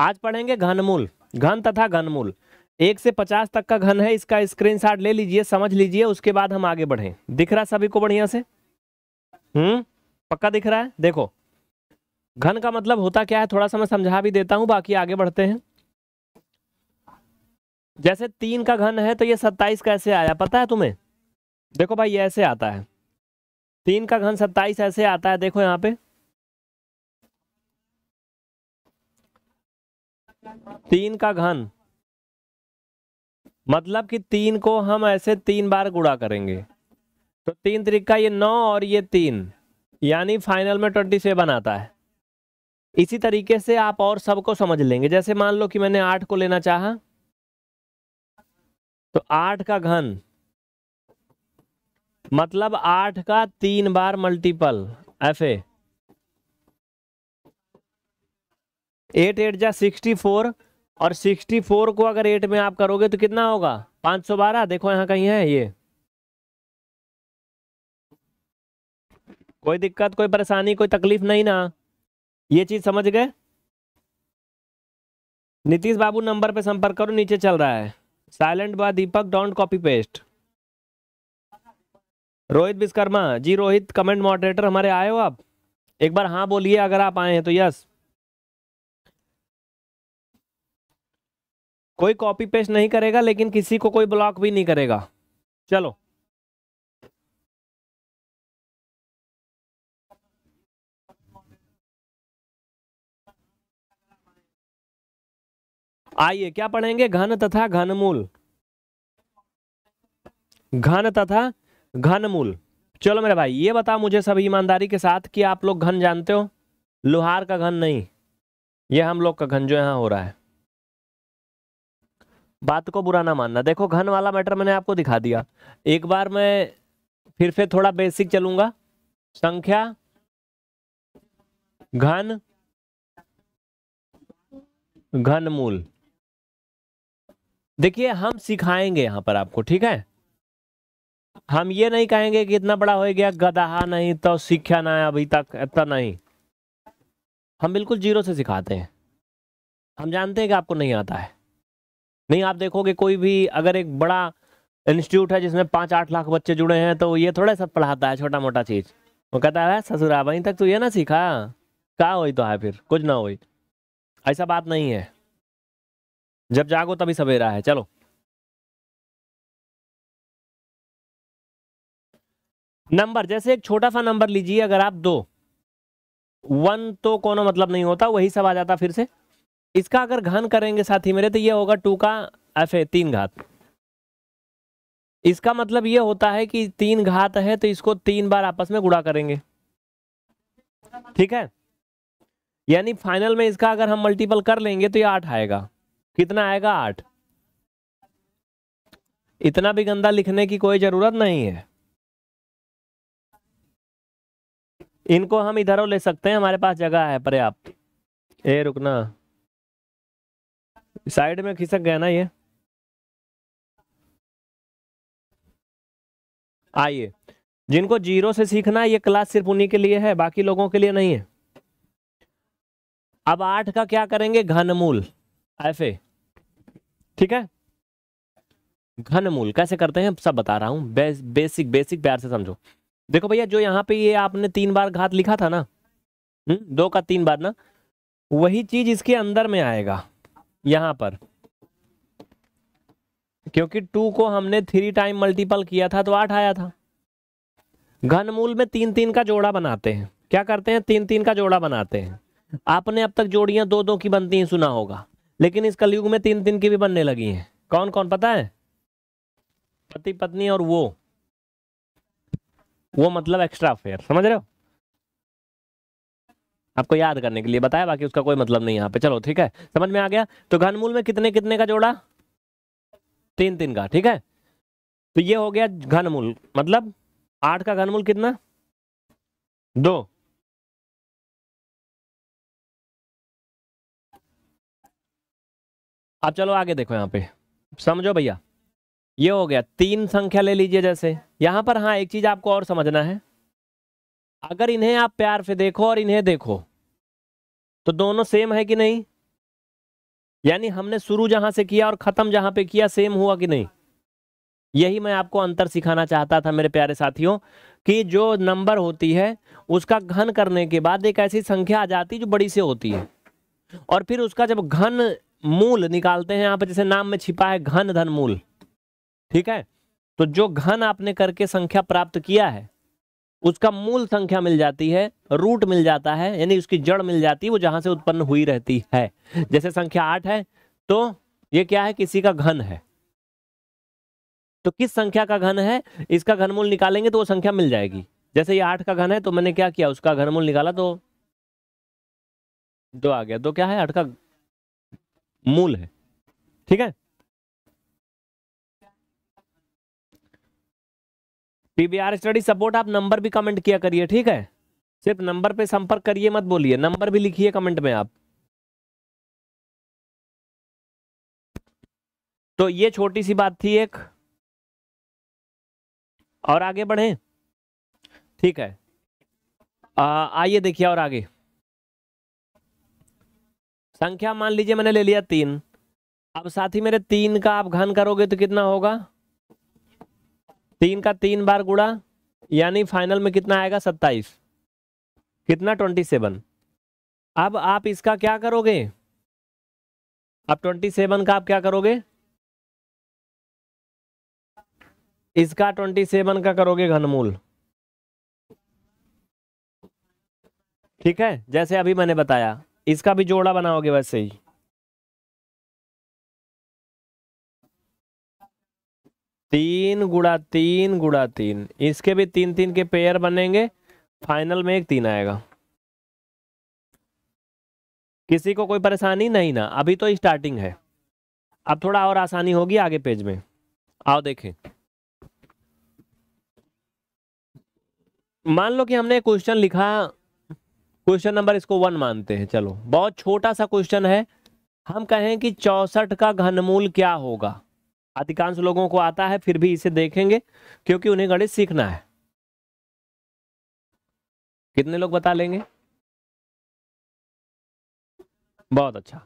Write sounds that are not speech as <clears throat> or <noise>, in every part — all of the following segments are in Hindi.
आज पढ़ेंगे घनमूल घन तथा घनमूल एक से पचास तक का घन है इसका स्क्रीनशॉट ले लीजिए समझ लीजिए उसके बाद हम आगे बढ़े दिख रहा सभी को बढ़िया से हम्म पक्का दिख रहा है देखो घन का मतलब होता क्या है थोड़ा सा मैं समझा भी देता हूं बाकी आगे बढ़ते हैं जैसे तीन का घन है तो ये सत्ताईस कैसे आया पता है तुम्हें देखो भाई ये ऐसे आता है तीन का घन सत्ताईस ऐसे आता है देखो यहाँ पे तीन का घन मतलब कि तीन को हम ऐसे तीन बार गुड़ा करेंगे तो तीन तरीका ये नौ और ये तीन यानी फाइनल में ट्वेंटी सेवन आता है इसी तरीके से आप और सबको समझ लेंगे जैसे मान लो कि मैंने आठ को लेना चाहा तो आठ का घन मतलब आठ का तीन बार मल्टीपल एफ ए एट एट जा सिक्सटी फोर और सिक्सटी फोर को अगर एट में आप करोगे तो कितना होगा पाँच सौ बारह देखो यहाँ कहीं है ये कोई दिक्कत कोई परेशानी कोई तकलीफ नहीं ना ये चीज समझ गए नीतीश बाबू नंबर पे संपर्क करो नीचे चल रहा है साइलेंट बा Deepak don't copy paste Rohit Vishwakarma ji Rohit comment moderator हमारे आए हो आप एक बार हाँ बोलिए अगर आप आए हैं तो यस कोई कॉपी पेस्ट नहीं करेगा लेकिन किसी को कोई ब्लॉक भी नहीं करेगा चलो आइए क्या पढ़ेंगे घन तथा घनमूल घन तथा घनमूल चलो मेरे भाई ये बताओ मुझे सब ईमानदारी के साथ कि आप लोग घन जानते हो लोहार का घन नहीं यह हम लोग का घन जो यहां हो रहा है बात को बुरा ना मानना देखो घन वाला मैटर मैंने आपको दिखा दिया एक बार मैं फिर से थोड़ा बेसिक चलूंगा संख्या घन घनमूल देखिए हम सिखाएंगे यहां पर आपको ठीक है हम ये नहीं कहेंगे कि इतना बड़ा हो गया गदाहा नहीं तो सीखा ना अभी तक इतना नहीं हम बिल्कुल जीरो से सिखाते हैं हम जानते हैं कि आपको नहीं आता है नहीं आप देखोगे कोई भी अगर एक बड़ा इंस्टीट्यूट है जिसमें पाँच आठ लाख बच्चे जुड़े हैं तो ये थोड़ा सा पढ़ाता है छोटा मोटा चीज़ वो कहता है ससुरा वहीं तक तो ये ना सीखा कहा हुई तो है फिर कुछ ना हुई ऐसा बात नहीं है जब जागो तभी सवेरा है चलो नंबर जैसे एक छोटा सा नंबर लीजिए अगर आप दो वन तो कोनो मतलब नहीं होता वही सब आ जाता फिर से इसका अगर घन करेंगे साथी मेरे तो ये होगा टू का एफ ए तीन घात इसका मतलब ये होता है कि तीन घात है तो इसको तीन बार आपस में गुड़ा करेंगे ठीक है यानी फाइनल में इसका अगर हम मल्टीपल कर लेंगे तो ये आठ आएगा कितना आएगा आठ इतना भी गंदा लिखने की कोई जरूरत नहीं है इनको हम इधर ले सकते हैं हमारे पास जगह है पर्याप्त ए रुकना साइड में खिसक गया ना ये आइए जिनको जीरो से सीखना है ये क्लास सिर्फ उन्हीं के लिए है बाकी लोगों के लिए नहीं है अब आठ का क्या करेंगे घनमूल ऐसे ठीक है घनमूल कैसे करते हैं सब बता रहा हूं बे, बेसिक बेसिक प्यार से समझो देखो भैया जो यहाँ पे ये आपने तीन बार घात लिखा था ना हुँ? हम्म, दो का तीन बार ना वही चीज इसके अंदर में आएगा यहां पर क्योंकि टू को हमने थ्री टाइम मल्टीपल किया था तो आठ आया था घनमूल में तीन तीन का जोड़ा बनाते हैं क्या करते हैं तीन तीन का जोड़ा बनाते हैं आपने अब तक जोड़ियां दो दो की बनती हैं सुना होगा लेकिन इस कलयुग में तीन तीन की भी बनने लगी हैं कौन कौन पता है पति पत्नी और वो वो मतलब एक्स्ट्रा अफेयर समझ रहे हो आपको याद करने के लिए बताया बाकी उसका कोई मतलब नहीं यहाँ पे चलो ठीक है समझ में आ गया तो घनमूल में कितने कितने का जोड़ा तीन तीन का ठीक है तो ये हो गया घनमूल मतलब आठ का घनमूल कितना दो अब चलो आगे देखो यहाँ पे समझो भैया ये हो गया तीन संख्या ले लीजिए जैसे यहां पर हाँ एक चीज आपको और समझना है अगर इन्हें आप प्यार से देखो और इन्हें देखो तो दोनों सेम है कि नहीं यानी हमने शुरू जहां से किया और ख़त्म जहां पे किया सेम हुआ कि नहीं यही मैं आपको अंतर सिखाना चाहता था मेरे प्यारे साथियों कि जो नंबर होती है उसका घन करने के बाद एक ऐसी संख्या आ जाती है जो बड़ी से होती है और फिर उसका जब घन मूल निकालते हैं यहां पर जैसे नाम में छिपा है घन धन मूल ठीक है तो जो घन आपने करके संख्या प्राप्त किया है उसका मूल संख्या मिल जाती है रूट मिल जाता है यानी उसकी जड़ मिल जाती है वो जहां से उत्पन्न हुई रहती है जैसे संख्या आठ है तो ये क्या है किसी का घन है तो किस संख्या का घन है इसका घनमूल निकालेंगे तो वो संख्या मिल जाएगी जैसे ये आठ का घन है तो मैंने क्या किया उसका घनमूल निकाला तो दो आ गया तो क्या है आठ का मूल है ठीक है पीबीआर स्टडी सपोर्ट आप नंबर भी कमेंट किया करिए ठीक है सिर्फ नंबर पे संपर्क करिए मत बोलिए नंबर भी लिखिए कमेंट में आप तो ये छोटी सी बात थी एक और आगे बढ़े ठीक है आइए देखिए और आगे संख्या मान लीजिए मैंने ले लिया तीन अब साथ ही मेरे तीन का आप घन करोगे तो कितना होगा तीन का तीन बार गुड़ा यानी फाइनल में कितना आएगा सत्ताईस कितना ट्वेंटी सेवन अब आप इसका क्या करोगे अब ट्वेंटी सेवन का आप क्या करोगे इसका ट्वेंटी सेवन का करोगे घनमूल ठीक है जैसे अभी मैंने बताया इसका भी जोड़ा बनाओगे वैसे ही तीन गुड़ा तीन गुड़ा तीन इसके भी तीन तीन के पेयर बनेंगे फाइनल में एक तीन आएगा किसी को कोई परेशानी नहीं ना अभी तो स्टार्टिंग है अब थोड़ा और आसानी होगी आगे पेज में आओ देखें मान लो कि हमने क्वेश्चन लिखा क्वेश्चन नंबर इसको वन मानते हैं चलो बहुत छोटा सा क्वेश्चन है हम कहें कि चौसठ का घनमूल क्या होगा अधिकांश लोगों को आता है फिर भी इसे देखेंगे क्योंकि उन्हें गणित सीखना है कितने लोग बता लेंगे बहुत अच्छा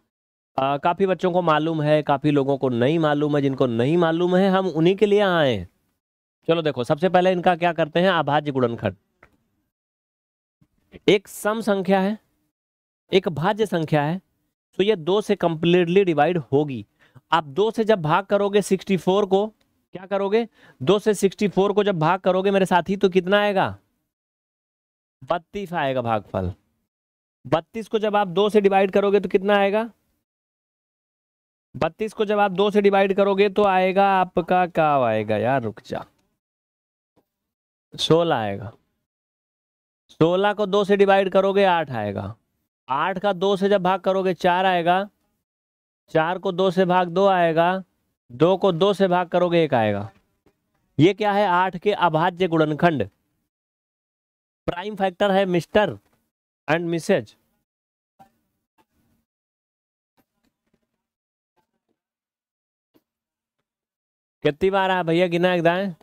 आ, काफी बच्चों को मालूम है काफी लोगों को नहीं मालूम है जिनको नहीं मालूम है हम उन्हीं के लिए आए हैं चलो देखो सबसे पहले इनका क्या करते हैं अभाज्य गुणनखंड एक सम संख्या है एक भाज्य संख्या है तो ये दो से कंप्लीटली डिवाइड होगी आप दो से जब भाग करोगे सिक्सटी फोर को क्या करोगे दो से सिक्सटी फोर को जब भाग करोगे मेरे साथी तो कितना आएगा बत्तीस आएगा भागफल बत्तीस को जब आप दो से डिवाइड करोगे तो कितना आएगा बत्तीस को जब आप दो से डिवाइड करोगे तो आएगा आपका क्या आएगा यार रुक जा सोलह आएगा सोलह को दो से डिवाइड करोगे आठ आएगा आठ का दो से जब भाग करोगे चार आएगा चार को दो से भाग दो आएगा दो को दो से भाग करोगे एक आएगा ये क्या है आठ के अभाज्य गुणनखंड प्राइम फैक्टर है मिस्टर एंड मिसेज कितनी बार आ भैया गिना एकदम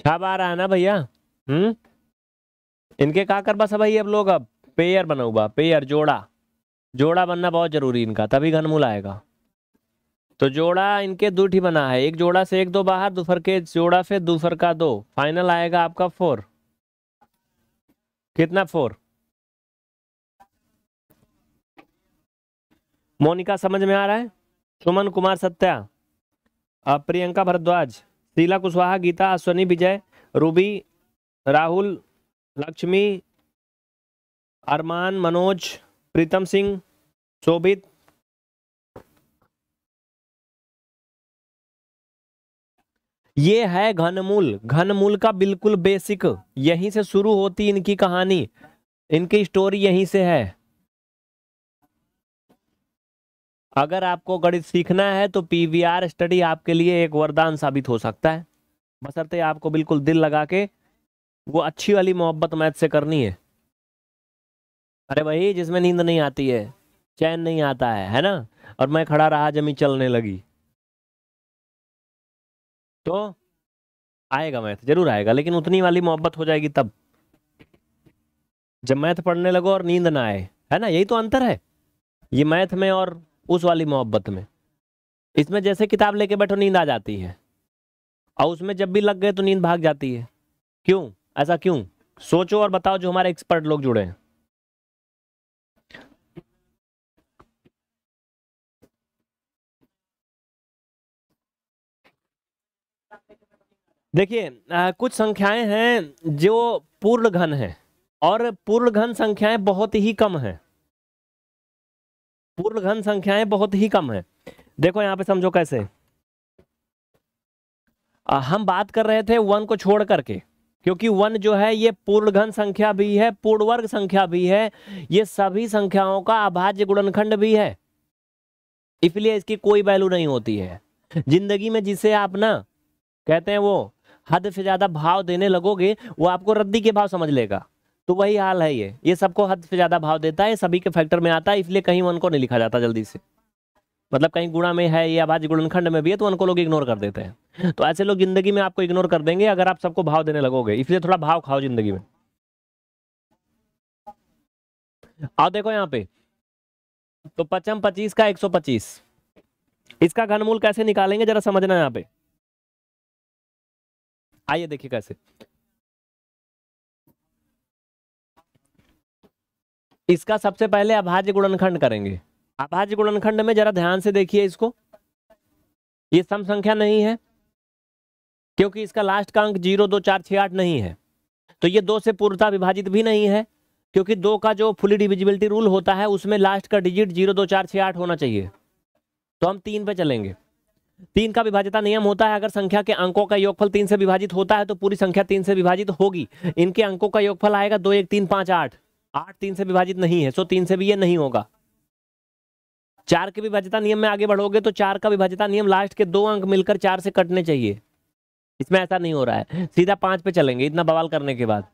छह बार आना भैया हम्म इनके का कर बस भाई अब लोग अब पेयर बनाऊबा पेयर जोड़ा जोड़ा बनना बहुत जरूरी इनका तभी घनमूल आएगा तो जोड़ा इनके दूठी बना है एक जोड़ा से एक दो बाहर दूसर के जोड़ा से दूसर का दो फाइनल आएगा आपका फोर कितना फोर मोनिका समझ में आ रहा है सुमन कुमार सत्या अब प्रियंका भरद्वाज शीला कुशवाहा गीता अश्वनी विजय रूबी राहुल लक्ष्मी अरमान मनोज प्रीतम सिंह शोभित ये है घनमूल घनमूल का बिल्कुल बेसिक यहीं से शुरू होती इनकी कहानी इनकी स्टोरी यहीं से है अगर आपको गणित सीखना है तो पीवीआर स्टडी आपके लिए एक वरदान साबित हो सकता है बसरते आपको बिल्कुल दिल लगा के वो अच्छी वाली मोहब्बत मैथ से करनी है अरे भाई जिसमें नींद नहीं आती है चैन नहीं आता है है ना और मैं खड़ा रहा जमी चलने लगी तो आएगा मैथ जरूर आएगा लेकिन उतनी वाली मोहब्बत हो जाएगी तब जब मैथ पढ़ने लगो और नींद ना आए है ना यही तो अंतर है ये मैथ में और उस वाली मोहब्बत में इसमें जैसे किताब लेके बैठो नींद आ जाती है और उसमें जब भी लग गए तो नींद भाग जाती है क्यों ऐसा क्यों सोचो और बताओ जो हमारे एक्सपर्ट लोग जुड़े हैं देखिए कुछ संख्याएं हैं जो पूर्ण घन है और पूर्ण घन संख्याएं बहुत ही कम है पूर्ण घन संख्याएं बहुत ही कम है देखो यहां पे समझो कैसे आ, हम बात कर रहे थे वन को छोड़ करके क्योंकि वन जो है ये पूर्ण घन संख्या भी है पूर्णवर्ग संख्या भी है ये सभी संख्याओं का अभाज्य गुणनखंड भी है इसलिए इसकी कोई वैल्यू नहीं होती है जिंदगी में जिसे आप ना कहते हैं वो हद से ज्यादा भाव देने लगोगे वो आपको रद्दी के भाव समझ लेगा तो वही हाल है ये ये सबको हद से ज्यादा भाव देता है सभी के फैक्टर में आता है इसलिए कहीं उनको नहीं लिखा जाता जल्दी से मतलब कहीं गुणा में है या भाज्य गुणनखंड में भी है तो उनको लोग इग्नोर कर देते हैं तो ऐसे लोग जिंदगी में आपको इग्नोर कर देंगे अगर आप सबको भाव देने लगोगे इसलिए थोड़ा भाव खाओ जिंदगी में आओ देखो यहाँ पे तो पचम पच्चीस का एक सौ पच्चीस इसका घनमूल कैसे निकालेंगे जरा समझना यहाँ पे आइए देखिए कैसे इसका सबसे पहले अभाज्य गुणनखंड करेंगे अभाज्य गुणनखंड में जरा ध्यान से देखिए इसको ये सम संख्या नहीं है क्योंकि इसका लास्ट का अंक जीरो दो चार छः आठ नहीं है तो ये दो से पूर्णता विभाजित भी नहीं है क्योंकि दो का जो फुली डिविजिबिलिटी रूल होता है उसमें लास्ट का डिजिट जीरो दो चार छः आठ होना चाहिए तो हम तीन पे चलेंगे तीन का विभाजिता नियम होता है अगर संख्या के अंकों का योगफल तीन से विभाजित होता है तो पूरी संख्या तीन से विभाजित होगी इनके अंकों का योगफल आएगा दो एक तीन पाँच आठ आठ तीन से विभाजित नहीं है सो तीन से भी ये नहीं होगा चार के विभाज्यता नियम में आगे बढ़ोगे तो चार का विभाज्यता नियम लास्ट के दो अंक मिलकर चार से कटने चाहिए इसमें ऐसा नहीं हो रहा है सीधा पांच पे चलेंगे इतना बवाल करने के बाद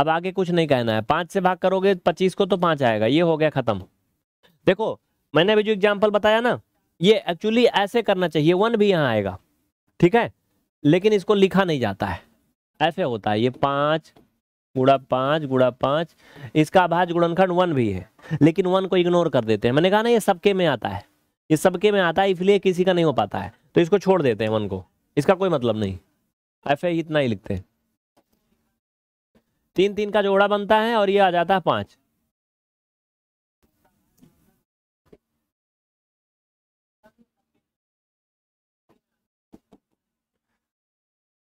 अब आगे कुछ नहीं कहना है पांच से भाग करोगे पच्चीस को तो पांच आएगा ये हो गया खत्म देखो मैंने अभी जो एग्जाम्पल बताया ना ये एक्चुअली ऐसे करना चाहिए वन भी यहां आएगा ठीक है लेकिन इसको लिखा नहीं जाता है ऐसे होता है ये पांच गुड़ा पाँच गुड़ा पाँच इसका अभाज्य गुणनखंड वन भी है लेकिन वन को इग्नोर कर देते हैं मैंने कहा ना ये सबके में आता है ये सबके में आता है इसलिए किसी का नहीं हो पाता है तो इसको छोड़ देते हैं वन को इसका कोई मतलब नहीं एफ इतना ही लिखते हैं तीन तीन का जोड़ा बनता है और ये आ जाता है पाँच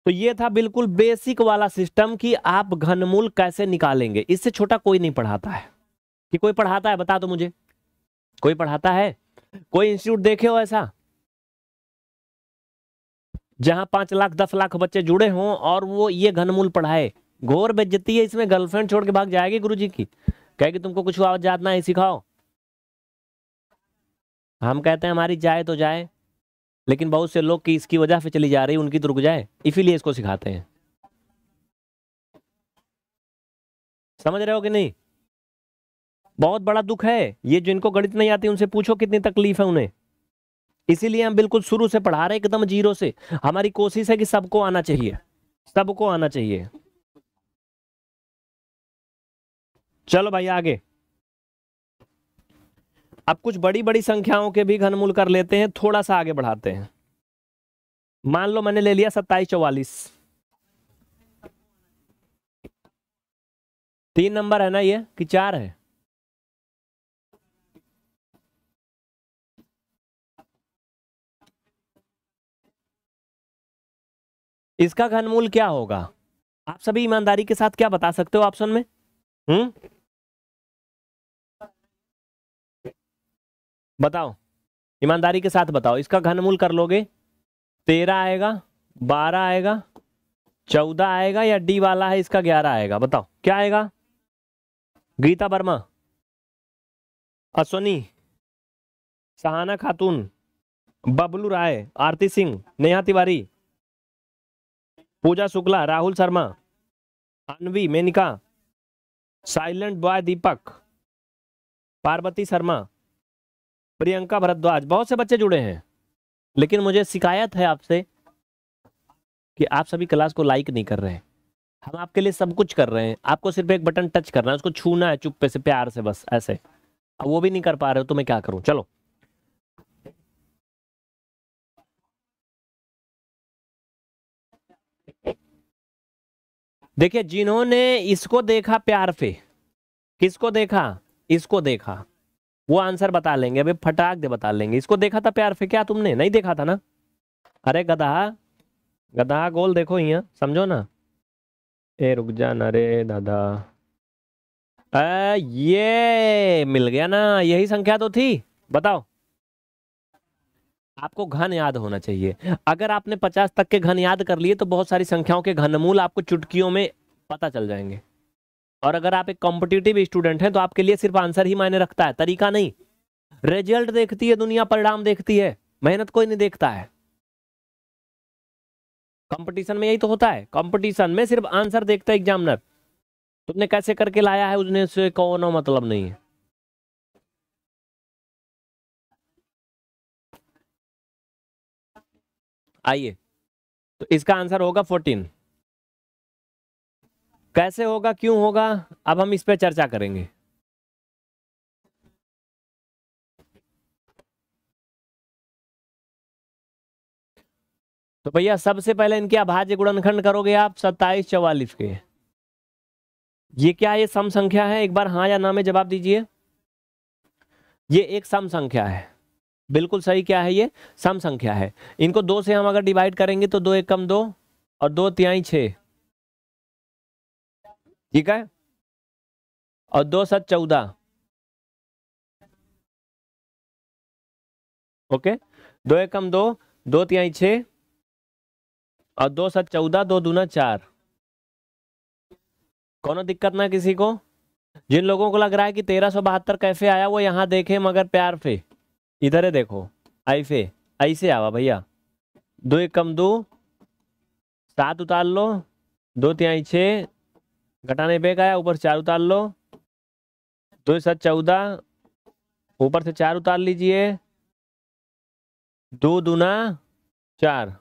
तो ये था बिल्कुल बेसिक वाला सिस्टम कि आप घनमूल कैसे निकालेंगे इससे छोटा कोई नहीं पढ़ाता है कि कोई पढ़ाता है बता दो मुझे कोई पढ़ाता है कोई इंस्टीट्यूट देखे हो ऐसा जहां पांच लाख दस लाख बच्चे जुड़े हों और वो ये घनमूल पढ़ाए घोर बेजती है इसमें गर्लफ्रेंड छोड़ के भाग जाएगी गुरुजी की कहेगी तुमको कुछ आवाज जातना है सिखाओ हम कहते हैं हमारी जाए तो जाए लेकिन बहुत से लोग की इसकी वजह से चली जा रही उनकी तो रुक जाए इसीलिए इसको सिखाते हैं समझ रहे हो कि नहीं बहुत बड़ा दुख है ये जो इनको गणित नहीं आती उनसे पूछो कितनी तकलीफ है उन्हें इसीलिए हम बिल्कुल शुरू से पढ़ा रहे एकदम जीरो से हमारी कोशिश है कि सबको आना चाहिए सबको आना चाहिए चलो भाई आगे अब कुछ बड़ी बड़ी संख्याओं के भी घनमूल कर लेते हैं थोड़ा सा आगे बढ़ाते हैं मान लो मैंने ले लिया सत्ताईस चौवालीस तीन नंबर है ना ये कि चार है इसका घनमूल क्या होगा आप सभी ईमानदारी के साथ क्या बता सकते हो ऑप्शन में हम्म बताओ ईमानदारी के साथ बताओ इसका घनमूल कर लोगे तेरह आएगा बारह आएगा चौदह आएगा या डी वाला है इसका ग्यारह आएगा बताओ क्या आएगा गीता वर्मा अश्वनी सहाना खातून बबलू राय आरती सिंह नेहा तिवारी पूजा शुक्ला राहुल शर्मा अनवी मेनिका साइलेंट बॉय दीपक पार्वती शर्मा प्रियंका भरद्वाज बहुत से बच्चे जुड़े हैं लेकिन मुझे शिकायत है आपसे कि आप सभी क्लास को लाइक नहीं कर रहे हैं हम आपके लिए सब कुछ कर रहे हैं आपको सिर्फ एक बटन टच करना है उसको छूना है चुप्पे से प्यार से बस ऐसे अब वो भी नहीं कर पा रहे हो तो मैं क्या करूं चलो देखिए जिन्होंने इसको देखा प्यार पे किसको देखा इसको देखा वो आंसर बता लेंगे अभी फटाक दे बता लेंगे इसको देखा था प्यार फिर क्या तुमने नहीं देखा था ना अरे गधा गधा गोल देखो यहाँ समझो ना ए रुक जाना रे दादा आ, ये मिल गया ना यही संख्या तो थी बताओ आपको घन याद होना चाहिए अगर आपने पचास तक के घन याद कर लिए तो बहुत सारी संख्याओं के घनमूल आपको चुटकियों में पता चल जाएंगे और अगर आप एक कॉम्पिटिटिव स्टूडेंट हैं तो आपके लिए सिर्फ आंसर ही मायने रखता है तरीका नहीं रिजल्ट देखती है दुनिया परिणाम देखती है मेहनत कोई नहीं देखता है कंपटीशन में यही तो होता है कंपटीशन में सिर्फ आंसर देखता है एग्जामिनर तुमने कैसे करके लाया है उसने से कौन मतलब नहीं है आइए तो इसका आंसर होगा फोर्टीन कैसे होगा क्यों होगा अब हम इस पर चर्चा करेंगे तो भैया सबसे पहले इनके अभाज्य गुणनखंड करोगे आप सत्ताईस चौवालीस के ये क्या ये सम संख्या है एक बार हाँ या ना में जवाब दीजिए ये एक सम संख्या है बिल्कुल सही क्या है ये सम संख्या है इनको दो से हम अगर डिवाइड करेंगे तो दो एक कम दो और दो तिहाई छः ठीक है और दो सत चौदह ओके दो कम दो दो तिहाई छ और दो सत चौदह दो दूना चार कोनो दिक्कत ना किसी को जिन लोगों को लग रहा है कि तेरह सौ बहत्तर कैफे आया वो यहाँ देखे मगर प्यार फे इधर है देखो आई फे ऐसे आवा भैया दो एक कम दो सात उतार लो दो तिहाई छः घटाने पे का ऊपर चार उतार लो दो सात चौदह ऊपर से चार उतार लीजिए दो दूना चार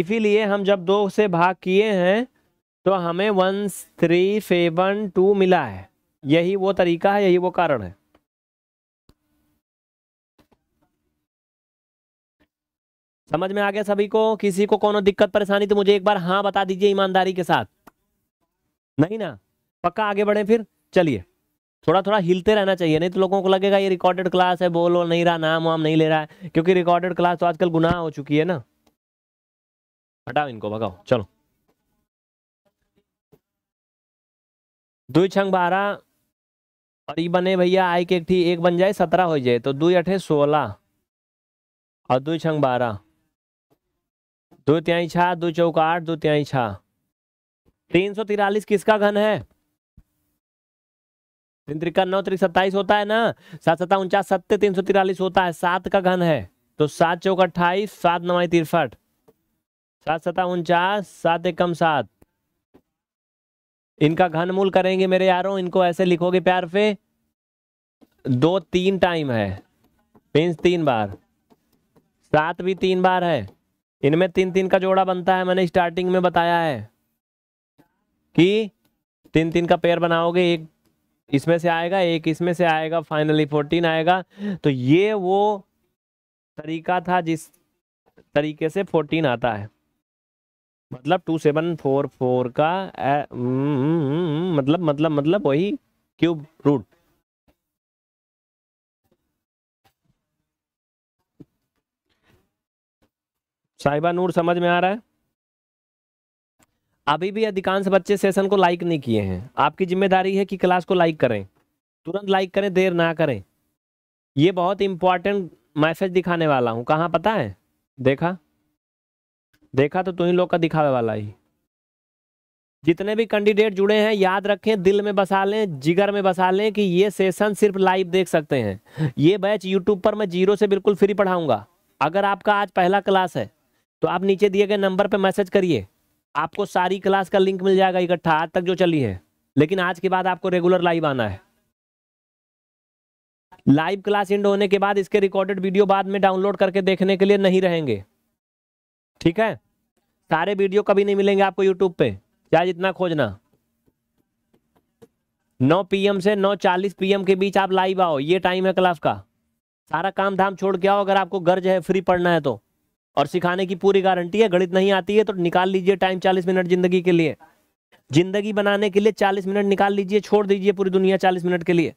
इसीलिए हम जब दो से भाग किए हैं तो हमें वन थ्री सेवन टू मिला है यही वो तरीका है यही वो कारण है समझ में आ गया सभी को किसी को कोनो दिक्कत परेशानी तो मुझे एक बार हाँ बता दीजिए ईमानदारी के साथ नहीं ना पक्का आगे बढ़े फिर चलिए थोड़ा थोड़ा हिलते रहना चाहिए नहीं तो लोगों को लगेगा ये रिकॉर्डेड क्लास है बोलो नहीं रहा नाम वाम नहीं ले रहा है क्योंकि रिकॉर्डेड क्लास तो आजकल गुनाह हो चुकी है ना हटाओ इनको भगाओ चलो दुई छंग बारह और ये बने भैया आई के एक, एक बन जाए सत्रह हो जाए तो दुई अठे सोलह और दुई छंग बारह दो त्याई छा दो चौक आठ दो त्याई छा तीन सौ तिरालीस किसका घन है तीन त्रिका नौ त्रिक सत्ताईस होता है ना सात सत्ता उनचास सत्य तीन सौ तिरालीस होता है सात का घन है तो सात चौक अट्ठाईस सात नवाई तिरसठ सात सता उनचास सात एकम सात इनका घन मूल करेंगे मेरे यारों इनको ऐसे लिखोगे प्यार से दो तीन टाइम है पेंस तीन बार सात भी तीन बार है इनमें तीन तीन का जोड़ा बनता है मैंने स्टार्टिंग में बताया है कि तीन तीन का पेयर बनाओगे एक इसमें से आएगा एक इसमें से आएगा फाइनली फोर्टीन आएगा तो ये वो तरीका था जिस तरीके से फोर्टीन आता है मतलब टू सेवन फोर फोर का ए, न, हम्म, हम्म, मतलब मतलब मतलब वही क्यूब रूट साहिबा नूर समझ में आ रहा है अभी भी अधिकांश बच्चे सेशन को लाइक नहीं किए हैं आपकी जिम्मेदारी है कि क्लास को लाइक करें तुरंत लाइक करें देर ना करें ये बहुत इंपॉर्टेंट मैसेज दिखाने वाला हूँ कहाँ पता है देखा देखा तो तुम्हें लोग का दिखावे वाला ही जितने भी कैंडिडेट जुड़े हैं याद रखें दिल में बसा लें जिगर में बसा लें कि ये सेशन सिर्फ लाइव देख सकते हैं ये बैच यूट्यूब पर मैं जीरो से बिल्कुल फ्री पढ़ाऊंगा अगर आपका आज पहला क्लास है तो आप नीचे दिए गए नंबर पर मैसेज करिए आपको सारी क्लास का लिंक मिल जाएगा इकट्ठा आज तक जो चली है लेकिन आज के बाद आपको रेगुलर लाइव आना है लाइव क्लास एंड होने के बाद इसके रिकॉर्डेड वीडियो बाद में डाउनलोड करके देखने के लिए नहीं रहेंगे ठीक है सारे वीडियो कभी नहीं मिलेंगे आपको यूट्यूब पे चाहे जितना खोजना 9 पीएम से 9:40 पीएम के बीच आप लाइव आओ ये टाइम है क्लास का सारा काम धाम छोड़ के आओ अगर आपको गर्ज है फ्री पढ़ना है तो और सिखाने की पूरी गारंटी है गणित नहीं आती है तो निकाल लीजिए टाइम चालीस मिनट जिंदगी के लिए जिंदगी बनाने के लिए चालीस मिनट निकाल लीजिए छोड़ दीजिए पूरी दुनिया चालीस मिनट के लिए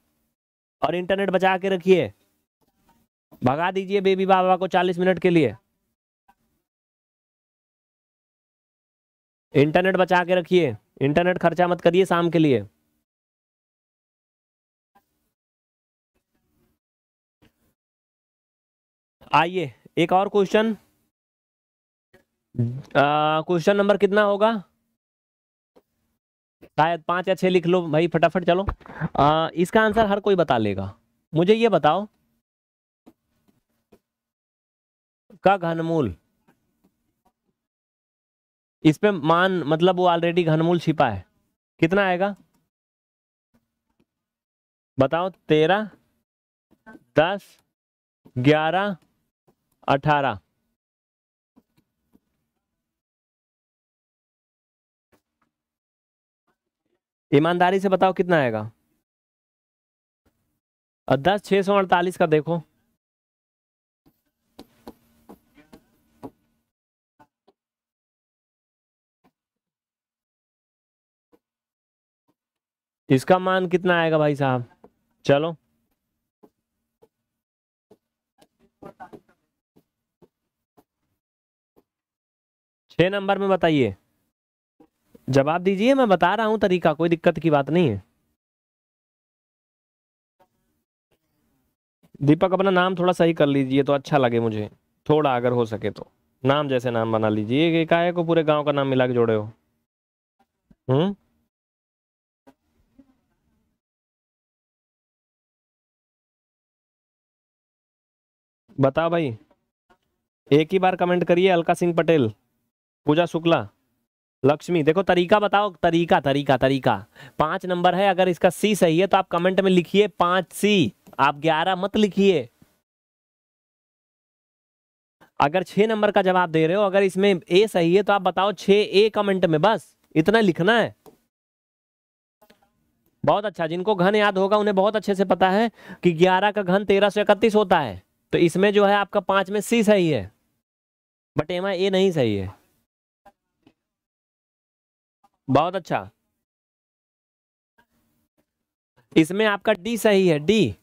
और इंटरनेट बचा के रखिए भगा दीजिए बेबी बाबा को चालीस मिनट के लिए इंटरनेट बचा के रखिए इंटरनेट खर्चा मत करिए शाम के लिए आइए एक और क्वेश्चन हम्म। क्वेश्चन नंबर कितना होगा शायद पांच या छह लिख लो भाई फटाफट चलो आ, इसका आंसर हर कोई बता लेगा मुझे ये बताओ का घनमूल इस पे मान मतलब वो ऑलरेडी घनमूल छिपा है कितना आएगा बताओ तेरह दस ग्यारह अठारह ईमानदारी से बताओ कितना आएगा दस छः सौ अड़तालीस का देखो इसका मान कितना आएगा भाई साहब चलो छ नंबर में बताइए जवाब दीजिए मैं बता रहा हूँ तरीका कोई दिक्कत की बात नहीं है दीपक अपना नाम थोड़ा सही कर लीजिए तो अच्छा लगे मुझे थोड़ा अगर हो सके तो नाम जैसे नाम बना लीजिए कि को पूरे गांव का नाम मिला के जोड़े हो हम्म बताओ भाई एक ही बार कमेंट करिए अलका सिंह पटेल पूजा शुक्ला लक्ष्मी देखो तरीका बताओ तरीका तरीका तरीका पांच नंबर है अगर इसका सी सही है तो आप कमेंट में लिखिए पांच सी आप ग्यारह मत लिखिए अगर छह नंबर का जवाब दे रहे हो अगर इसमें ए सही है तो आप बताओ छ ए कमेंट में बस इतना लिखना है बहुत अच्छा जिनको घन याद होगा उन्हें बहुत अच्छे से पता है कि ग्यारह का घन तेरह सौ इकतीस होता है तो इसमें जो है आपका पांच में सी सही है बट एमा ए नहीं सही है बहुत अच्छा इसमें आपका डी सही है डी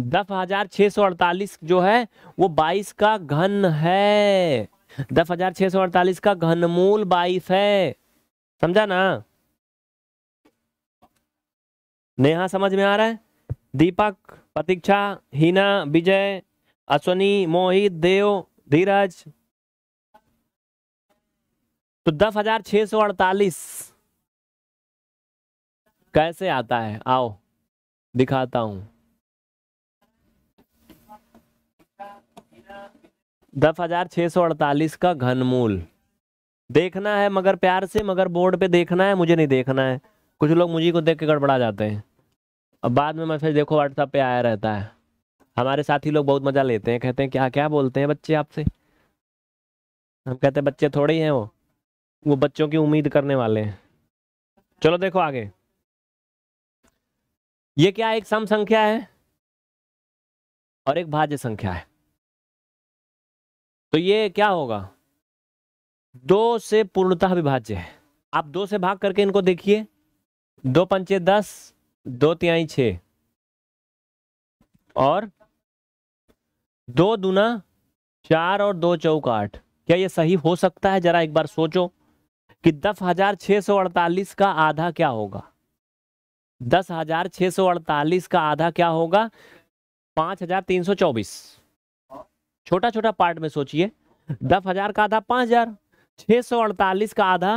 दस हजार छह सौ अड़तालीस जो है वो बाईस का घन है दस हजार छह सौ अड़तालीस का घनमूल बाईस है समझा ना नेहा समझ में आ रहा है दीपक प्रतीक्षा हीना विजय अश्वनी मोहित देव धीरज तो दस हजार छह सौ अड़तालीस कैसे आता है आओ दिखाता हूं दस हजार छह सौ अड़तालीस का घनमूल देखना है मगर प्यार से मगर बोर्ड पे देखना है मुझे नहीं देखना है कुछ लोग मुझे को देख के गड़बड़ा जाते हैं अब बाद में मैं फिर देखो व्हाट्सएप पे आया रहता है हमारे साथी लोग बहुत मज़ा लेते हैं कहते हैं क्या क्या बोलते हैं बच्चे आपसे हम कहते हैं बच्चे थोड़े ही हैं वो वो बच्चों की उम्मीद करने वाले हैं चलो देखो आगे ये क्या एक सम संख्या है और एक भाज्य संख्या है तो ये क्या होगा दो से पूर्णतः विभाज्य है आप दो से भाग करके इनको देखिए दो पंचे दस दो तिहाई छ और दो दुना चार और दो चौक आठ क्या ये सही हो सकता है जरा एक बार सोचो कि दस हजार छह सौ अड़तालीस का आधा क्या होगा दस हजार छह सौ अड़तालीस का आधा क्या होगा पांच हजार तीन सौ चौबीस छोटा छोटा पार्ट में सोचिए दस हजार का आधा पांच हजार छह सौ अड़तालीस का आधा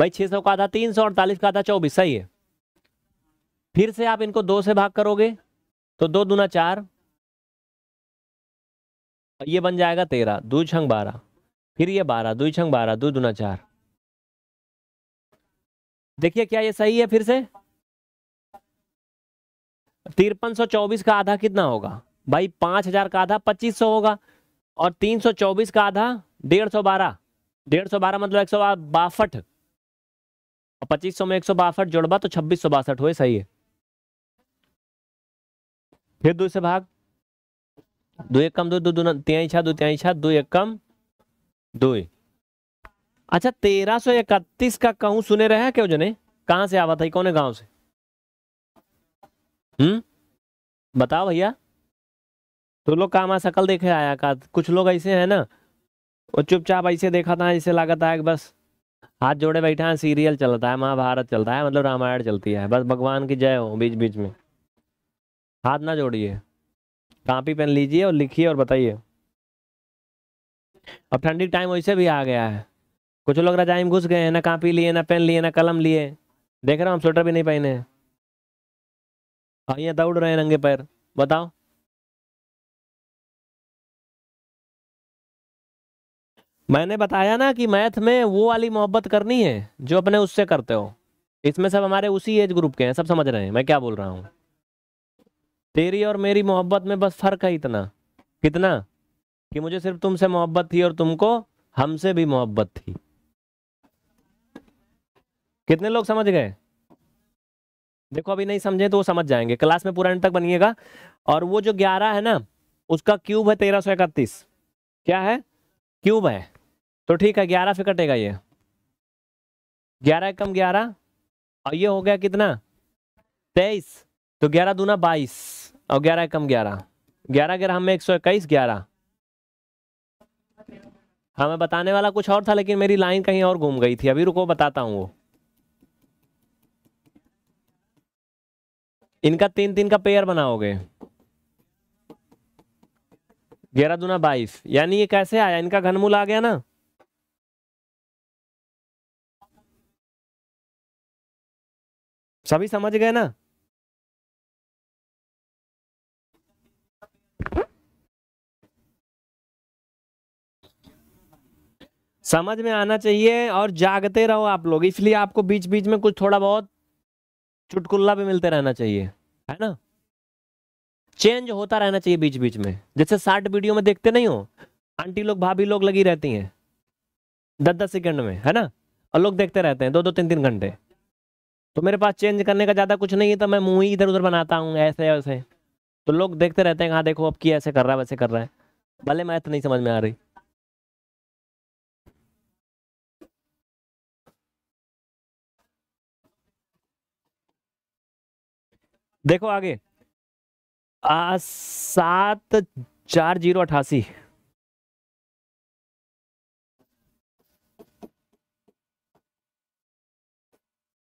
भाई छह सौ का आधा तीन सौ अड़तालीस का आधा चौबीस सही है फिर से आप इनको दो से भाग करोगे तो दो दूना चार ये बन जाएगा तेरह दो छंग बारह फिर ये बारह दो छंग बारह दो दूना चार देखिए क्या ये सही है फिर से तिरपन सौ चौबीस का आधा कितना होगा भाई पांच हजार का आधा पच्चीस सौ होगा और तीन सौ चौबीस का आधा डेढ़ सौ बारह डेढ़ सौ बारह मतलब एक सौ बासठ पच्चीस सौ में एक सौ बासठ जोड़बा तो छब्बीस सौ बासठ हुए सही है फिर दूसरे भाग दो एक कम दो दो तिहाई छा दो तिहाई दो एक कम दो अच्छा तेरह सौ इकतीस का कहू सुने रहे हैं क्यों जने कहाँ से आवा था कौन गांव से हम्म बताओ भैया तो लोग आ शकल देखे आया का कुछ लोग ऐसे हैं ना वो चुपचाप ऐसे देखा था ऐसे लागत है बस हाथ जोड़े बैठा है सीरियल चलता है महाभारत चलता है मतलब रामायण चलती है बस भगवान की जय हो बीच बीच में हाथ ना जोड़िए कापी पेन लीजिए और लिखिए और बताइए अब ठंडी टाइम वैसे भी आ गया है कुछ लोग रजाई में घुस गए हैं ना कापी लिए ना पेन लिए ना कलम लिए देख रहे हो हम स्वेटर भी नहीं पहने हैं और हाँ, दौड़ रहे हैं नंगे पैर बताओ मैंने बताया ना कि मैथ में वो वाली मोहब्बत करनी है जो अपने उससे करते हो इसमें सब हमारे उसी एज ग्रुप के हैं सब समझ रहे हैं मैं क्या बोल रहा हूँ तेरी और मेरी मोहब्बत में बस फर्क है इतना कितना कि मुझे सिर्फ तुमसे मोहब्बत थी और तुमको हमसे भी मोहब्बत थी कितने लोग समझ गए देखो अभी नहीं समझे तो वो समझ जाएंगे क्लास में पूरा तक बनिएगा और वो जो ग्यारह है ना उसका क्यूब है तेरह सौ इकतीस क्या है क्यूब है तो ठीक है ग्यारह से कटेगा ये ग्यारह कम ग्यारह और ये हो गया कितना तेईस तो ग्यारह दूना बाईस और ग्यारह कम ग्यारह ग्यारह ग्यारह हमें एक सौ इक्कीस ग्यारह हाँ मैं बताने वाला कुछ और था लेकिन मेरी लाइन कहीं और घूम गई थी अभी रुको बताता हूँ वो इनका तीन तीन का पेयर बनाओगे ग्यारह दूना बाईस यानी ये कैसे आया इनका घनमूल आ गया ना सभी समझ गए ना समझ में आना चाहिए और जागते रहो आप लोग इसलिए आपको बीच बीच में कुछ थोड़ा बहुत चुटकुल्ला भी मिलते रहना चाहिए है ना चेंज होता रहना चाहिए बीच बीच में जैसे साठ वीडियो में देखते नहीं हो आंटी लोग भाभी लोग लगी रहती हैं दस दस सेकंड में है ना और लोग देखते रहते हैं दो दो तीन तीन घंटे तो मेरे पास चेंज करने का ज़्यादा कुछ नहीं है तो मैं मुंह ही इधर उधर बनाता हूँ ऐसे वैसे तो लोग देखते रहते हैं हाँ देखो अब की ऐसे कर रहा है वैसे कर रहा है भले मैथ नहीं समझ में आ रही देखो आगे आ, सात चार जीरो अठासी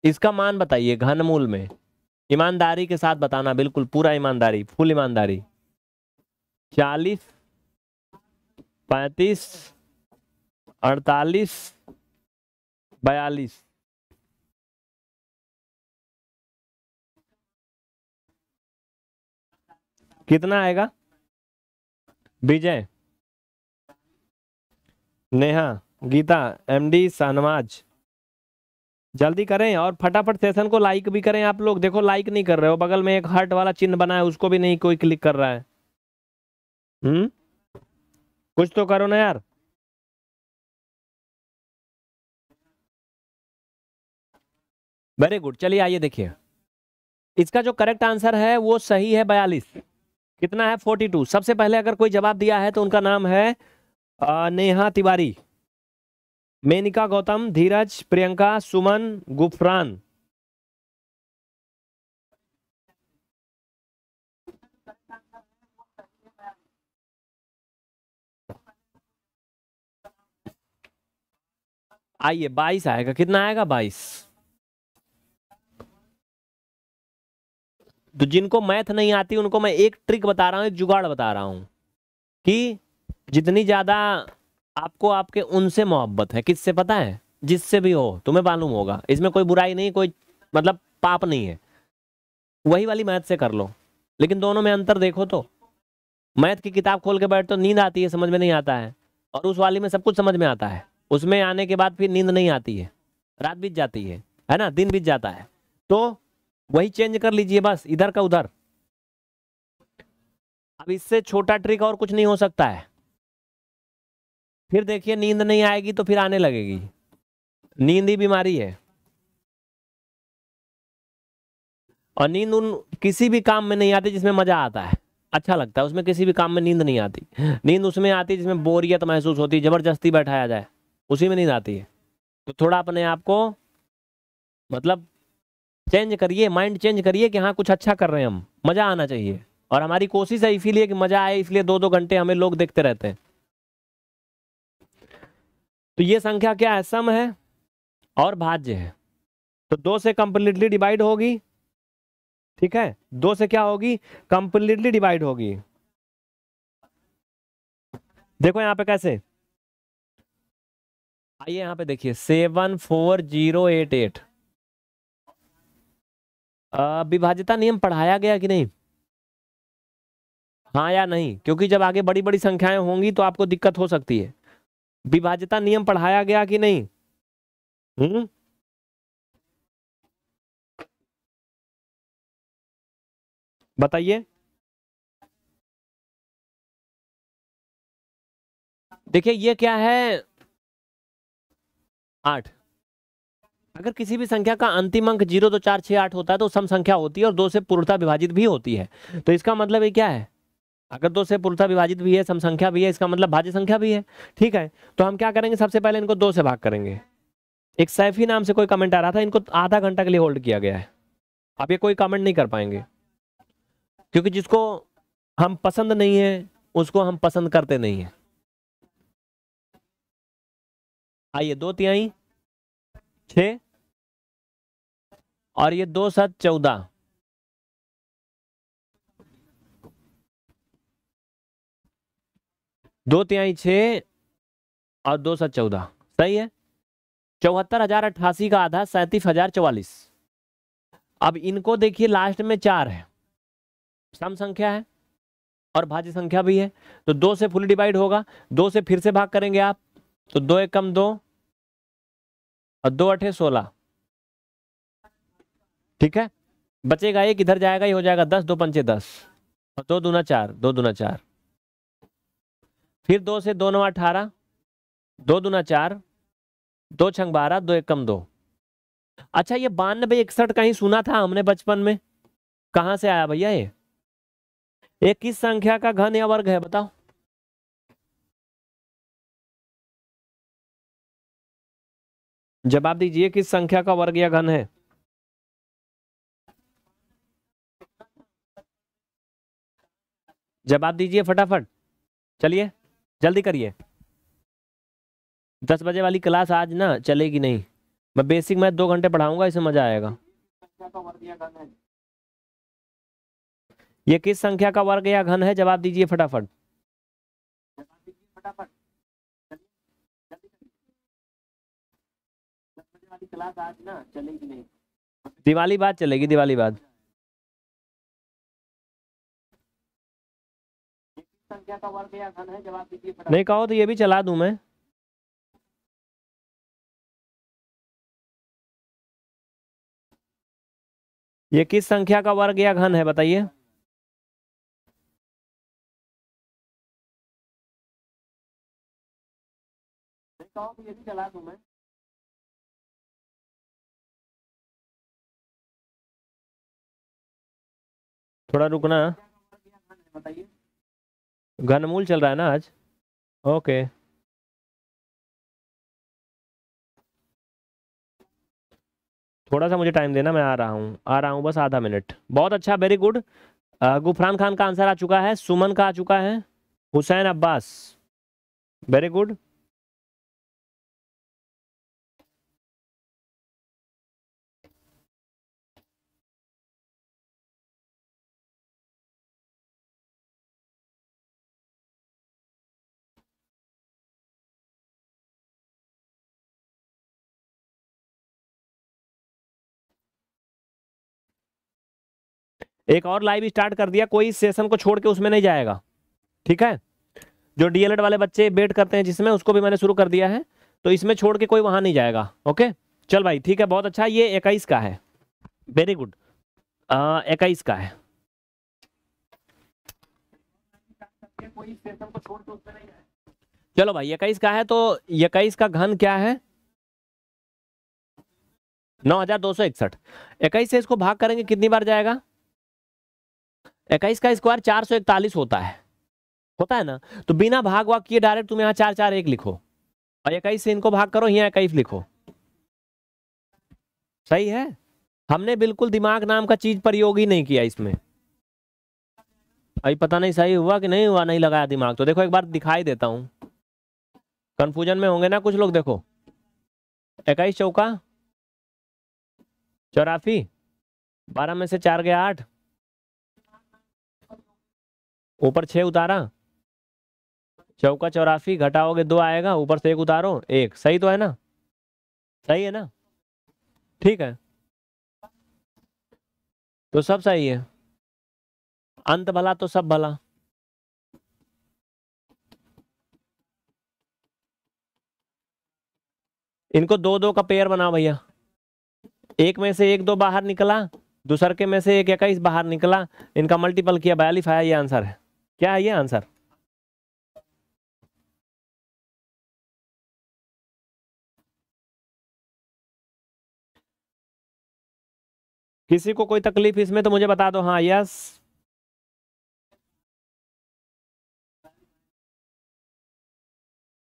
इसका मान बताइए घनमूल में ईमानदारी के साथ बताना बिल्कुल पूरा ईमानदारी फुल ईमानदारी चालीस पैंतीस अड़तालीस बयालीस कितना आएगा विजय नेहा गीता एमडी सानवाज जल्दी करें और फटाफट सेशन को लाइक भी करें आप लोग देखो लाइक नहीं कर रहे हो बगल में एक हार्ट वाला चिन्ह बना है उसको भी नहीं कोई क्लिक कर रहा है हम्म कुछ तो करो ना यार वेरी गुड चलिए आइए देखिए इसका जो करेक्ट आंसर है वो सही है बयालीस कितना है फोर्टी टू सबसे पहले अगर कोई जवाब दिया है तो उनका नाम है नेहा तिवारी मेनिका गौतम धीरज प्रियंका सुमन गुफरान आइए बाईस आएगा कितना आएगा बाईस तो जिनको मैथ नहीं आती उनको मैं एक ट्रिक बता रहा हूँ एक जुगाड़ बता रहा हूँ कि जितनी ज़्यादा आपको आपके उनसे मोहब्बत है किससे पता है जिससे भी हो तुम्हें मालूम होगा इसमें कोई बुराई नहीं कोई मतलब पाप नहीं है वही वाली मैथ से कर लो लेकिन दोनों में अंतर देखो तो मैथ की किताब खोल के बैठ तो नींद आती है समझ में नहीं आता है और उस वाली में सब कुछ समझ में आता है उसमें आने के बाद फिर नींद नहीं आती है रात बीत जाती है है ना दिन बीत जाता है तो वही चेंज कर लीजिए बस इधर का उधर अब इससे छोटा ट्रिक और कुछ नहीं हो सकता है फिर देखिए नींद नहीं आएगी तो फिर आने लगेगी नींद ही बीमारी है और नींद उन किसी भी काम में नहीं आती जिसमें मजा आता है अच्छा लगता है उसमें किसी भी काम में नींद नहीं आती नींद उसमें आती जिसमें बोरियत महसूस होती है जबरदस्ती बैठाया जाए उसी में नींद आती है तो थोड़ा अपने आप को मतलब चेंज करिए माइंड चेंज करिए कि हाँ कुछ अच्छा कर रहे हैं हम मज़ा आना चाहिए और हमारी कोशिश है इसीलिए कि मज़ा आए इसलिए दो दो घंटे हमें लोग देखते रहते हैं तो ये संख्या क्या है सम है और भाज्य है तो दो से कंप्लीटली डिवाइड होगी ठीक है दो से क्या होगी कंप्लीटली डिवाइड होगी देखो यहां पे कैसे आइए यहां पे देखिए seven four zero eight eight विभाज्यता नियम पढ़ाया गया कि नहीं हाँ या नहीं क्योंकि जब आगे बड़ी बड़ी संख्याएं होंगी तो आपको दिक्कत हो सकती है विभाज्यता नियम पढ़ाया गया कि नहीं हुँ? बताइए देखिए ये क्या है आठ अगर किसी भी संख्या का अंतिम अंक जीरो दो चार छः आठ होता है तो सम संख्या होती है और दो से पूर्णता विभाजित भी होती है तो इसका मतलब ये क्या है अगर दो से पूर्णता विभाजित भी है सम संख्या भी है इसका मतलब भाज्य संख्या भी है ठीक है तो हम क्या करेंगे सबसे पहले इनको दो से भाग करेंगे एक सैफी नाम से कोई कमेंट आ रहा था इनको आधा घंटा के लिए होल्ड किया गया है आप ये कोई कमेंट नहीं कर पाएंगे क्योंकि जिसको हम पसंद नहीं है उसको हम पसंद करते नहीं है आइए दो तिहाई छः और ये दो सात चौदह दो तिहाई छ और दो सात चौदह सही है चौहत्तर हजार अट्ठासी का आधा सैंतीस हजार चौवालीस अब इनको देखिए लास्ट में चार है सम संख्या है और भाज्य संख्या भी है तो दो से फुल डिवाइड होगा दो से फिर से भाग करेंगे आप तो दो एक कम दो और दो अठे सोलह ठीक है बचेगा एक इधर जाएगा ये हो जाएगा दस दो पंचे दस और दो दूना चार दो दूना चार फिर दो से दो नवा अठारह दो दूना चार दो छंग बारह दो एक कम दो अच्छा ये बानबे इकसठ कहीं सुना था हमने बचपन में कहा से आया भैया ये ये किस संख्या का घन या वर्ग है बताओ जवाब दीजिए किस संख्या का वर्ग या घन है जवाब दीजिए फटाफट चलिए जल्दी करिए दस बजे वाली क्लास आज ना चलेगी नहीं मैं बेसिक मैथ दो घंटे पढ़ाऊंगा इसे मज़ा आएगा ये किस संख्या का वर्ग या घन है जवाब दीजिए फटाफट दिवाली बाद चलेगी दिवाली बाद संख्या का वर्ग या घन है जवाब दीजिए नहीं कहो तो ये भी चला दूं मैं ये किस संख्या का वर्ग या घन है बताइए तो थोड़ा रुकना बताइए घनमूल चल रहा है ना आज ओके थोड़ा सा मुझे टाइम देना मैं आ रहा हूँ आ रहा हूँ बस आधा मिनट बहुत अच्छा वेरी गुड गुफरान खान का आंसर आ चुका है सुमन का आ चुका है हुसैन अब्बास वेरी गुड एक और लाइव स्टार्ट कर दिया कोई सेशन को छोड़ के उसमें नहीं जाएगा ठीक है जो डीएलएड वाले बच्चे वेट करते हैं जिसमें उसको भी मैंने शुरू कर दिया है तो इसमें छोड़ के कोई वहां नहीं जाएगा ओके चल भाई ठीक है बहुत अच्छा ये इक्कीस का है वेरी गुड इक्कीस का है चलो भाई इक्कीस का है तो इक्कीस का घन क्या है नौ हजार दो सौ इकसठ इक्कीस से इसको भाग करेंगे कितनी बार जाएगा इक्कीस का स्क्वायर चार सौ इकतालीस होता है होता है ना तो बिना भाग वाग किए डायरेक्ट तुम यहाँ चार चार एक लिखो और इक्कीस से इनको भाग करो यहाँ इक्कीस लिखो सही है हमने बिल्कुल दिमाग नाम का चीज प्रयोग ही नहीं किया इसमें अभी पता नहीं सही हुआ कि नहीं हुआ नहीं लगाया दिमाग तो देखो एक बार दिखाई देता हूँ कंफ्यूजन में होंगे ना कुछ लोग देखो इक्कीस चौका चौराफी बारह में से चार गया आठ ऊपर छः उतारा चौका चौरासी घटाओगे दो आएगा ऊपर से एक उतारो एक सही तो है ना सही है ना ठीक है तो सब सही है अंत भला तो सब भला इनको दो दो का पेयर बनाओ भैया एक में से एक दो बाहर निकला दूसर के में से एक इक्कीस बाहर निकला इनका मल्टीपल किया बयालीस आया ये आंसर है क्या है ये आंसर किसी को कोई तकलीफ इसमें तो मुझे बता दो हाँ यस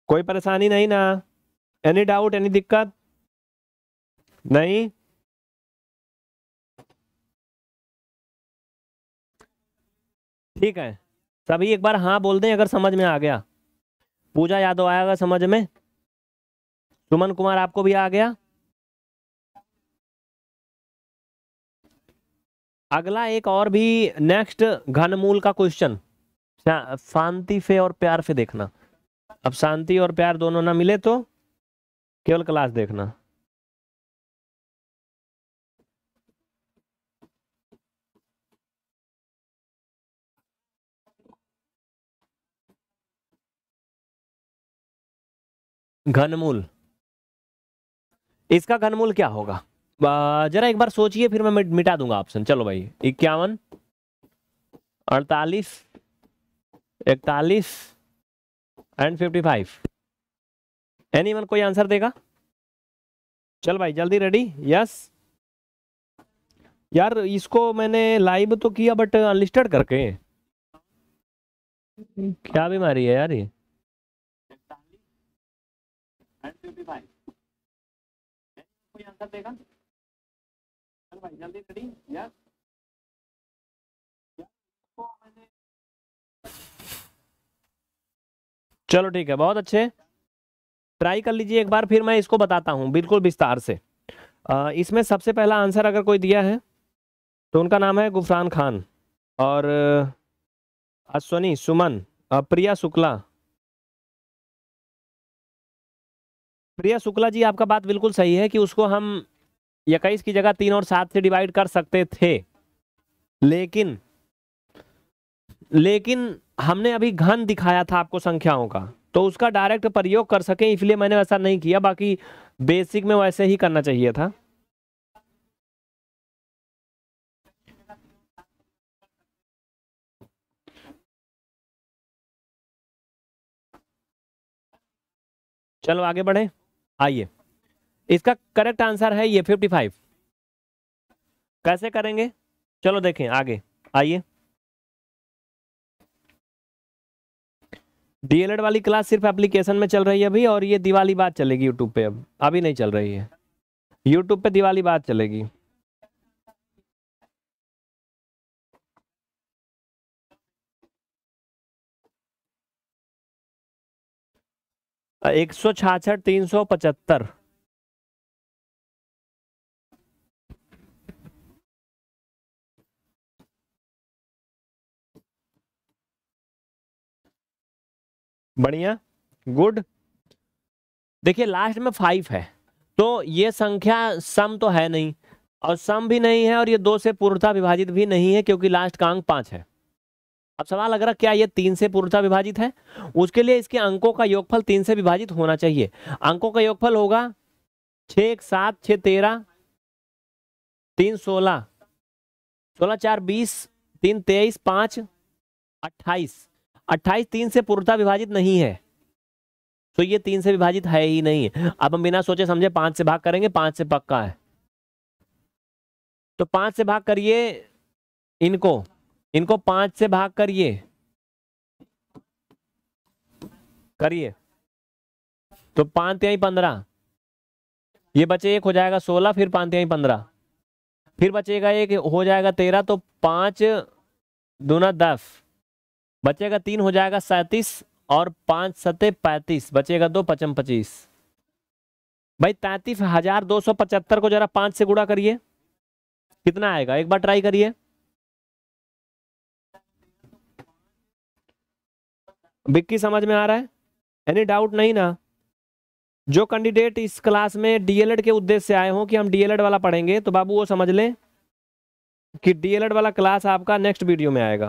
कोई परेशानी नहीं ना एनी डाउट एनी दिक्कत नहीं ठीक है सभी एक बार हाँ बोल दें अगर समझ में आ गया पूजा यादव आएगा समझ में सुमन कुमार आपको भी आ गया अगला एक और भी नेक्स्ट घनमूल का क्वेश्चन शांति से और प्यार से देखना अब शांति और प्यार दोनों ना मिले तो केवल क्लास देखना घनमूल इसका घनमूल क्या होगा जरा एक बार सोचिए फिर मैं मिटा दूंगा ऑप्शन चलो भाई इक्यावन अड़तालीस इकतालीस and fifty five any one कोई आंसर देगा चल भाई जल्दी रेडी यस यार इसको मैंने लाइव तो किया बट अनलिस्टेड करके क्या बीमारी है यार ये फाइव कोई आंसर देगा भाई जल्दी रेडी यस चलो ठीक है बहुत अच्छे ट्राई कर लीजिए एक बार फिर मैं इसको बताता हूँ बिल्कुल विस्तार से आ, इसमें सबसे पहला आंसर अगर कोई दिया है तो उनका नाम है गुफरान खान और अश्वनी सुमन प्रिया शुक्ला प्रिया शुक्ला जी आपका बात बिल्कुल सही है कि उसको हम इक्कीस की जगह तीन और सात से डिवाइड कर सकते थे लेकिन लेकिन हमने अभी घन दिखाया था आपको संख्याओं का तो उसका डायरेक्ट प्रयोग कर सके इसलिए मैंने वैसा नहीं किया बाकी बेसिक में वैसे ही करना चाहिए था चलो आगे बढ़े आइए इसका करेक्ट आंसर है ये फिफ्टी फाइव कैसे करेंगे चलो देखें आगे आइए डीएलएड वाली क्लास सिर्फ एप्लीकेशन में चल रही है अभी और ये दिवाली बात चलेगी यूट्यूब पे अब अभी नहीं चल रही है यूट्यूब पे दिवाली बात चलेगी एक सौ छाछठ तीन सौ पचहत्तर बढ़िया गुड देखिए लास्ट में फाइव है तो ये संख्या सम तो है नहीं और सम भी नहीं है और ये दो से पूर्णता विभाजित भी नहीं है क्योंकि लास्ट का अंक पांच है अब सवाल अगर क्या ये तीन से पूर्णता विभाजित है उसके लिए इसके अंकों का योगफल तीन से विभाजित होना चाहिए अंकों का योगफल होगा छ एक सात छ तेरह तीन सोलह सोलह चार बीस तीन तेईस पांच अट्ठाईस अट्ठाईस तीन से पूर्णता विभाजित नहीं है तो ये तीन से विभाजित है ही नहीं अब हम बिना सोचे समझे पांच से भाग करेंगे पांच से पक्का है तो पांच से भाग करिए इनको इनको पांच से भाग करिए करिए तो पांच यही पंद्रह ये बचे एक हो जाएगा सोलह फिर पांच यही पंद्रह फिर बचेगा एक हो जाएगा तेरह तो पांच दूना दस बचेगा तीन हो जाएगा सैतीस और पांच सते पैतीस बचेगा दो पचम पच्चीस भाई तैतीस हजार दो सौ पचहत्तर को जरा पांच से गुड़ा करिए कितना आएगा एक बार ट्राई करिए बिक्की समझ में आ रहा है एनी डाउट नहीं ना जो कैंडिडेट इस क्लास में डीएलएड के उद्देश्य से आए हों कि हम डीएलएड वाला पढ़ेंगे तो बाबू वो समझ लें कि डीएलएड वाला क्लास आपका नेक्स्ट वीडियो में आएगा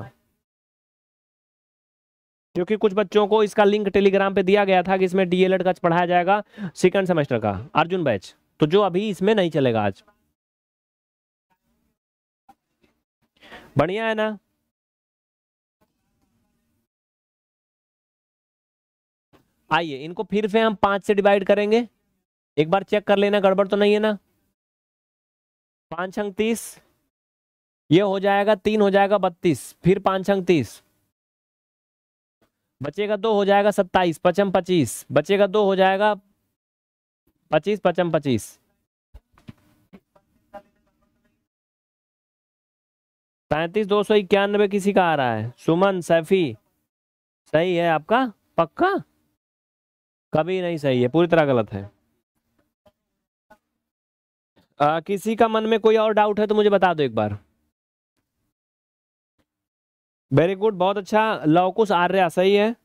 क्योंकि कुछ बच्चों को इसका लिंक टेलीग्राम पे दिया गया था कि इसमें डीएलएड का पढ़ाया जाएगा सेकंड सेमेस्टर का अर्जुन बैच तो जो अभी इसमें नहीं चलेगा आज बढ़िया है ना आइए इनको फिर से हम पांच से डिवाइड करेंगे एक बार चेक कर लेना गड़बड़ तो नहीं है ना पांच अंक तीस ये हो जाएगा तीन हो जाएगा बत्तीस फिर पांच अंक तीस बचेगा दो हो जाएगा सत्ताईस पचम पच्चीस बचेगा दो हो जाएगा पच्चीस पचम पच्चीस पैंतीस दो सौ इक्यानवे किसी का आ रहा है सुमन सैफी सही है आपका पक्का कभी नहीं सही है पूरी तरह गलत है आ, किसी का मन में कोई और डाउट है तो मुझे बता दो एक बार वेरी गुड बहुत अच्छा लवकुश आर्य सही है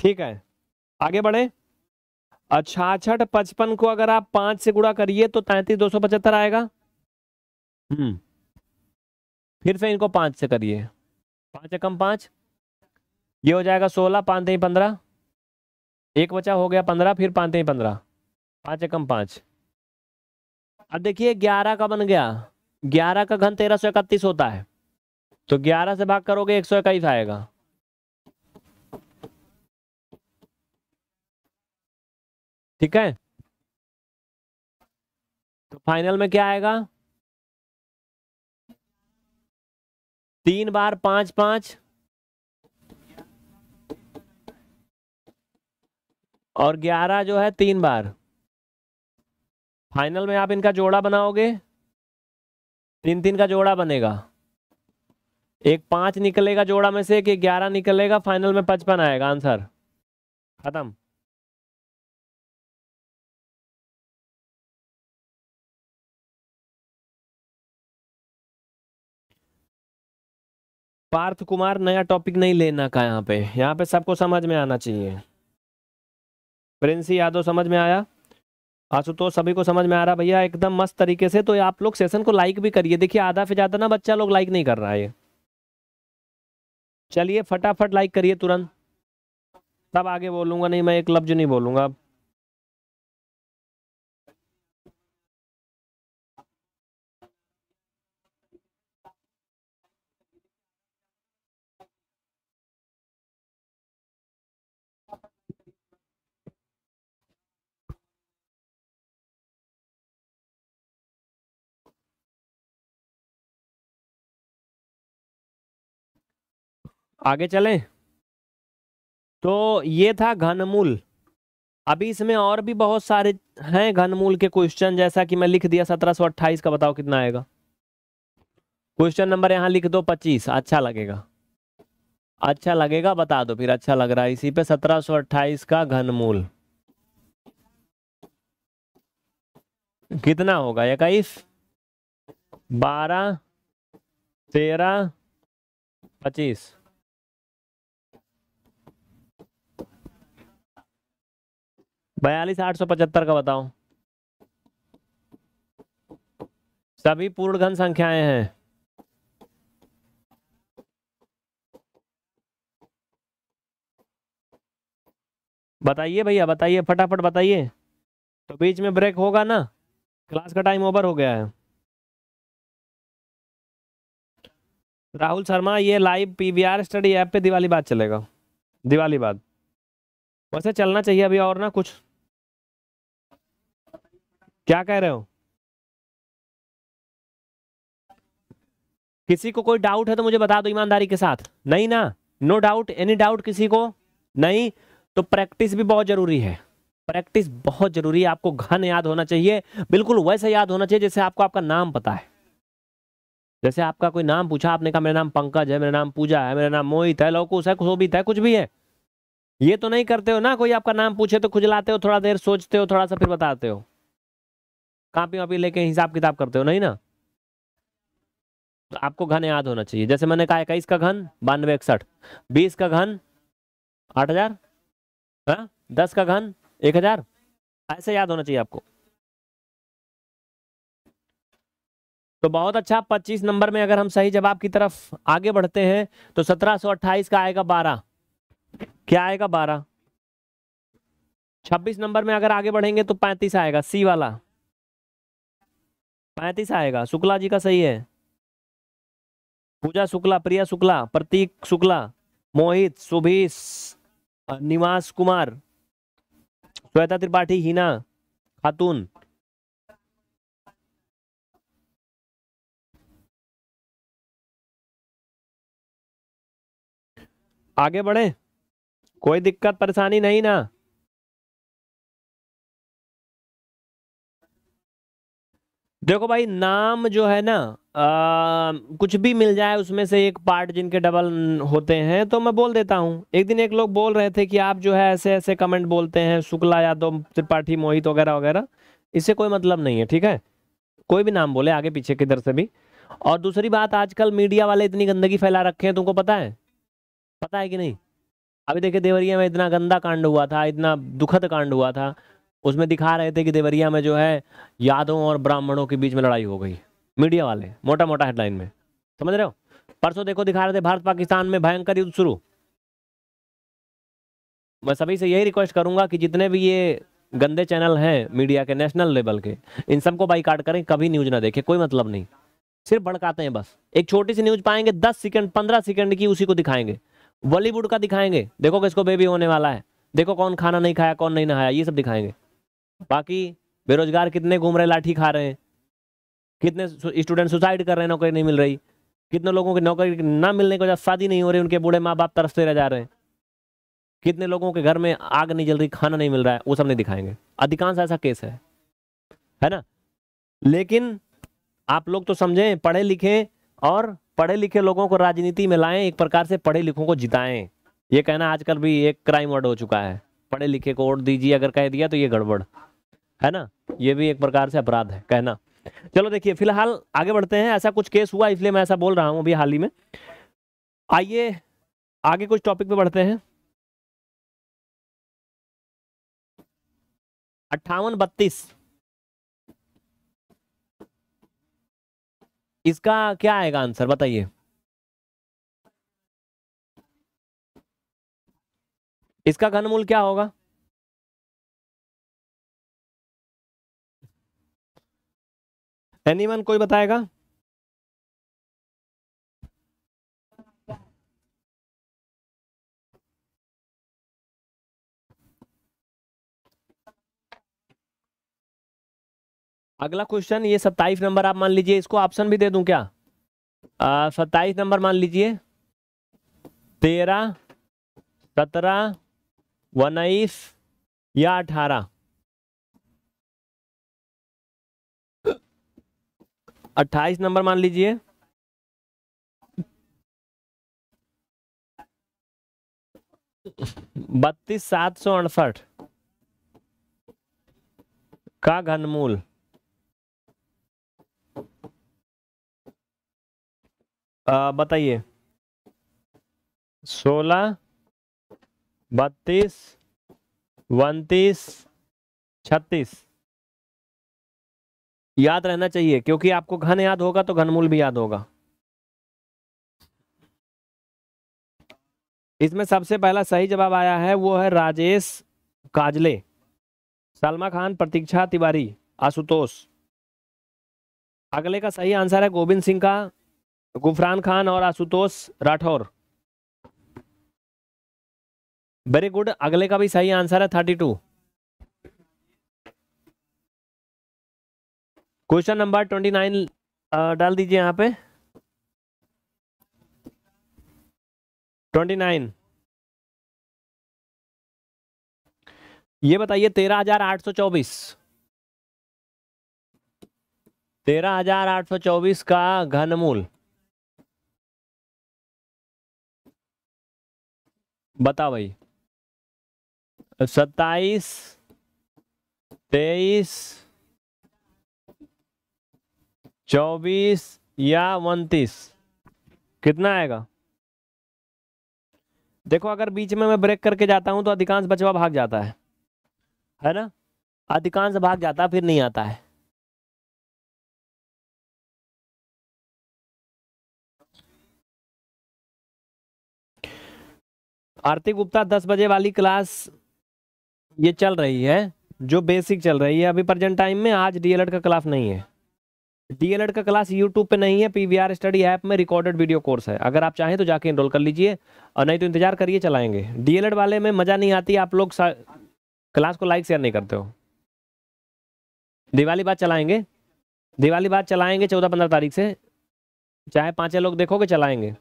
ठीक है आगे बढ़े छाछठ पचपन को अगर आप पांच से गुड़ा करिए तो तैतीस दो सौ पचहत्तर आएगा हम्म फिर से इनको पांच से करिए पांच एकम पांच ये हो जाएगा सोलह पाँच ही पंद्रह एक बचा हो गया पंद्रह फिर पाँच ही पंद्रह पाँच एकम पाँच अब देखिए ग्यारह का बन गया ग्यारह का घन तेरह सौ इकतीस होता है तो ग्यारह से भाग करोगे एक सौ इक्कीस आएगा ठीक है तो फाइनल में क्या आएगा तीन बार पांच पांच और ग्यारह जो है तीन बार फाइनल में आप इनका जोड़ा बनाओगे तीन तीन का जोड़ा बनेगा एक पांच निकलेगा जोड़ा में से एक ग्यारह निकलेगा फाइनल में पचपन आएगा आंसर खत्म पार्थ कुमार नया टॉपिक नहीं लेना का यहाँ पे यहाँ पे सबको समझ में आना चाहिए प्रिंस यादव समझ में आया आशुतोष सभी को समझ में आ रहा भैया एकदम मस्त तरीके से तो आप लोग सेशन को लाइक भी करिए देखिए आधा से ज़्यादा ना बच्चा लोग लाइक नहीं कर रहा है ये चलिए फटाफट लाइक करिए तुरंत तब आगे बोलूंगा नहीं मैं एक लफ्ज नहीं बोलूंगा अब आगे चलें तो ये था घनमूल अभी इसमें और भी बहुत सारे हैं घनमूल के क्वेश्चन जैसा कि मैं लिख दिया सत्रह सौ अट्ठाईस का बताओ कितना आएगा क्वेश्चन नंबर यहाँ लिख दो पच्चीस अच्छा लगेगा अच्छा लगेगा बता दो फिर अच्छा लग रहा है इसी पे सत्रह सौ अट्ठाईस का घनमूल कितना होगा इक्कीस बारह तेरह पच्चीस बयालीस आठ सौ पचहत्तर का बताओ सभी पूर्ण घन संख्याएं हैं बताइए भैया बताइए फटाफट बताइए तो बीच में ब्रेक होगा ना क्लास का टाइम ओवर हो गया है राहुल शर्मा ये लाइव पीवीआर स्टडी ऐप पे दिवाली बाद चलेगा दिवाली बाद वैसे चलना चाहिए अभी और ना कुछ क्या कह रहे हो किसी को कोई डाउट है तो मुझे बता दो ईमानदारी के साथ नहीं ना नो डाउट एनी डाउट किसी को नहीं तो प्रैक्टिस भी बहुत जरूरी है प्रैक्टिस बहुत जरूरी है आपको घन याद होना चाहिए बिल्कुल वैसे याद होना चाहिए जैसे आपको आपका नाम पता है जैसे आपका कोई नाम पूछा आपने कहा मेरा नाम पंकज है मेरा नाम पूजा है मेरा नाम मोहित है लोकूस है शोभित है कुछ भी है ये तो नहीं करते हो ना कोई आपका नाम पूछे तो खुजलाते हो थोड़ा देर सोचते हो थोड़ा सा फिर बताते हो कापी वापी लेके हिसाब किताब करते हो नहीं ना तो आपको घन याद होना चाहिए जैसे मैंने कहा इक्कीस का घन बानवे इकसठ बीस का घन आठ हजार हाँ? दस का घन एक हजार ऐसे याद होना चाहिए आपको तो बहुत अच्छा 25 नंबर में अगर हम सही जवाब की तरफ आगे बढ़ते हैं तो 1728 का आएगा 12 क्या आएगा 12 26 नंबर में अगर आगे बढ़ेंगे तो 35 आएगा सी वाला पैंतीस आएगा शुक्ला जी का सही है पूजा शुक्ला प्रिया शुक्ला प्रतीक शुक्ला मोहित सुभीष निवास कुमार श्वेता त्रिपाठी हिना खातून आगे बढ़े कोई दिक्कत परेशानी नहीं ना देखो भाई नाम जो है ना आ, कुछ भी मिल जाए उसमें से एक पार्ट जिनके डबल होते हैं तो मैं बोल देता हूँ एक दिन एक लोग बोल रहे थे कि आप जो है ऐसे ऐसे कमेंट बोलते हैं शुक्ला यादव त्रिपाठी मोहित वगैरह वगैरह इससे कोई मतलब नहीं है ठीक है कोई भी नाम बोले आगे पीछे किधर से भी और दूसरी बात आजकल मीडिया वाले इतनी गंदगी फैला रखे हैं तुमको पता है पता है कि नहीं अभी देखिए देवरिया में इतना गंदा कांड हुआ था इतना दुखद कांड हुआ था उसमें दिखा रहे थे कि देवरिया में जो है यादों और ब्राह्मणों के बीच में लड़ाई हो गई मीडिया वाले मोटा मोटा हेडलाइन में समझ रहे हो परसों देखो दिखा रहे थे भारत पाकिस्तान में भयंकर युद्ध शुरू मैं सभी से यही रिक्वेस्ट करूंगा कि जितने भी ये गंदे चैनल हैं मीडिया के नेशनल लेवल के इन सबको काट करें कभी न्यूज ना देखें कोई मतलब नहीं सिर्फ भड़काते हैं बस एक छोटी सी न्यूज पाएंगे दस सेकंड पंद्रह सेकंड की उसी को दिखाएंगे बॉलीवुड का दिखाएंगे देखो किसको बेबी होने वाला है देखो कौन खाना नहीं खाया कौन नहीं नहाया ये सब दिखाएंगे बाकी बेरोजगार कितने घूम रहे लाठी खा रहे हैं कितने स्टूडेंट सुसाइड कर रहे हैं नौकरी नहीं मिल रही कितने लोगों की नौकरी ना मिलने की वजह शादी नहीं हो रही उनके बूढ़े माँ बाप तरसते रह जा रहे हैं कितने लोगों के घर में आग नहीं जल रही खाना नहीं मिल रहा है वो सब नहीं दिखाएंगे अधिकांश ऐसा केस है है ना लेकिन आप लोग तो समझें पढ़े लिखे और पढ़े लिखे लोगों को राजनीति में लाएं एक प्रकार से पढ़े लिखों को जिताएं ये कहना आजकल भी एक क्राइम वर्ड हो चुका है पढ़े लिखे को वोट दीजिए अगर कह दिया तो ये गड़बड़ है ना ये भी एक प्रकार से अपराध है कहना चलो देखिए फिलहाल आगे बढ़ते हैं ऐसा कुछ केस हुआ इसलिए मैं ऐसा बोल रहा हूँ अभी हाल ही में आइए आगे कुछ टॉपिक पे बढ़ते हैं अट्ठावन बत्तीस इसका क्या आएगा आंसर बताइए इसका घनमूल क्या होगा एनीवन कोई बताएगा अगला क्वेश्चन ये सत्ताईस नंबर आप मान लीजिए इसको ऑप्शन भी दे दूं क्या सत्ताईस नंबर मान लीजिए तेरह सत्रह उन्नीस या अठारह अट्ठाईस नंबर मान लीजिए बत्तीस सात सौ अड़सठ का घनमूल बताइए सोलह बत्तीस उनतीस छत्तीस याद रहना चाहिए क्योंकि आपको घन याद होगा तो घनमूल भी याद होगा इसमें सबसे पहला सही जवाब आया है वो है राजेश काजले सलमा खान प्रतीक्षा तिवारी आशुतोष अगले का सही आंसर है गोविंद सिंह का गुफरान खान और आशुतोष राठौर वेरी गुड अगले का भी सही आंसर है thirty two question number twenty nine डाल दीजिए यहाँ पे ट्वेंटी नाइन ये बताइए तेरह हजार आठ सौ चौबीस तेरह हजार आठ सौ चौबीस का घनमूल बता भाई सत्ताईस तेईस चौबीस या उनतीस कितना आएगा देखो अगर बीच में मैं ब्रेक करके जाता हूं तो अधिकांश बचवा भाग जाता है है ना अधिकांश भाग जाता फिर नहीं आता है आरती गुप्ता दस बजे वाली क्लास ये चल रही है जो बेसिक चल रही है अभी प्रेजेंट टाइम में आज डीएलएड का क्लास नहीं है डीएलएड का क्लास यूट्यूब पे नहीं है पीवीआर स्टडी ऐप में रिकॉर्डेड वीडियो कोर्स है अगर आप चाहें तो जाके इनरोल कर लीजिए और नहीं तो इंतजार करिए चलाएंगे डीएलएड वाले में मज़ा नहीं आती आप लोग क्लास को लाइक शेयर नहीं करते हो दिवाली बाद चलाएंगे दिवाली बाद चलाएंगे चौदह पंद्रह तारीख से चाहे पाँचे लोग देखोगे चलाएंगे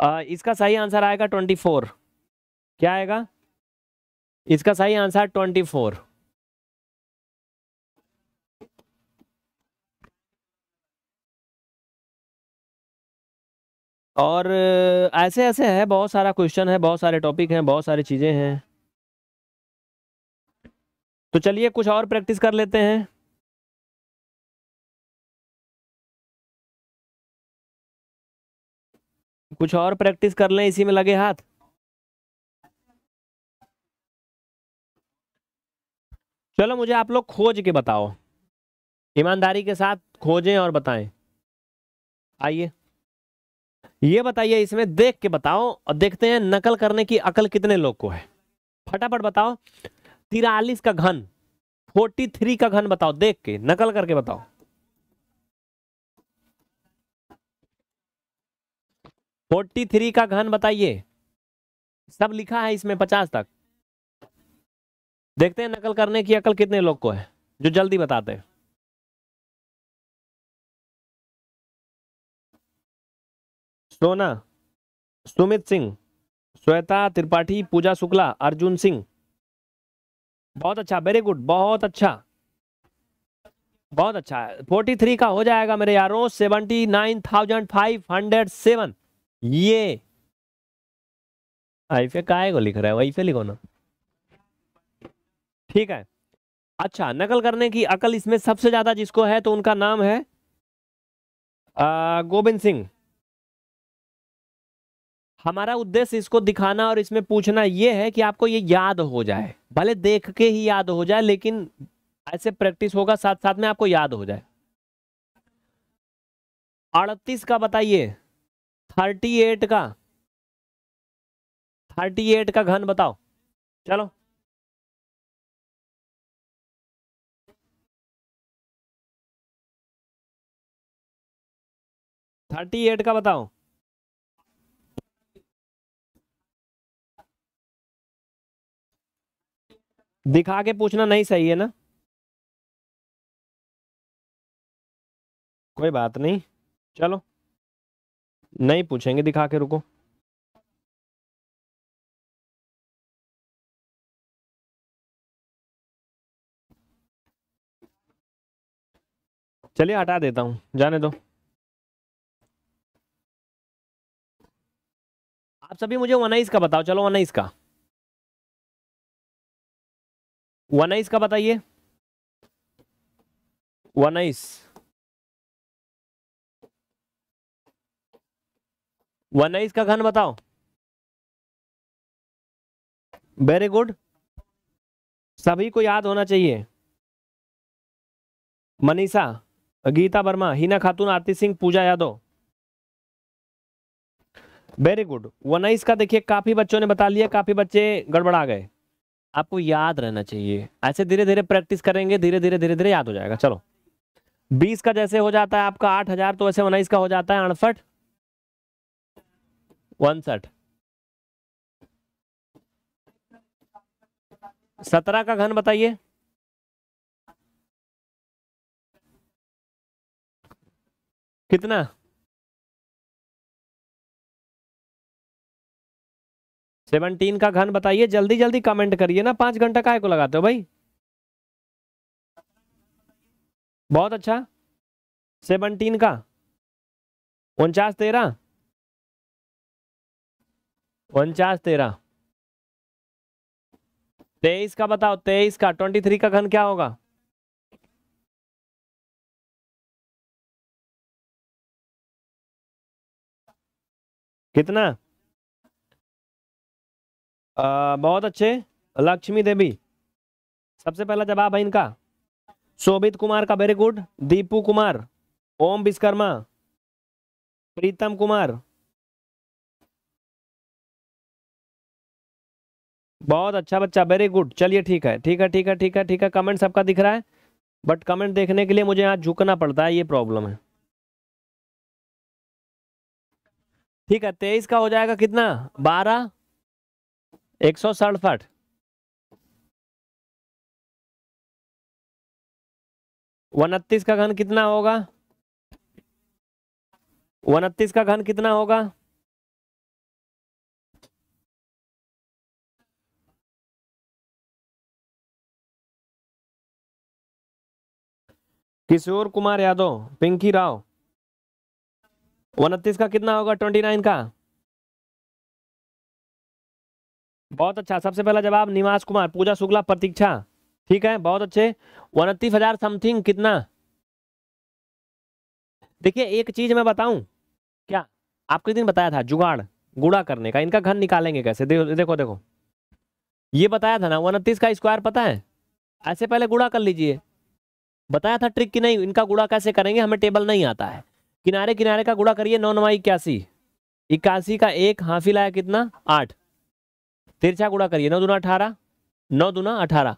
आ, इसका सही आंसर आएगा ट्वेंटी फोर क्या आएगा इसका सही आंसर ट्वेंटी फोर और ऐसे ऐसे है बहुत सारा क्वेश्चन है बहुत सारे टॉपिक हैं बहुत सारी चीज़ें हैं तो चलिए कुछ और प्रैक्टिस कर लेते हैं कुछ और प्रैक्टिस कर लें इसी में लगे हाथ चलो मुझे आप लोग खोज के बताओ ईमानदारी के साथ खोजें और बताएं आइए ये बताइए इसमें देख के बताओ और देखते हैं नकल करने की अकल कितने लोग को है फटाफट बताओ तिरालीस का घन फोर्टी थ्री का घन बताओ देख के नकल करके बताओ फोर्टी थ्री का घन बताइए सब लिखा है इसमें पचास तक देखते हैं नकल करने की अकल कितने लोग को है जो जल्दी बताते हैं सोना सुमित सिंह श्वेता त्रिपाठी पूजा शुक्ला अर्जुन सिंह बहुत अच्छा वेरी गुड बहुत अच्छा बहुत अच्छा है फोर्टी थ्री का हो जाएगा मेरे यारों seventy nine thousand five hundred seven ये आई फे काय को लिख रहा है वही फे लिखो ना ठीक है अच्छा नकल करने की अकल इसमें सबसे ज्यादा जिसको है तो उनका नाम है गोविंद सिंह हमारा उद्देश्य इसको दिखाना और इसमें पूछना ये है कि आपको ये याद हो जाए भले देख के ही याद हो जाए लेकिन ऐसे प्रैक्टिस होगा साथ साथ में आपको याद हो जाए अड़तीस का बताइए थर्टी एट का थर्टी एट का घन बताओ चलो थर्टी एट का बताओ दिखा के पूछना नहीं सही है ना कोई बात नहीं चलो नहीं पूछेंगे दिखा के रुको चलिए हटा देता हूं जाने दो आप सभी मुझे वनाइस का बताओ चलो वनाइस का वन आइस का बताइए वन आइस वन आइस का घन बताओ वेरी गुड सभी को याद होना चाहिए मनीषा गीता वर्मा हीना खातून आरती सिंह पूजा यादव वेरी गुड आइस का देखिए काफी बच्चों ने बता लिया काफी बच्चे गड़बड़ा गए आपको याद रहना चाहिए ऐसे धीरे धीरे प्रैक्टिस करेंगे धीरे धीरे धीरे धीरे याद हो जाएगा चलो बीस का जैसे हो जाता है आपका आठ हजार तो वैसे उन्नीस का हो जाता है अड़सठ उनसठ सत्रह का घन बताइए कितना सेवनटीन का घन बताइए जल्दी जल्दी कमेंट करिए ना पांच घंटा काय को लगाते हो भाई बहुत अच्छा सेवनटीन का उनचास तेरह उनचास तेरह तेईस का बताओ तेईस का ट्वेंटी थ्री का घन क्या होगा कितना आ, बहुत अच्छे लक्ष्मी देवी सबसे पहला जवाब है इनका शोभित कुमार का वेरी गुड दीपू कुमार ओम विश्वकर्मा प्रीतम कुमार बहुत अच्छा बच्चा वेरी गुड चलिए ठीक है ठीक है ठीक है ठीक है ठीक है कमेंट सबका दिख रहा है बट कमेंट देखने के लिए मुझे यहाँ झुकना पड़ता है ये प्रॉब्लम है ठीक है तेईस का हो जाएगा कितना बारह एक सौ सड़सठ उनतीस का घन कितना होगा उनतीस का घन कितना होगा किशोर कुमार यादव पिंकी राव उनतीस का कितना होगा ट्वेंटी नाइन का बहुत अच्छा सबसे पहला जवाब निवास कुमार पूजा शुक्ला प्रतीक्षा ठीक है बहुत अच्छे उनतीस हजार समथिंग कितना देखिए एक चीज मैं बताऊं क्या आपके दिन बताया था जुगाड़ गुड़ा करने का इनका घन निकालेंगे कैसे दे, देखो देखो ये बताया था ना उनतीस का स्क्वायर पता है ऐसे पहले गुड़ा कर लीजिए बताया था ट्रिक कि नहीं इनका गुड़ा कैसे करेंगे हमें टेबल नहीं आता है किनारे किनारे का गुड़ा करिए नौ नवा इक्यासी इक्यासी का एक हाफी लाया कितना आठ तिरछा गुड़ा करिए नौ दुना अठारह नौ दुना अठारह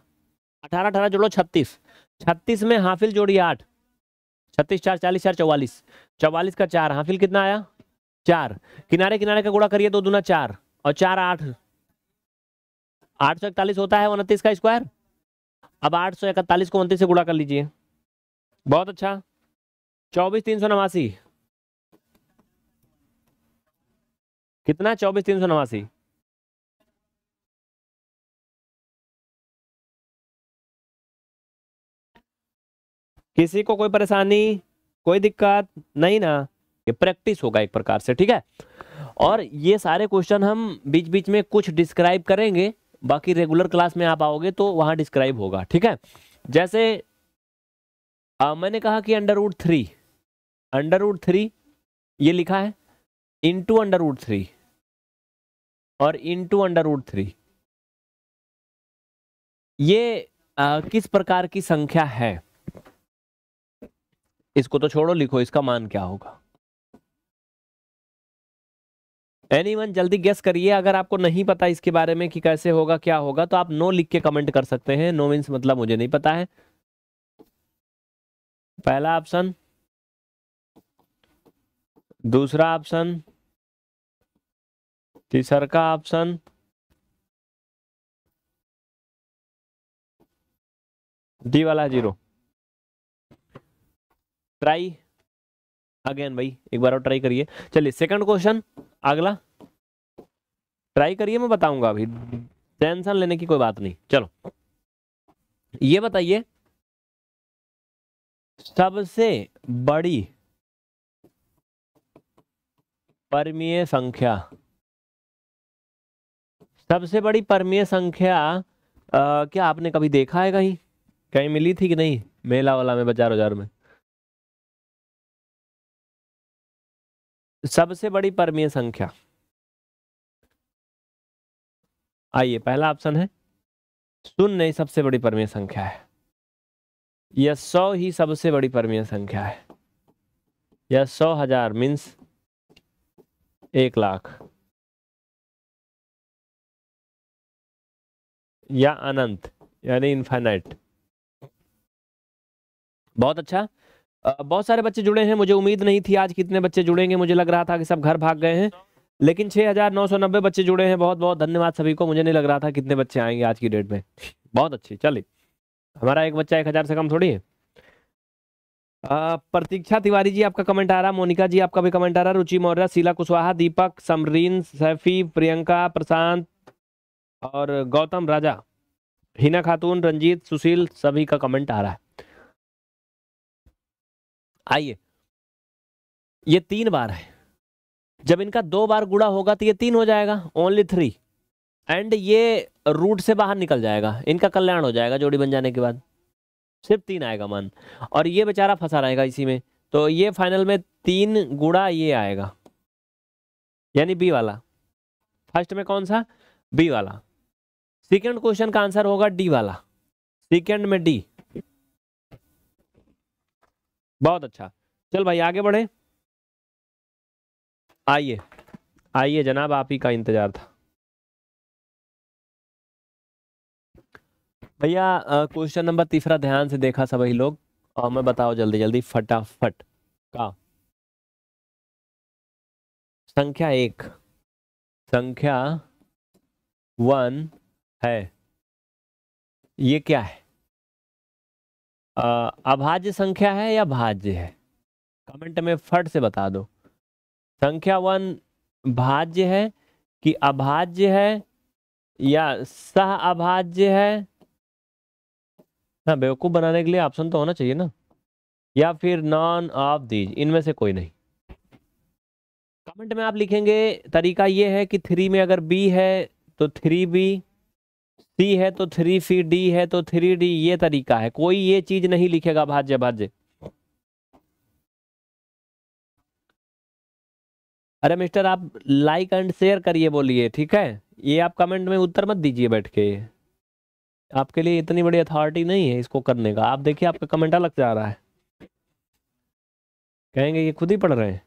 अठारह अठारह जोड़ो छत्तीस छत्तीस में हाफिल जोड़िए आठ छत्तीस चार चालीस चार चौवालीस चौवालीस का चार हाफिल कितना आया चार किनारे किनारे का गुड़ा करिए दो दुना चार और चार आठ आठ सौ इकतालीस होता है उनतीस का स्क्वायर अब आठ सौ इकतालीस को उनतीस से गुड़ा कर लीजिए बहुत अच्छा चौबीस तीन सौ नवासी कितना चौबीस तीन सौ नवासी किसी को कोई परेशानी कोई दिक्कत नहीं ना ये प्रैक्टिस होगा एक प्रकार से ठीक है और ये सारे क्वेश्चन हम बीच बीच में कुछ डिस्क्राइब करेंगे बाकी रेगुलर क्लास में आप आओगे तो वहाँ डिस्क्राइब होगा ठीक है जैसे आ, मैंने कहा कि under root three under root three ये लिखा है इंटू अंडर रूट थ्री और इंटू अंडर रूट थ्री ये आ, किस प्रकार की संख्या है इसको तो छोड़ो लिखो इसका मान क्या होगा एनी वन जल्दी गेस करिए अगर आपको नहीं पता इसके बारे में कि कैसे होगा क्या होगा तो आप नो लिख के कमेंट कर सकते हैं नो मीन्स मतलब मुझे नहीं पता है पहला ऑप्शन दूसरा ऑप्शन तीसरा का ऑप्शन डी वाला जीरो ट्राई अगेन भाई एक बार और ट्राई करिए चलिए सेकंड क्वेश्चन अगला ट्राई करिए मैं बताऊंगा अभी टेंशन लेने की कोई बात नहीं चलो ये बताइए सबसे बड़ी परमीय संख्या सबसे बड़ी परमीय संख्या आ, क्या आपने कभी देखा है कहीं कहीं मिली थी कि नहीं मेला वाला में बाजार बाजार में सबसे बड़ी परमीय संख्या आइए पहला ऑप्शन है शून्य सबसे बड़ी परमीय संख्या है यह सौ ही सबसे बड़ी परमीय संख्या है यह सौ हजार मीन्स एक लाख या अनंत यानी इन्फाइनाइट बहुत अच्छा बहुत सारे बच्चे जुड़े हैं मुझे उम्मीद नहीं थी आज कितने बच्चे जुड़ेंगे मुझे लग रहा था कि सब घर भाग गए हैं लेकिन 6,990 बच्चे जुड़े हैं बहुत बहुत धन्यवाद सभी को मुझे नहीं लग रहा था कितने बच्चे आएंगे आज की डेट में बहुत अच्छे चलिए हमारा एक बच्चा एक हज़ार से कम थोड़ी है प्रतीक्षा तिवारी जी आपका कमेंट आ रहा मोनिका जी आपका भी कमेंट आ रहा रुचि मौर्य शीला कुशवाहा दीपक समरीन सैफी प्रियंका प्रशांत और गौतम राजा हिना खातून रंजीत सुशील सभी का कमेंट आ रहा है आइए ये तीन बार है जब इनका दो बार गुड़ा होगा तो ये तीन हो जाएगा ओनली थ्री एंड ये रूट से बाहर निकल जाएगा इनका कल्याण हो जाएगा जोड़ी बन जाने के बाद सिर्फ तीन आएगा मान और ये बेचारा फंसा रहेगा इसी में तो ये फाइनल में तीन गुड़ा ये आएगा यानी बी वाला फर्स्ट में कौन सा बी वाला सेकेंड क्वेश्चन का आंसर होगा डी वाला सेकेंड में डी बहुत अच्छा चल भाई आगे बढ़े आइए आइए जनाब आप ही का इंतजार था भैया क्वेश्चन नंबर तीसरा ध्यान से देखा सभी लोग और मैं बताओ जल्दी जल्दी फटाफट का संख्या एक संख्या वन है ये क्या है अभाज्य संख्या है या भाज्य है कमेंट में फट से बता दो संख्या वन भाज्य है कि अभाज्य है या सह अभाज्य है ना हाँ, बेवकूफ़ बनाने के लिए ऑप्शन तो होना चाहिए ना या फिर नॉन ऑफ दीज इनमें से कोई नहीं कमेंट में आप लिखेंगे तरीका ये है कि थ्री में अगर बी है तो थ्री बी सी है तो थ्री सी डी है तो थ्री डी ये तरीका है कोई ये चीज नहीं लिखेगा भाज्य भाज्य अरे मिस्टर आप लाइक एंड शेयर करिए बोलिए ठीक है ये आप कमेंट में उत्तर मत दीजिए बैठ के आपके लिए इतनी बड़ी अथॉरिटी नहीं है इसको करने का आप देखिए आपका कमेंट अलग जा रहा है कहेंगे ये खुद ही पढ़ रहे हैं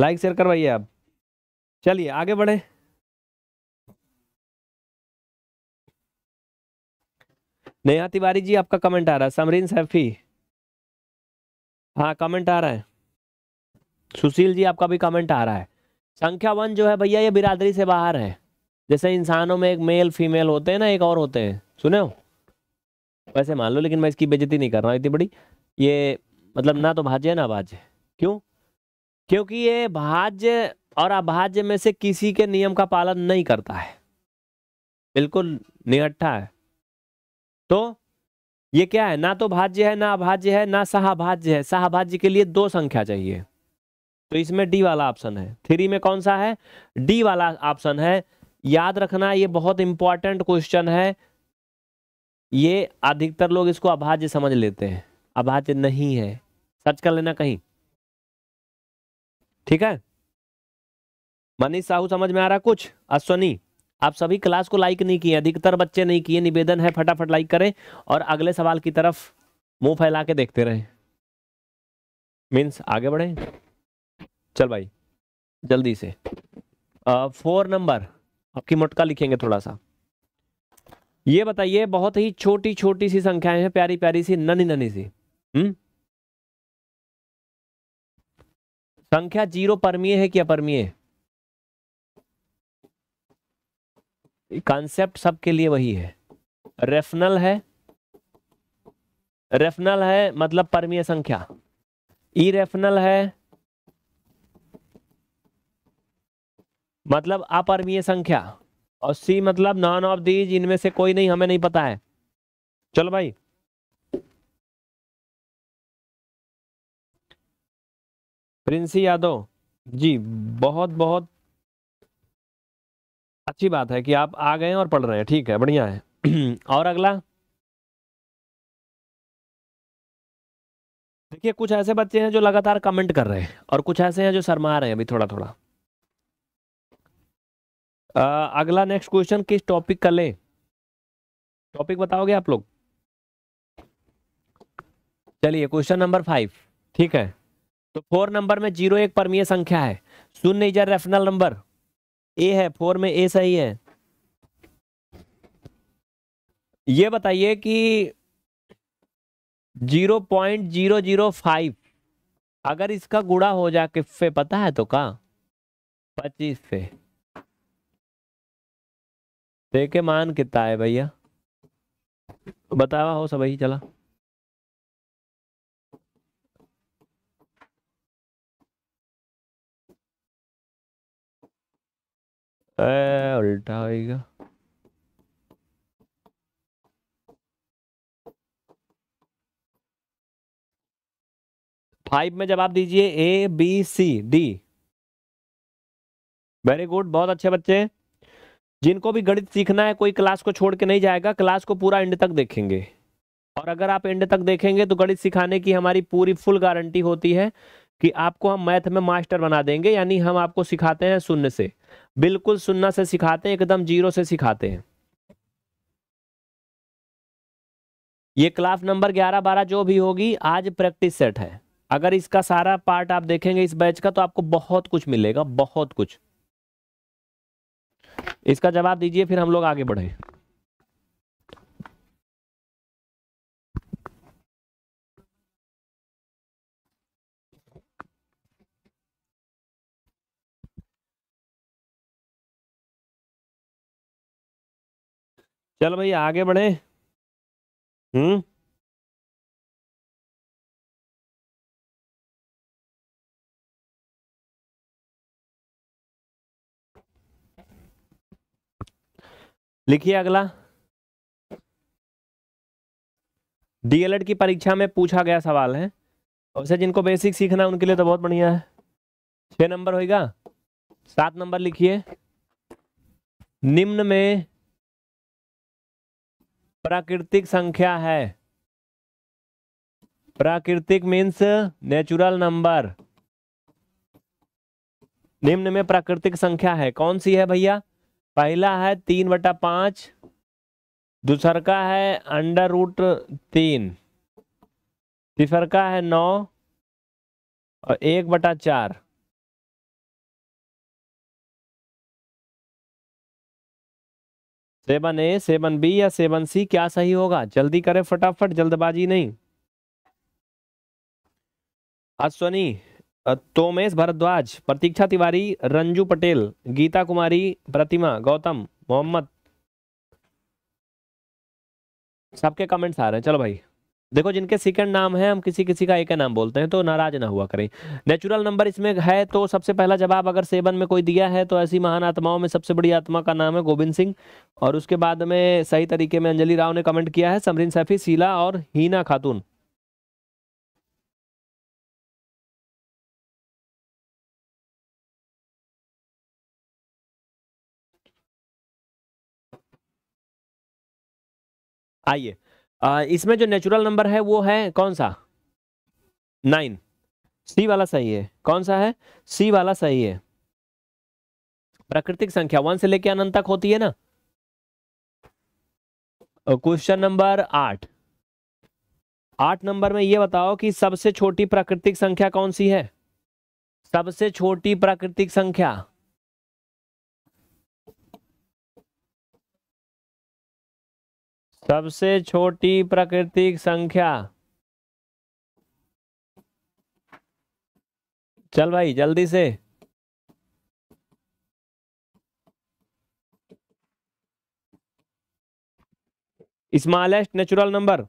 लाइक शेयर करवाइए आप चलिए आगे बढ़े नेहा तिवारी जी आपका कमेंट आ रहा है समरीन सैफी हाँ कमेंट आ रहा है सुशील जी आपका भी कमेंट आ रहा है संख्या वन जो है भैया ये बिरादरी से बाहर है जैसे इंसानों में एक मेल फीमेल होते हैं ना एक और होते हैं सुने हो वैसे मान लो लेकिन मैं इसकी बेजती नहीं कर रहा इतनी बड़ी ये मतलब ना तो भाज्य ना भाज्य क्यों क्योंकि ये भाज्य और अभाज्य में से किसी के नियम का पालन नहीं करता है बिल्कुल निहट्ठा है तो ये क्या है ना तो भाज्य है ना अभाज्य है ना सहाभाज्य है सहाभाज्य के लिए दो संख्या चाहिए तो इसमें डी वाला ऑप्शन है थ्री में कौन सा है डी वाला ऑप्शन है याद रखना ये बहुत इंपॉर्टेंट क्वेश्चन है ये अधिकतर लोग इसको अभाज्य समझ लेते हैं अभाज्य नहीं है सर्च कर लेना कहीं ठीक है मनीष साहू समझ में आ रहा कुछ अश्वनी आप सभी क्लास को लाइक नहीं किए अधिकतर बच्चे नहीं किए निवेदन है फटाफट लाइक करें और अगले सवाल की तरफ मुंह फैला के देखते रहें मीन्स आगे बढ़े चल भाई जल्दी से फोर नंबर आपकी मोटका लिखेंगे थोड़ा सा ये बताइए बहुत ही छोटी छोटी सी संख्याएं हैं प्यारी प्यारी सी ननी ननी सी हम्म संख्या जीरो परमीय है कि अपरमीय है कॉन्सेप्ट सबके लिए वही है रेफनल है रेफनल है मतलब परमीय संख्या ई रेफनल है मतलब अपरमीय संख्या और सी मतलब नॉन ऑफ दीज इनमें से कोई नहीं हमें नहीं पता है चलो भाई प्रिंसी यादव जी बहुत बहुत अच्छी बात है कि आप आ गए और पढ़ रहे हैं ठीक है बढ़िया है <clears throat> और अगला देखिए कुछ ऐसे बच्चे हैं जो लगातार कमेंट कर रहे हैं और कुछ ऐसे हैं जो शर्मा रहे हैं अभी थोड़ा थोड़ा आ, अगला नेक्स्ट क्वेश्चन किस टॉपिक का ले टॉपिक बताओगे आप लोग चलिए क्वेश्चन नंबर फाइव ठीक है तो फोर नंबर में जीरो एक परमीय संख्या है शून्य इज रेफनल नंबर ए है फोर में ए सही है ये बताइए कि zero point zero zero five अगर इसका गुड़ा हो जाके किफे पता है तो का पच्चीस पे देखे मान कितना है भैया बतावा हो सब ही चला उल्टा होएगा फाइव में जवाब दीजिए A B C D very good बहुत अच्छे बच्चे जिनको भी गणित सीखना है कोई क्लास को छोड़ के नहीं जाएगा क्लास को पूरा एंड तक देखेंगे और अगर आप एंड तक देखेंगे तो गणित सिखाने की हमारी पूरी फुल गारंटी होती है कि आपको हम मैथ में मास्टर बना देंगे यानी हम आपको सिखाते हैं शून्य से बिल्कुल शून्य से सिखाते हैं एकदम जीरो से सिखाते हैं ये क्लास नंबर ग्यारह बारह जो भी होगी आज प्रैक्टिस सेट है अगर इसका सारा पार्ट आप देखेंगे इस बैच का तो आपको बहुत कुछ मिलेगा बहुत कुछ इसका जवाब दीजिए फिर हम लोग आगे बढ़े चल भाई आगे बढ़े हम्म लिखिए अगला डीएलएड की परीक्षा में पूछा गया सवाल है वैसे जिनको बेसिक सीखना है उनके लिए तो बहुत बढ़िया है छह नंबर होएगा सात नंबर लिखिए निम्न में प्राकृतिक संख्या है प्राकृतिक मीन्स नेचुरल नंबर निम्न में प्राकृतिक संख्या है कौन सी है भैया पहला है तीन बटा पांच दूसर का है अंडर रूट तीन तीसर का है नौ और एक बटा चार सेवन ए सेवन बी या सेवन सी क्या सही होगा जल्दी करें फटाफट जल्दबाजी नहीं अश्वनी तोमेश भरद्वाज प्रतीक्षा तिवारी रंजू पटेल गीता कुमारी प्रतिमा गौतम मोहम्मद सबके कमेंट्स आ रहे हैं चलो भाई देखो जिनके सेकंड नाम है हम किसी किसी का एक नाम बोलते हैं तो नाराज ना हुआ करें नेचुरल नंबर इसमें है तो सबसे पहला जवाब अगर सेवन में कोई दिया है तो ऐसी महान आत्माओं में सबसे बड़ी आत्मा का नाम है गोविंद सिंह और उसके बाद में सही तरीके में अंजलि राव ने कमेंट किया है समरीन सैफी शीला और हीना खातून आइए इसमें जो नेचुरल नंबर है वो है कौन सा नाइन सी वाला सही है कौन सा है सी वाला सही है प्राकृतिक संख्या वन से लेके अनंत तक होती है ना क्वेश्चन नंबर आठ आठ नंबर में ये बताओ कि सबसे छोटी प्राकृतिक संख्या कौन सी है सबसे छोटी प्राकृतिक संख्या सबसे छोटी प्राकृतिक संख्या चल भाई जल्दी से स्मॉलेस्ट नेचुरल नंबर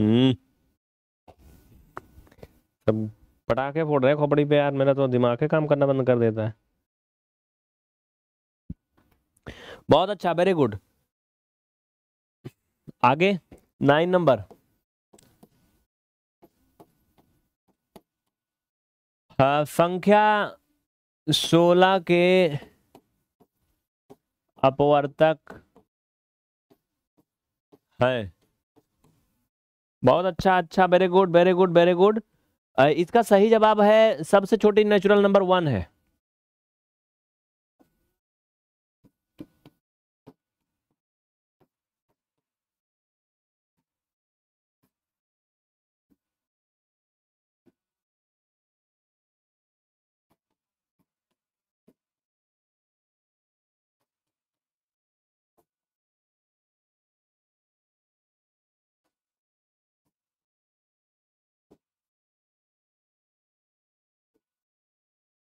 हम्म पटाखे फोड़ रहे खोपड़ी पे यार मेरा तो दिमाग ही काम करना बंद कर देता है बहुत अच्छा वेरी गुड आगे नाइन हाँ, नंबर संख्या सोलह के अपवर्तक है बहुत अच्छा अच्छा very good very good very good इसका सही जवाब है सबसे छोटी नेचुरल नंबर वन है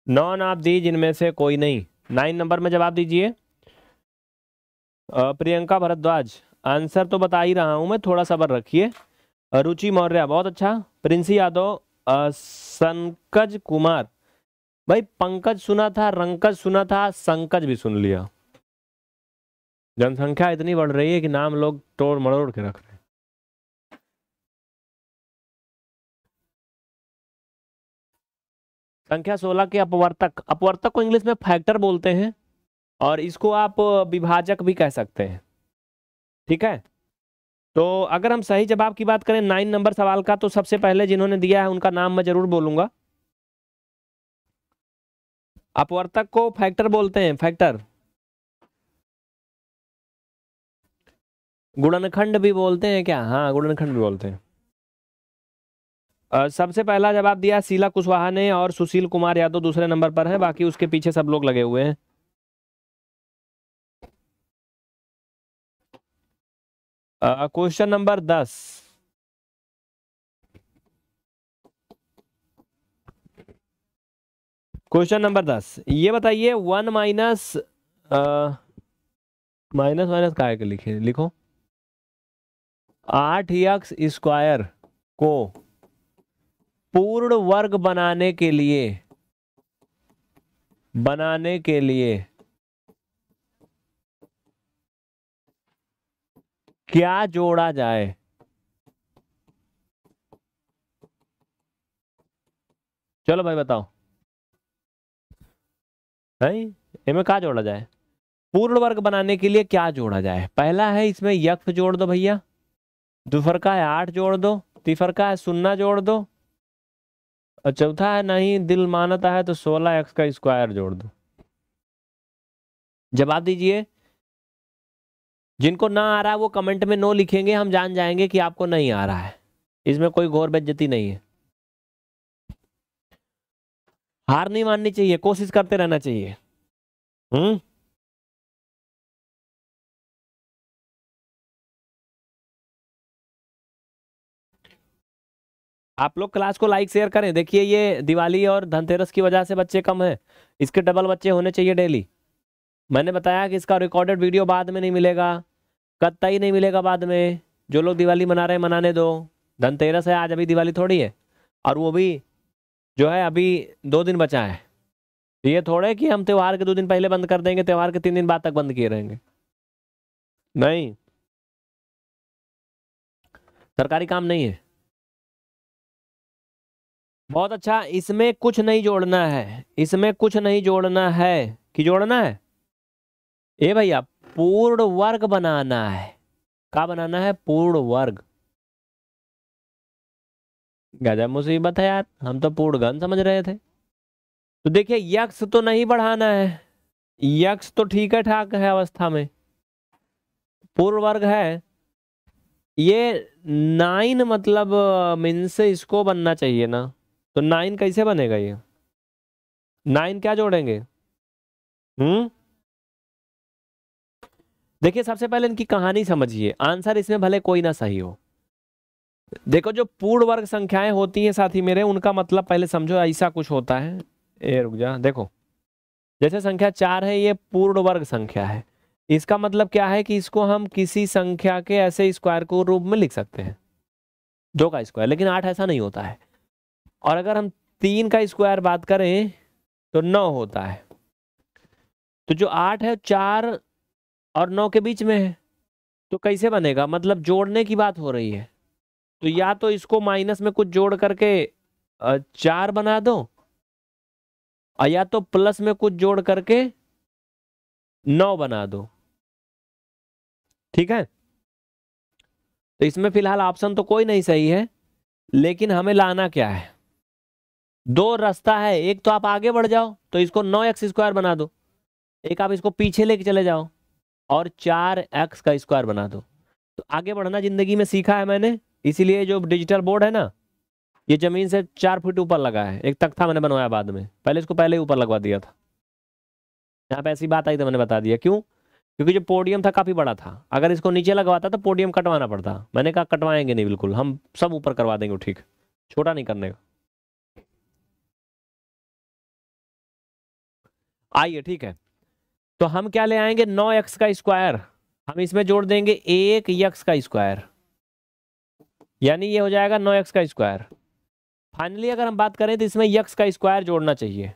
नॉन आप दी जिनमें से कोई नहीं नाइन नंबर में जवाब दीजिए प्रियंका भरद्वाज आंसर तो बता ही रहा हूं मैं थोड़ा सबर रखिए रुचि मौर्य बहुत अच्छा प्रिंसी यादव संकज कुमार भाई पंकज सुना था रंकज सुना था संकज भी सुन लिया जनसंख्या इतनी बढ़ रही है कि नाम लोग तोड़ मड़ोड़ के रख रहे हैं संख्या सोलह के अपवर्तक अपवर्तक को इंग्लिश में फैक्टर बोलते हैं और इसको आप विभाजक भी कह सकते हैं ठीक है तो अगर हम सही जवाब की बात करें नाइन नंबर सवाल का तो सबसे पहले जिन्होंने दिया है उनका नाम मैं जरूर बोलूंगा अपवर्तक को फैक्टर बोलते हैं फैक्टर गुणनखंड भी बोलते हैं क्या हाँ गुणनखंड भी बोलते हैं सबसे पहला जवाब दिया शीला कुशवाहा ने और सुशील कुमार यादव दूसरे नंबर पर हैं बाकी उसके पीछे सब लोग लगे हुए हैं क्वेश्चन नंबर दस क्वेश्चन नंबर दस ये बताइए वन माइनस माइनस माइनस का लिखे लिखो आठ यक्स स्क्वायर को पूर्ण वर्ग बनाने के लिए बनाने के लिए क्या जोड़ा जाए चलो भाई बताओ नहीं इनमें क्या जोड़ा जाए पूर्ण वर्ग बनाने के लिए क्या जोड़ा जाए पहला है इसमें यक्ष जोड़ दो भैया दूसर का है आठ जोड़ दो तिफर का है सुन्ना जोड़ दो और चौथा है नहीं दिल मानता है तो सोलह एक्स का स्क्वायर जोड़ दो जवाब दीजिए जिनको ना आ रहा है वो कमेंट में नो लिखेंगे हम जान जाएंगे कि आपको नहीं आ रहा है इसमें कोई घोर बेज्जती नहीं है हार नहीं माननी चाहिए कोशिश करते रहना चाहिए हम्म आप लोग क्लास को लाइक शेयर करें देखिए ये दिवाली और धनतेरस की वजह से बच्चे कम हैं इसके डबल बच्चे होने चाहिए डेली मैंने बताया कि इसका रिकॉर्डेड वीडियो बाद में नहीं मिलेगा कत्ता ही नहीं मिलेगा बाद में जो लोग दिवाली मना रहे हैं मनाने दो धनतेरस है आज अभी दिवाली थोड़ी है और वो भी जो है अभी दो दिन बचा है तो ये थोड़े कि हम त्यौहार के दो दिन पहले बंद कर देंगे त्यौहार के तीन दिन बाद तक बंद किए रहेंगे नहीं सरकारी काम नहीं है बहुत अच्छा इसमें कुछ नहीं जोड़ना है इसमें कुछ नहीं जोड़ना है कि जोड़ना है ए भैया पूर्ण वर्ग बनाना है का बनाना है पूर्ण वर्ग गजब मुसीबत है यार हम तो पूर्ण घन समझ रहे थे तो देखिए यक्ष तो नहीं बढ़ाना है यक्ष तो ठीक है ठाक है अवस्था में पूर्ण वर्ग है ये नाइन मतलब मीन से इसको बनना चाहिए ना तो नाइन कैसे बनेगा ये नाइन क्या जोड़ेंगे हम्म देखिए सबसे पहले इनकी कहानी समझिए आंसर इसमें भले कोई ना सही हो देखो जो पूर्ण वर्ग संख्याएं होती हैं साथी मेरे उनका मतलब पहले समझो ऐसा कुछ होता है ए रुक जा देखो जैसे संख्या चार है ये पूर्ण वर्ग संख्या है इसका मतलब क्या है कि इसको हम किसी संख्या के ऐसे स्क्वायर को रूप में लिख सकते हैं दो का स्क्वायर लेकिन आठ ऐसा नहीं होता है और अगर हम तीन का स्क्वायर बात करें तो नौ होता है तो जो आठ है चार और नौ के बीच में है तो कैसे बनेगा मतलब जोड़ने की बात हो रही है तो या तो इसको माइनस में कुछ जोड़ करके चार बना दो और या तो प्लस में कुछ जोड़ करके नौ बना दो ठीक है तो इसमें फिलहाल ऑप्शन तो कोई नहीं सही है लेकिन हमें लाना क्या है दो रास्ता है एक तो आप आगे बढ़ जाओ तो इसको नौ एक्स स्क्वायर बना दो एक आप इसको पीछे लेके चले जाओ और चार एक्स का स्क्वायर बना दो तो आगे बढ़ना ज़िंदगी में सीखा है मैंने इसीलिए जो डिजिटल बोर्ड है ना ये ज़मीन से चार फुट ऊपर लगा है एक तख्ता मैंने बनवाया बाद में पहले इसको पहले ही ऊपर लगवा दिया था यहाँ पे ऐसी बात आई तो मैंने बता दिया क्यों क्योंकि जो पोडियम था काफ़ी बड़ा था अगर इसको नीचे लगवाता तो पोडियम कटवाना पड़ता मैंने कहा कटवाएंगे नहीं बिल्कुल हम सब ऊपर करवा देंगे ठीक छोटा नहीं करने का आइए ठीक है तो हम क्या ले आएंगे नौ एक्स का स्क्वायर हम इसमें जोड़ देंगे एक यक्स का स्क्वायर यानी ये हो जाएगा नौ एक्स का स्क्वायर फाइनली अगर हम बात करें तो इसमें यक्स का स्क्वायर जोड़ना चाहिए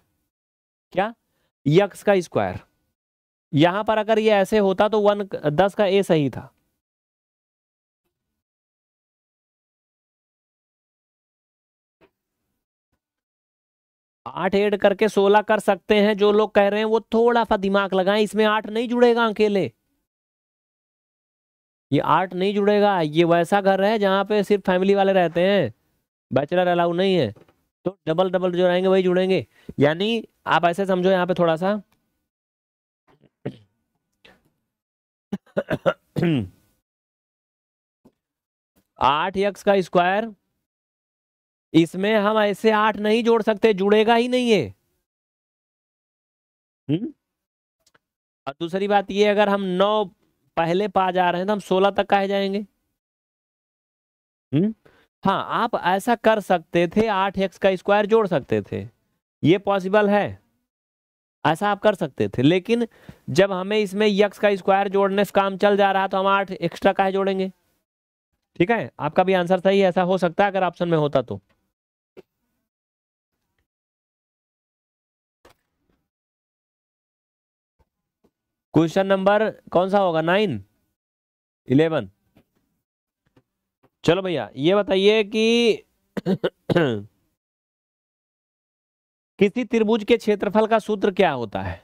क्या यक्स का स्क्वायर यहां पर अगर ये ऐसे होता तो वन दस का ए सही था आठ एड करके सोलह कर सकते हैं जो लोग कह रहे हैं वो थोड़ा सा दिमाग लगाएं इसमें आठ नहीं जुड़ेगा अकेले ये आठ नहीं जुड़ेगा ये वैसा घर है जहाँ पे सिर्फ फैमिली वाले रहते हैं बैचलर अलाउ नहीं है तो डबल डबल जो रहेंगे वही जुड़ेंगे यानी आप ऐसे समझो यहाँ पे थोड़ा सा <clears throat> आठ यक्स का स्क्वायर इसमें हम ऐसे आठ नहीं जोड़ सकते जुड़ेगा ही नहीं है हम्म। और दूसरी बात ये अगर हम नौ पहले पा जा रहे हैं तो हम सोलह तक कहे जाएंगे हम्म। हाँ आप ऐसा कर सकते थे आठ एक्स का स्क्वायर जोड़ सकते थे ये पॉसिबल है ऐसा आप कर सकते थे लेकिन जब हमें इसमें यक्स का स्क्वायर जोड़ने से काम चल जा रहा तो हम आठ एक्स्ट्रा का है जोड़ेंगे ठीक है आपका भी आंसर सही है ऐसा हो सकता है अगर ऑप्शन में होता तो क्वेश्चन नंबर कौन सा होगा नाइन इलेवन चलो भैया ये बताइए कि <coughs> किसी त्रिभुज के क्षेत्रफल का सूत्र क्या होता है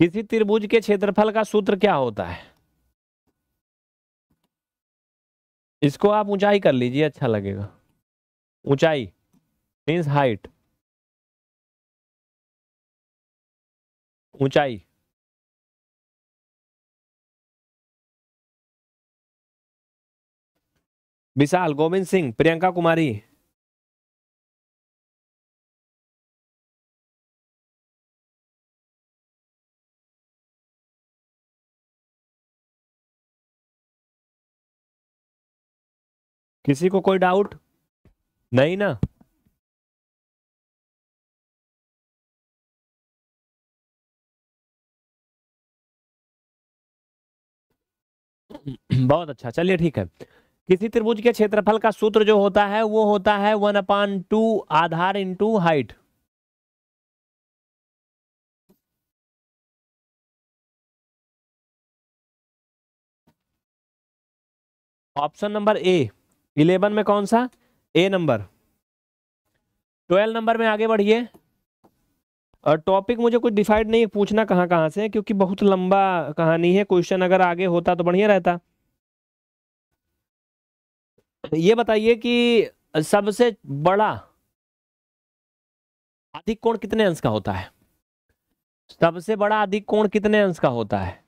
किसी त्रिभुज के क्षेत्रफल का सूत्र क्या होता है इसको आप ऊंचाई कर लीजिए अच्छा लगेगा ऊंचाई मीन्स हाइट ऊंचाई विशाल गोविंद सिंह प्रियंका कुमारी किसी को कोई डाउट नहीं ना <clears throat> बहुत अच्छा चलिए ठीक है किसी त्रिभुज के क्षेत्रफल का सूत्र जो होता है वो होता है वन अपान टू आधार into height option number A eleven में कौन सा ए नंबर ट्वेल्व नंबर में आगे बढ़िए और टॉपिक मुझे कुछ डिसाइड नहीं है पूछना कहाँ कहाँ से क्योंकि बहुत लंबा कहानी है क्वेश्चन अगर आगे होता तो बढ़िया रहता ये बताइए कि सबसे बड़ा अधिक कोण कितने अंश का होता है सबसे बड़ा अधिक कोण कितने अंश का होता है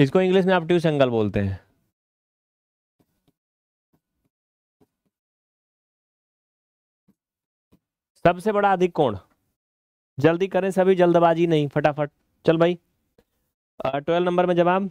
इसको इंग्लिश में आप ट्यूस एंगल बोलते हैं सबसे बड़ा अधिक कोण जल्दी करें सभी जल्दबाजी नहीं फटाफट चल भाई ट्वेल्व नंबर में जवाब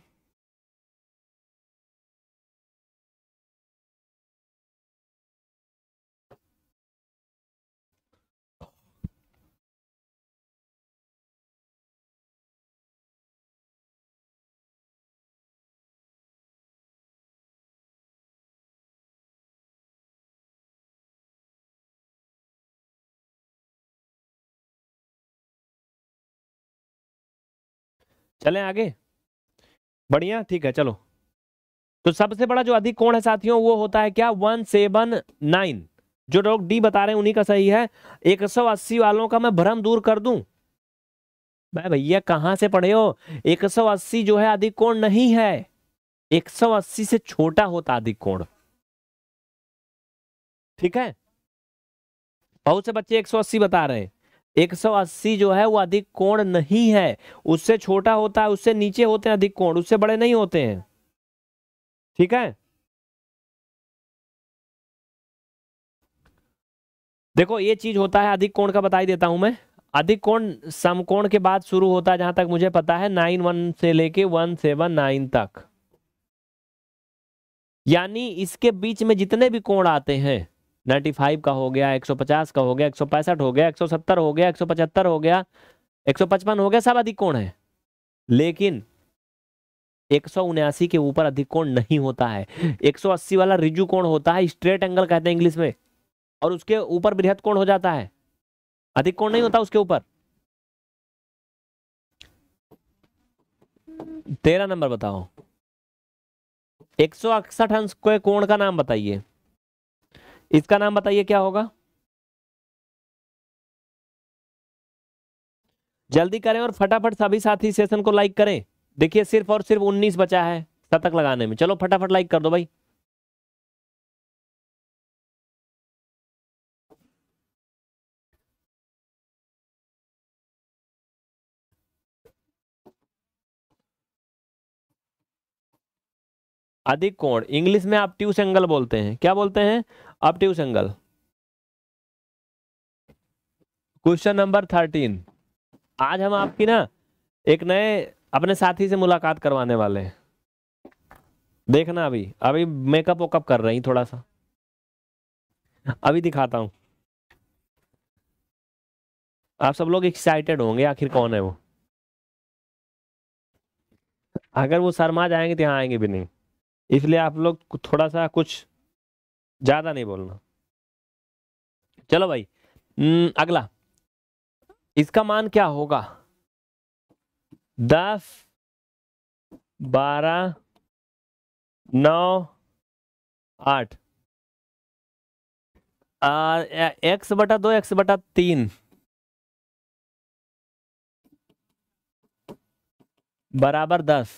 चलें आगे बढ़िया ठीक है चलो तो सबसे बड़ा जो अधिक कोण है साथियों वो होता है क्या वन सेवन नाइन जो लोग डी बता रहे हैं उन्हीं का सही है 180 वालों का मैं भ्रम दूर कर दूं भाई भैया कहां से पढ़े हो 180 जो है अधिक कोण नहीं है 180 से छोटा होता अधिक कोण ठीक है बहुत से बच्चे 180 बता रहे हैं 180 जो है वो अधिक कोण नहीं है उससे छोटा होता है उससे नीचे होते हैं अधिक कोण उससे बड़े नहीं होते हैं ठीक है देखो ये चीज होता है अधिक कोण का बता ही देता हूं मैं अधिक कोण समकोण के बाद शुरू होता है जहां तक मुझे पता है नाइन वन से लेके वन सेवन नाइन तक यानी इसके बीच में जितने भी कोण आते हैं नाइन्टी फाइव का हो गया एक सौ पचास का हो गया एक सौ पैंसठ हो गया एक सौ सत्तर हो गया एक सौ पचहत्तर हो गया एक सौ पचपन हो गया सब अधिक कोण है लेकिन एक सौ उन्यासी के ऊपर अधिक कोण नहीं होता है एक सौ अस्सी वाला रिजु कोण होता है स्ट्रेट एंगल कहते हैं इंग्लिश में और उसके ऊपर बृहद कोण हो जाता है अधिक कोण नहीं होता उसके ऊपर तेरह नंबर बताओ एक सौ अड़सठ अंश के कोण का नाम बताइए इसका नाम बताइए क्या होगा जल्दी करें और फटाफट सभी साथी सेशन को लाइक करें देखिए सिर्फ और सिर्फ 19 बचा है शतक लगाने में चलो फटाफट लाइक कर दो भाई अधिक कोण इंग्लिश में आप ट्यूस एंगल बोलते हैं क्या बोलते हैं अब obtuse angle question number thirteen आज हम आपकी ना एक नए अपने साथी से मुलाकात करवाने वाले हैं देखना अभी अभी मेकअप वेकअप कर रही थोड़ा सा अभी दिखाता हूं आप सब लोग एक्साइटेड होंगे आखिर कौन है वो अगर वो शर्मा जाएंगे तो यहाँ आएंगे भी नहीं इसलिए आप लोग थोड़ा सा कुछ ज़्यादा नहीं बोलना चलो भाई अगला इसका मान क्या होगा दस बारह नौ आठ एक्स बटा दो एक्स बटा तीन बराबर दस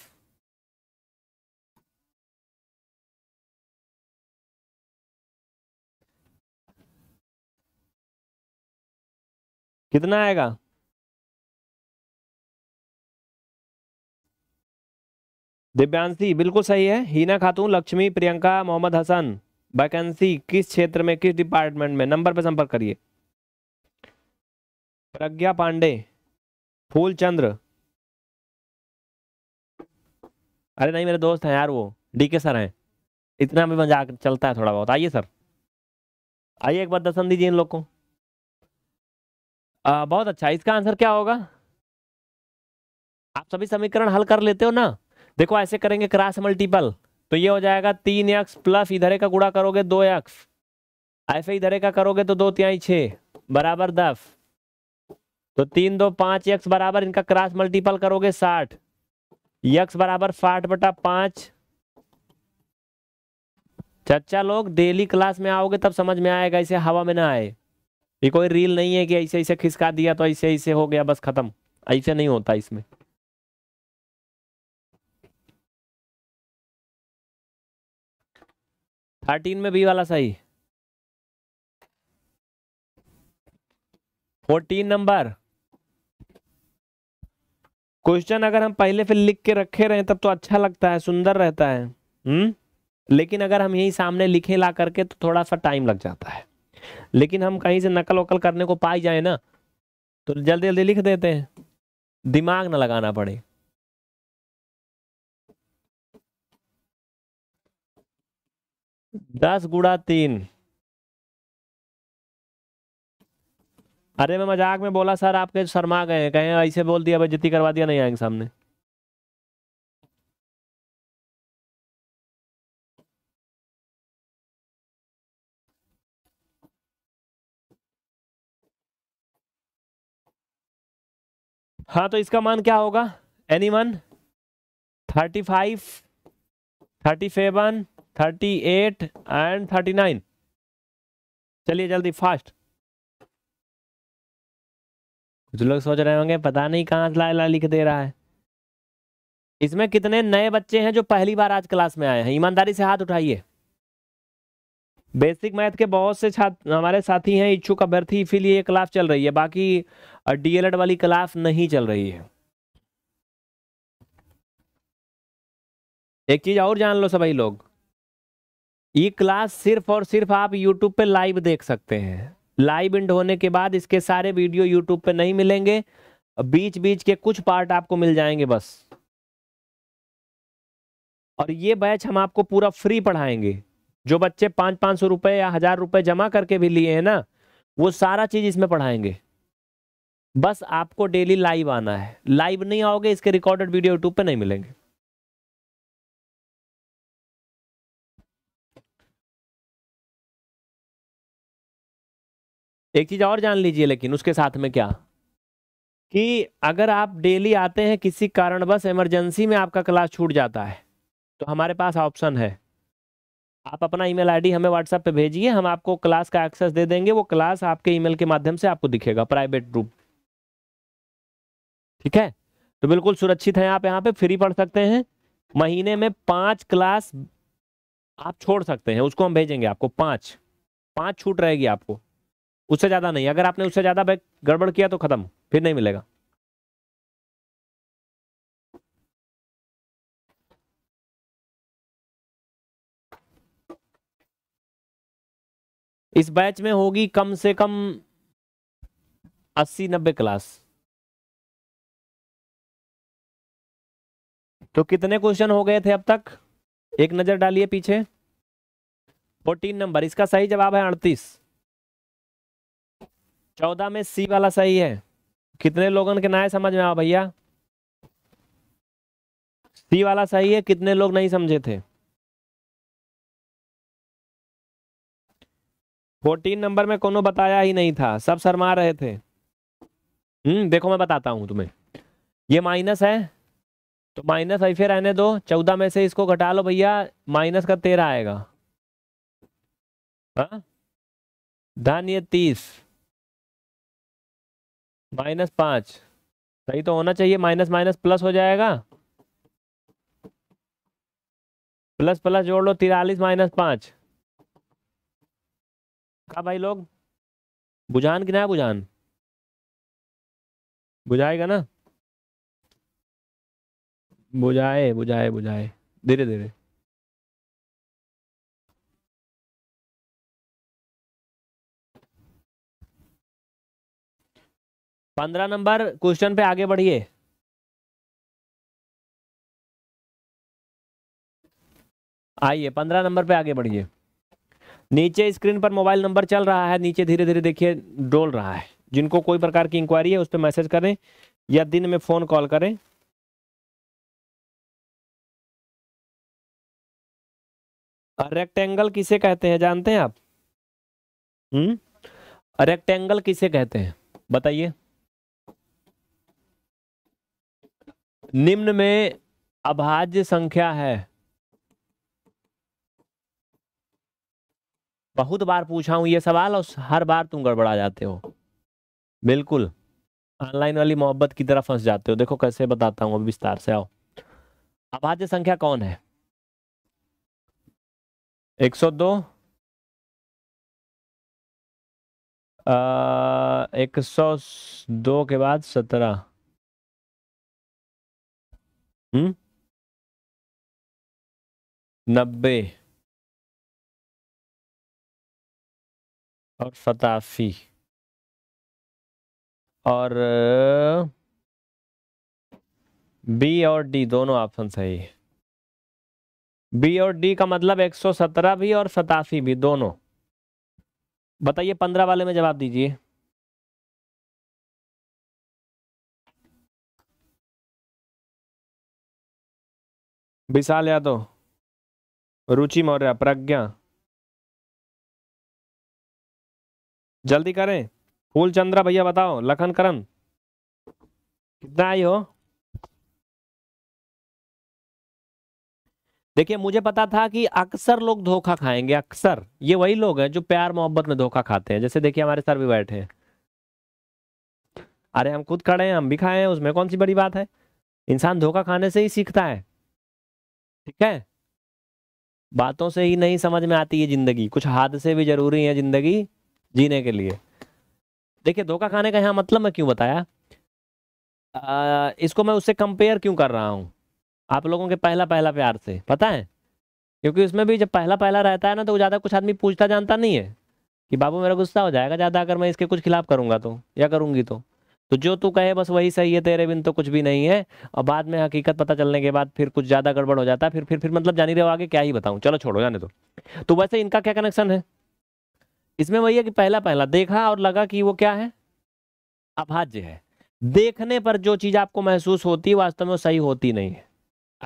कितना आएगा दिव्यांशी बिल्कुल सही है हीना खातून लक्ष्मी प्रियंका मोहम्मद हसन वैकेंसी किस क्षेत्र में किस डिपार्टमेंट में नंबर पर संपर्क करिए प्रज्ञा पांडे फूलचंद्र अरे नहीं मेरे दोस्त हैं यार वो डी के सर हैं इतना भी मजाक चलता है थोड़ा बहुत आइए सर आइए एक बार दर्शन दीजिए इन लोग को आ, बहुत अच्छा इसका आंसर क्या होगा आप सभी समीकरण हल कर लेते हो ना देखो ऐसे करेंगे क्रास मल्टीपल तो ये हो जाएगा तीन एक्स प्लस इधरे का गुड़ा करोगे दो एक्स ऐसे इधरे का करोगे तो दो त्याई छः बराबर दस तो तीन दो पाँच एक्स बराबर इनका क्रॉस मल्टीपल करोगे साठ यक्स बराबर साठ बटा पाँच चच्चा लोग डेली क्लास में आओगे तब समझ में आएगा इसे हवा में ना आए ये कोई रील नहीं है कि ऐसे ऐसे खिसका दिया तो ऐसे ऐसे हो गया बस खत्म ऐसे नहीं होता इसमें थर्टीन में बी वाला सही फोर्टीन नंबर क्वेश्चन अगर हम पहले फिर लिख के रखे रहे तब तो अच्छा लगता है सुंदर रहता है हम्म लेकिन अगर हम यही सामने लिखे ला करके तो थोड़ा सा टाइम लग जाता है लेकिन हम कहीं से नकल वकल करने को पाई जाए ना तो जल्दी जल्दी लिख देते हैं दिमाग ना लगाना पड़े दस गुड़ा तीन अरे मैं मजाक में बोला सर आपके शर्मा गए कहें ऐसे बोल दिया भाई बेजती करवा दिया नहीं आएंगे सामने हाँ तो इसका मान क्या होगा any one thirty five thirty seven thirty eight and thirty nine चलिए जल्दी फास्ट कुछ लोग सोच रहे होंगे पता नहीं कहाँ ला ला लिख दे रहा है इसमें कितने नए बच्चे हैं जो पहली बार आज क्लास में आए हैं ईमानदारी से हाथ उठाइए बेसिक मैथ के बहुत से छात्र हमारे साथी हैं इच्छुक अभ्यर्थी इसीलिए ये क्लास चल रही है बाकी डीएलएड वाली क्लास नहीं चल रही है एक चीज और जान लो सभी लोग ये क्लास सिर्फ और सिर्फ आप यूट्यूब पे लाइव देख सकते हैं लाइव इंड होने के बाद इसके सारे वीडियो यूट्यूब पे नहीं मिलेंगे बीच बीच के कुछ पार्ट आपको मिल जाएंगे बस और ये बैच हम आपको पूरा फ्री पढ़ाएंगे जो बच्चे पाँच पाँच सौ रुपये या हज़ार रुपये जमा करके भी लिए हैं ना वो सारा चीज़ इसमें पढ़ाएंगे बस आपको डेली लाइव आना है लाइव नहीं आओगे इसके रिकॉर्डेड वीडियो यूट्यूब पे नहीं मिलेंगे एक चीज़ और जान लीजिए लेकिन उसके साथ में क्या कि अगर आप डेली आते हैं किसी कारणवश इमरजेंसी में आपका क्लास छूट जाता है तो हमारे पास ऑप्शन है आप अपना ईमेल आईडी हमें व्हाट्सएप पे भेजिए हम आपको क्लास का एक्सेस दे देंगे वो क्लास आपके ईमेल के माध्यम से आपको दिखेगा प्राइवेट रूप ठीक है तो बिल्कुल सुरक्षित हैं आप यहाँ पे फ्री पढ़ सकते हैं महीने में पांच क्लास आप छोड़ सकते हैं उसको हम भेजेंगे आपको पांच पांच छूट रहेगी आपको उससे ज़्यादा नहीं अगर आपने उससे ज़्यादा गड़बड़ किया तो खत्म फिर नहीं मिलेगा इस बैच में होगी कम से कम अस्सी नब्बे क्लास तो कितने क्वेश्चन हो गए थे अब तक एक नजर डालिए पीछे फोर्टीन नंबर इसका सही जवाब है अड़तीस चौदह में सी वाला सही है कितने लोगों के ना समझ में आओ भैया सी वाला सही है कितने लोग नहीं समझे थे फोर्टीन नंबर में कोनो बताया ही नहीं था सब शर्मा रहे थे हम्म देखो मैं बताता हूँ तुम्हें ये माइनस है तो माइनस ऐसे रहने दो चौदह में से इसको घटा लो भैया माइनस का तेरह आएगा हाँ धन ये तीस माइनस पाँच सही तो होना चाहिए माइनस माइनस प्लस हो जाएगा प्लस प्लस जोड़ लो तिरालीस माइनस पांच हाँ भाई लोग बुझान कि ना बुझान बुझाएगा ना बुझाए बुझाए बुझाए धीरे धीरे पंद्रह नंबर क्वेश्चन पे आगे बढ़िए आइए पंद्रह नंबर पे आगे बढ़िए नीचे स्क्रीन पर मोबाइल नंबर चल रहा है नीचे धीरे धीरे देखिए डोल रहा है जिनको कोई प्रकार की इंक्वायरी है उस पर मैसेज करें या दिन में फ़ोन कॉल करें रेक्टेंगल किसे कहते हैं जानते हैं आप हम्म रेक्टेंगल किसे कहते हैं बताइए निम्न में अभाज्य संख्या है बहुत बार पूछा हूँ ये सवाल और हर बार तुम गड़बड़ा जाते हो बिल्कुल ऑनलाइन वाली मोहब्बत की तरह फंस जाते हो देखो कैसे बताता हूँ विस्तार से आओ अभाज्य संख्या कौन है एक सौ दो एक सौ दो के बाद सत्रह हम्म नब्बे और फताफी और बी और डी दोनों ऑप्शन सही है बी और डी का मतलब 117 भी और सतासी भी दोनों बताइए पंद्रह वाले में जवाब दीजिए विशाल यादव रुचि मौर्य प्रज्ञा जल्दी करें फूल चंद्रा भैया बताओ लखन करण कितना आई हो देखिए मुझे पता था कि अक्सर लोग धोखा खाएंगे अक्सर ये वही लोग हैं जो प्यार मोहब्बत में धोखा खाते हैं जैसे देखिए हमारे सर भी बैठे हैं अरे हम खुद खड़े हैं हम भी खाए हैं उसमें कौन सी बड़ी बात है इंसान धोखा खाने से ही सीखता है ठीक है बातों से ही नहीं समझ में आती है जिंदगी कुछ हादसे भी जरूरी है जिंदगी जीने के लिए देखिए धोखा खाने का यहाँ मतलब मैं क्यों बताया आ, इसको मैं उससे कंपेयर क्यों कर रहा हूँ आप लोगों के पहला पहला प्यार से पता है क्योंकि उसमें भी जब पहला पहला रहता है ना तो ज़्यादा कुछ आदमी पूछता जानता नहीं है कि बाबू मेरा गुस्सा हो जाएगा ज़्यादा अगर मैं इसके कुछ खिलाफ करूँगा तो या करूँगी तो तो जो तू कहे बस वही सही है तेरे बिन तो कुछ भी नहीं है और बाद में हकीकत पता चलने के बाद फिर कुछ ज़्यादा गड़बड़ हो जाता है फिर फिर फिर मतलब जानी रहो आगे क्या ही बताऊँ चलो छोड़ो जाने दो तो वैसे इनका क्या कनेक्शन है इसमें वही है कि पहला पहला देखा और लगा कि वो क्या है अभाज्य है देखने पर जो चीज़ आपको महसूस होती है वास्तव में सही होती नहीं है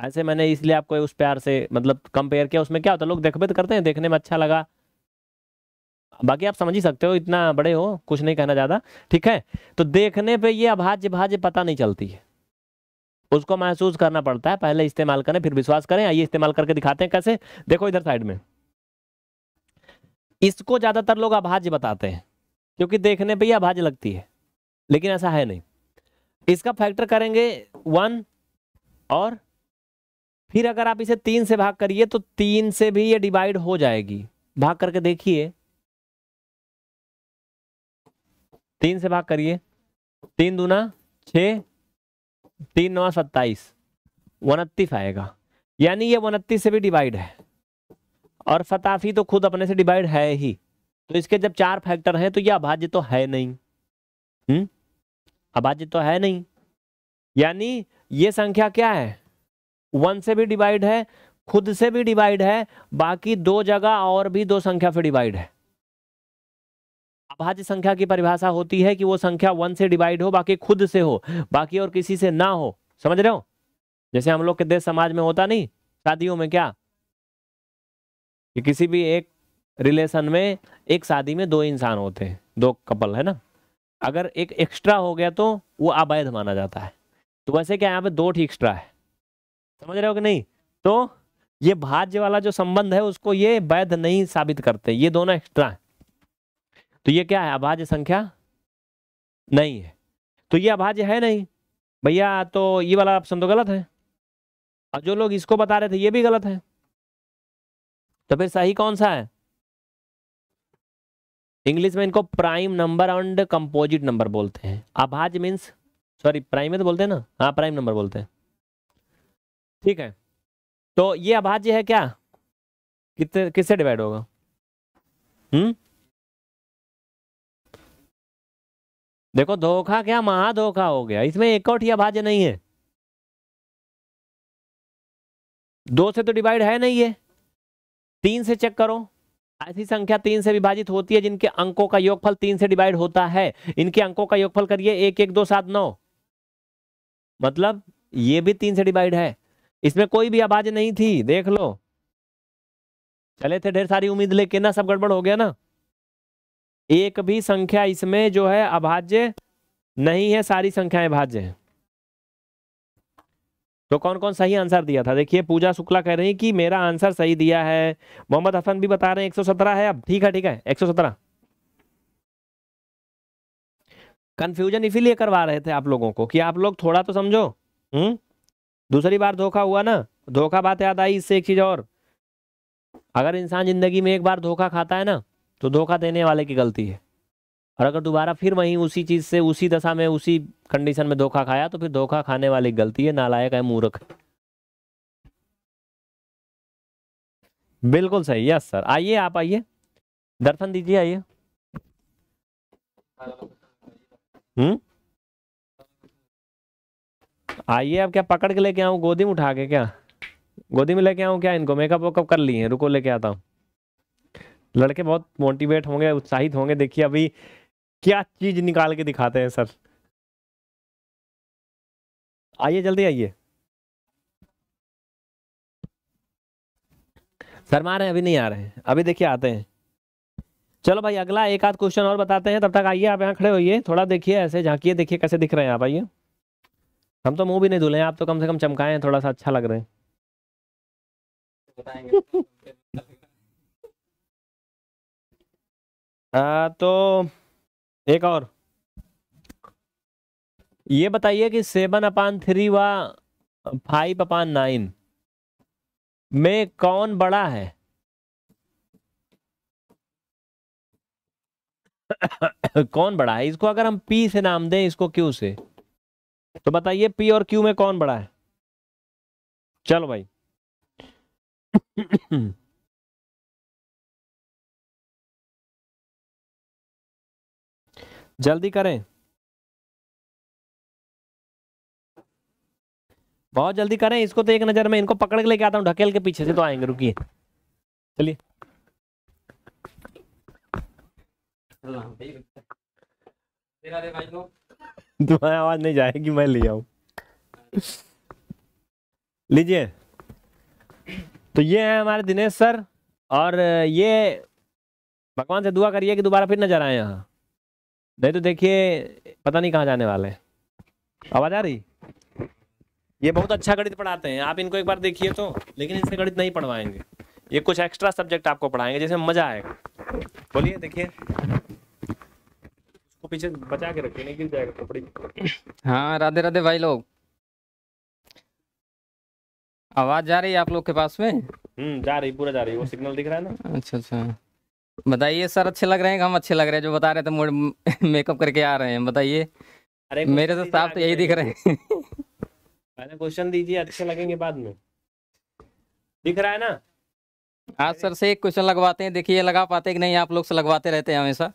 ऐसे मैंने इसलिए आपको उस प्यार से मतलब कंपेयर किया उसमें क्या होता है लोग देखबे करते हैं देखने में अच्छा लगा बाकी आप समझ ही सकते हो इतना बड़े हो कुछ नहीं कहना ज़्यादा ठीक है तो देखने पे ये अभाज्य भाज्य पता नहीं चलती है उसको महसूस करना पड़ता है पहले इस्तेमाल करें फिर विश्वास करें आइए इस्तेमाल करके दिखाते हैं कैसे देखो इधर साइड में इसको ज़्यादातर लोग अभाज्य बताते हैं क्योंकि देखने पर यह अभाज्य लगती है लेकिन ऐसा है नहीं इसका फैक्टर करेंगे वन और फिर अगर आप इसे तीन से भाग करिए तो तीन से भी ये डिवाइड हो जाएगी भाग करके देखिए तीन से भाग करिए तीन दूना छ तीन नौ सत्ताईस उनतीस आएगा यानी ये उनतीस से भी डिवाइड है और फताफी तो खुद अपने से डिवाइड है ही तो इसके जब चार फैक्टर हैं तो ये अभाज्य तो है नहीं हम्म अभाज्य तो है नहीं यानी ये संख्या क्या है वन से भी डिवाइड है खुद से भी डिवाइड है बाकी दो जगह और भी दो संख्या से डिवाइड है अभाज्य संख्या की परिभाषा होती है कि वो संख्या वन से डिवाइड हो बाकी खुद से हो बाकी और किसी से ना हो समझ रहे हो जैसे हम लोग के देश समाज में होता नहीं शादियों में क्या कि किसी भी एक रिलेशन में एक शादी में दो इंसान होते हैं दो कपल है ना अगर एक एक्स्ट्रा हो गया तो वो अवैध माना जाता है तो वैसे क्या यहाँ पे दो ठीक एक्स्ट्रा है समझ रहे हो कि नहीं तो ये भाज्य वाला जो संबंध है उसको ये वैध नहीं साबित करते ये दोनों एक्स्ट्रा है तो ये क्या है अभाज्य संख्या नहीं है तो ये अभाज्य है नहीं भैया तो ये वाला ऑप्शन तो गलत है और जो लोग इसको बता रहे थे ये भी गलत है तो फिर सही कौन सा है इंग्लिश में इनको prime number and composite number बोलते हैं अभाज मीन्स सॉरी प्राइम में तो बोलते हैं ना हाँ प्राइम नंबर बोलते हैं ठीक है तो ये अभाज्य है क्या कितने किससे डिवाइड होगा हम्म देखो धोखा क्या महाधोखा हो गया इसमें एक और अभाज्य नहीं है दो से तो डिवाइड है नहीं है तीन से चेक करो ऐसी संख्या तीन से विभाजित होती है जिनके अंकों का योगफल तीन से डिवाइड होता है इनके अंकों का योगफल करिए एक एक दो सात नौ मतलब ये भी तीन से डिवाइड है इसमें कोई भी आवाज नहीं थी देख लो चले थे ढेर सारी उम्मीद लेके ना सब गड़बड़ हो गया ना एक भी संख्या इसमें जो है अभाज्य नहीं है सारी संख्याएं भाज्य हैं तो कौन कौन सही आंसर दिया था देखिए पूजा शुक्ला कह रही कि मेरा आंसर सही दिया है मोहम्मद हसन भी बता रहे हैं एक है अब ठीक है ठीक है एक कंफ्यूजन इसीलिए करवा रहे थे आप लोगों को कि आप लोग थोड़ा तो समझो हम्म दूसरी बार धोखा हुआ ना धोखा बात याद आई इससे एक चीज और अगर इंसान जिंदगी में एक बार धोखा खाता है ना तो धोखा देने वाले की गलती है और अगर दोबारा फिर वहीं उसी चीज़ से उसी दशा में उसी कंडीशन में धोखा खाया तो फिर धोखा खाने वाली गलती है नालायक है मूर्ख बिल्कुल सही यस सर आइए आप आइए दर्शन दीजिए आइए हम्म आइए आप क्या पकड़ के लेके आऊँ गोदी में उठा के क्या गोदी में लेके आऊँ क्या इनको मेकअप वेकअप कर ली है रुको लेके आता हूँ लड़के बहुत मोटिवेट होंगे उत्साहित होंगे देखिए अभी क्या चीज निकाल के दिखाते हैं सर आइए जल्दी आइए शर्मा रहे हैं अभी नहीं आ रहे हैं अभी देखिए आते हैं चलो भाई अगला एक आध क्वेश्चन और बताते हैं तब तक आइए आप यहाँ खड़े होइए थोड़ा देखिए ऐसे झांकिए देखिए कैसे दिख रहे हैं आप आइए हम तो मुंह भी नहीं धुले हैं आप तो कम से कम चमकाए हैं थोड़ा सा अच्छा लग रहे हैं <laughs> आ, तो एक और ये बताइए कि सेवन अपान थ्री व फाइव अपान नाइन में कौन बड़ा है <coughs> कौन बड़ा है इसको अगर हम पी से नाम दें इसको क्यू से तो बताइए पी और क्यू में कौन बड़ा है चलो भाई जल्दी करें बहुत जल्दी करें इसको तो एक नज़र में इनको पकड़ के लेके आता हूँ ढकेल के पीछे से तो आएंगे रुकिए चलिए तुम्हारी आवाज़ नहीं जाएगी मैं ले आऊ लीजिए तो ये है हमारे दिनेश सर और ये भगवान से दुआ करिए कि दोबारा फिर नजर आए यहाँ नहीं तो देखिए पता नहीं कहाँ जाने वाले हैं आवाज़ आ रही ये बहुत अच्छा गणित पढ़ाते हैं आप इनको एक बार देखिए तो लेकिन इनसे गणित नहीं पढ़वाएंगे ये कुछ एक्स्ट्रा सब्जेक्ट आपको पढ़ाएंगे जिसमें मजा आएगा बोलिए देखिए उसको पीछे बचा के रखिए नहीं गिर जाएगा कपड़ी हाँ राधे राधे भाई लोग आवाज जा रही है आप लोग के पास में हम्म जा रही पूरा जा रही वो सिग्नल दिख रहा है ना अच्छा अच्छा बताइए सर अच्छे लग रहे हैं कि हम अच्छे लग रहे हैं जो बता रहे थे मेकअप <laughs> करके आ रहे हैं बताइए अरे मेरे तो साफ तो यही दिख रहे हैं पहले क्वेश्चन दीजिए अच्छे लगेंगे बाद में दिख रहा है ना आज हाँ, सर से एक क्वेश्चन लगवाते हैं देखिए लगा पाते कि नहीं आप लोग से लगवाते रहते हैं हमेशा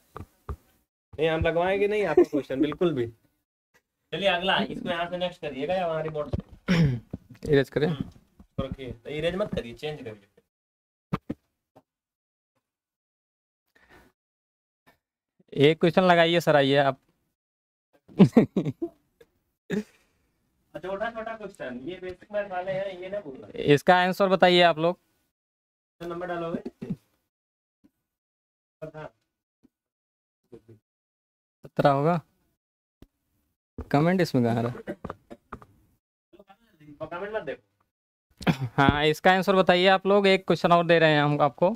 नहीं हम लगवाएंगे नहीं आपका क्वेश्चन बिल्कुल भी चलिए अगला इसको यहाँ से नेक्स्ट करिएगा या हमारी बोर्ड इरेज करें ओके हम्म, तो इरेज तो मत करिए चेंज करिए एक क्वेश्चन लगाइए सर आइए आप <laughs> अच्छा, छोटा छोटा क्वेश्चन ये बेसिक मैथ वाले हैं ये ना भूलना इसका आंसर बताइए आप लोग नंबर डालोगे सत्रह होगा कमेंट इसमें कहा हाँ इसका आंसर बताइए आप लोग एक क्वेश्चन और दे रहे हैं हम आपको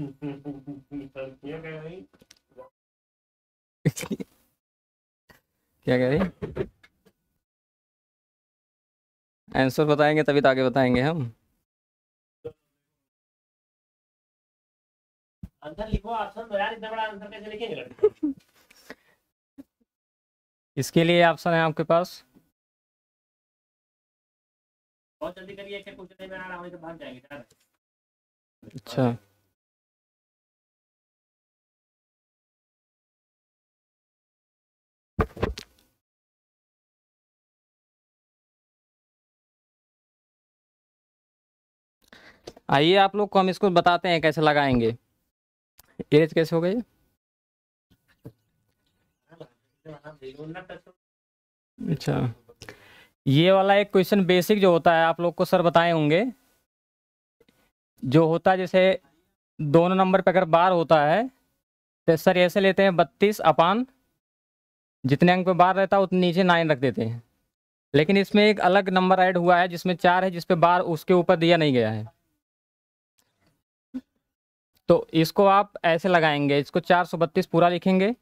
क्या कह रही आंसर बताएंगे तभी तो आगे बताएंगे हम आंसर लिखो तो ऑप्शन दो यार इतना बड़ा आंसर कैसे लिखेंगे इसके लिए ऑप्शन है आपके पास बहुत जल्दी करिए क्या कुछ नहीं बना रहा हूं तो भाग जाएंगे अच्छा आइए आप लोग को हम इसको बताते हैं कैसे लगाएंगे एज कैसे हो गई अच्छा ये वाला एक क्वेश्चन बेसिक जो होता है आप लोग को सर बताए होंगे जो होता है जैसे दोनों नंबर पे अगर बार होता है तो सर ऐसे लेते हैं बत्तीस अपान जितने अंक पे बार रहता उतने नीचे नाइन रख देते हैं लेकिन इसमें एक अलग नंबर ऐड हुआ है जिसमें चार है जिसपे बार उसके ऊपर दिया नहीं गया है तो इसको आप ऐसे लगाएंगे इसको चार सौ बत्तीस पूरा लिखेंगे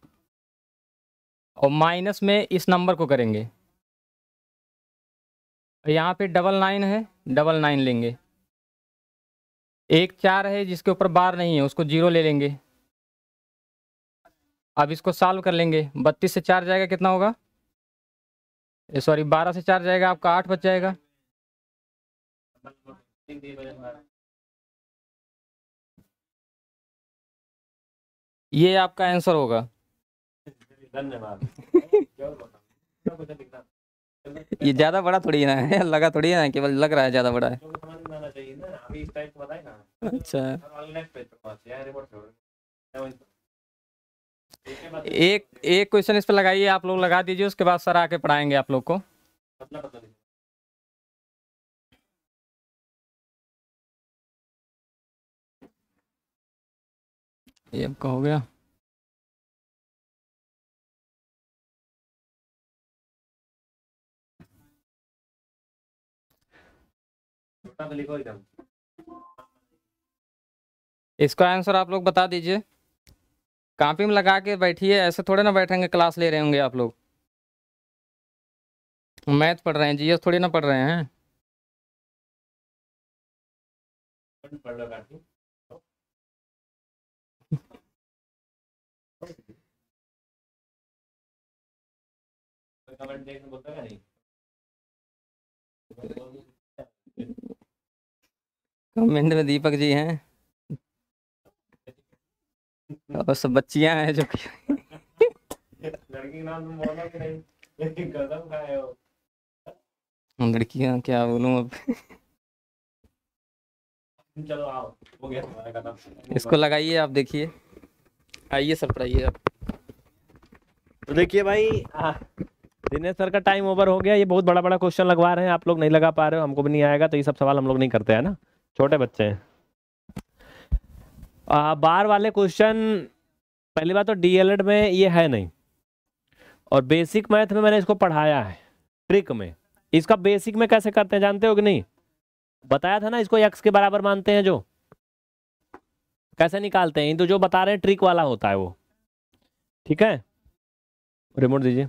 और माइनस में इस नंबर को करेंगे यहाँ पे डबल नाइन है डबल नाइन लेंगे एक चार है जिसके ऊपर बार नहीं है उसको जीरो ले लेंगे अब इसको सॉल्व कर लेंगे बत्तीस से चार जाएगा कितना होगा सॉरी बारह से चार जाएगा आपका आठ बच जाएगा ये आपका आंसर होगा धन्यवाद <laughs> ये ज्यादा बड़ा थोड़ी ना है लगा थोड़ी ना केवल लग रहा है ज्यादा बड़ा है अच्छा एक एक क्वेश्चन इस पर लगाइए आप लोग लगा दीजिए उसके बाद सर आके पढ़ाएंगे आप लोग को ये आपका हो गया इसका आंसर आप लोग बता दीजिए कापी में लगा के बैठिए ऐसे थोड़े ना बैठेंगे क्लास ले रहे होंगे आप लोग मैथ पढ़ रहे हैं जीएस थोड़ी ना पढ़ रहे हैं कमेंट में दीपक जी हैं और तो सब बच्चिया है जो लड़की नाम तो लेकिन लड़कियां क्या बोलू अब इसको लगाइए आप देखिए आइए सर पढ़ाइए आप तो देखिए भाई दिनेश सर का टाइम ओवर हो गया ये बहुत बड़ा बड़ा क्वेश्चन लगवा रहे हैं आप लोग नहीं लगा पा रहे हो हमको भी नहीं आएगा तो ये सब सवाल हम लोग नहीं करते हैं ना छोटे बच्चे हैं आ, बार वाले क्वेश्चन पहली बात तो डीएलएड में ये है नहीं और बेसिक मैथ में मैंने इसको पढ़ाया है ट्रिक में इसका बेसिक में कैसे करते हैं जानते हो कि नहीं बताया था ना इसको एक्स के बराबर मानते हैं जो कैसे निकालते हैं तो जो बता रहे हैं ट्रिक वाला होता है वो ठीक है रिमोट दीजिए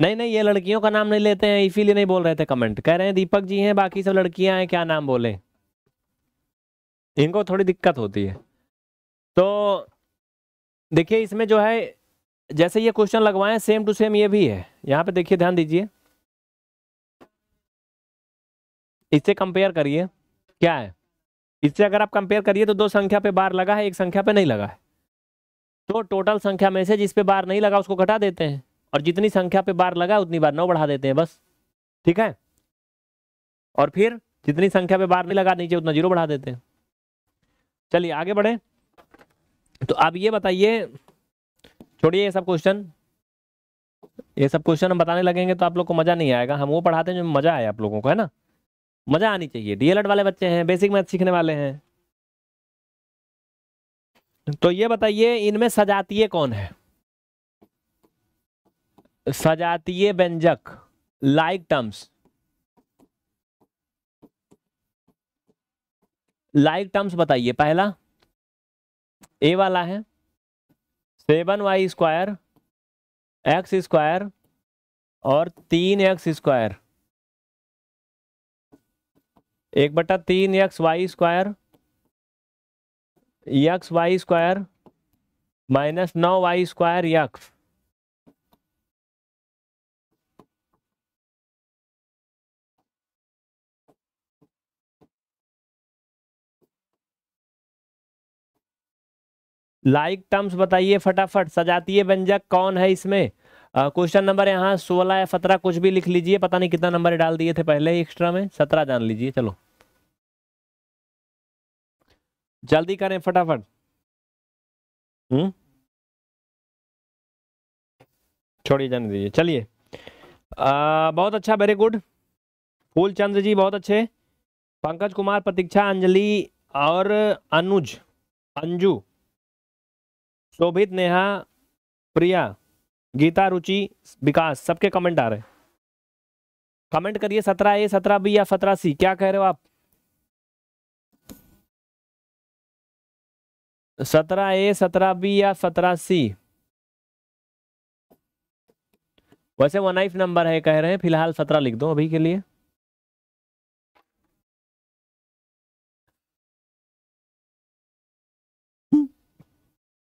नहीं नहीं ये लड़कियों का नाम नहीं लेते हैं इसीलिए नहीं बोल रहे थे कमेंट कह रहे हैं दीपक जी हैं बाकी सब लड़कियां हैं क्या नाम बोले इनको थोड़ी दिक्कत होती है तो देखिए इसमें जो है जैसे ये क्वेश्चन लगवाएं सेम टू सेम ये भी है यहाँ पे देखिए ध्यान दीजिए इससे कंपेयर करिए क्या है इससे अगर आप कंपेयर करिए तो दो संख्या पे बार लगा है एक संख्या पे नहीं लगा है तो टोटल संख्या में से जिस पे बार नहीं लगा उसको घटा देते हैं और जितनी संख्या पे बार लगा उतनी बार नौ बढ़ा देते हैं बस ठीक है और फिर जितनी संख्या पे बार नहीं लगा नीचे उतना जीरो बढ़ा देते हैं चलिए आगे बढ़े तो आप ये बताइए छोड़िए ये सब क्वेश्चन ये सब क्वेश्चन हम बताने लगेंगे तो आप लोग को मजा नहीं आएगा हम वो पढ़ाते हैं जो मजा आए आप लोगों को है ना मजा आनी चाहिए डीएलएड वाले बच्चे हैं बेसिक मैथ सीखने वाले हैं तो ये बताइए इनमें सजातीय कौन है सजातीय व्यंजक लाइक टर्म्स लाइक टर्म्स बताइए पहला ए वाला है seven y square x square और तीन एक्स स्क्वायर एक बटा तीन x y square x y square minus नौ वाई स्क्वायर यक्स लाइक टर्म्स बताइए फटाफट सजातीय व्यंजक कौन है इसमें क्वेश्चन नंबर यहाँ सोलह या सत्रह कुछ भी लिख लीजिए पता नहीं कितना नंबर डाल दिए थे पहले ही एक्स्ट्रा में सत्रह जान लीजिए चलो जल्दी करें फटाफट हम्म छोड़िए जाने दीजिए चलिए बहुत अच्छा वेरी गुड फूल चंद्र जी बहुत अच्छे पंकज कुमार प्रतीक्षा अंजलि और अनुज अंजू शोभित नेहा प्रिया गीता रुचि विकास सबके कमेंट आ रहे कमेंट करिए सत्रह ए सत्रह बी या सत्रह सी क्या कह रहे हो आप सत्रह ए सत्रह बी या सत्रह सी वैसे वन आइफ नंबर है कह रहे हैं फिलहाल सत्रह लिख दो अभी के लिए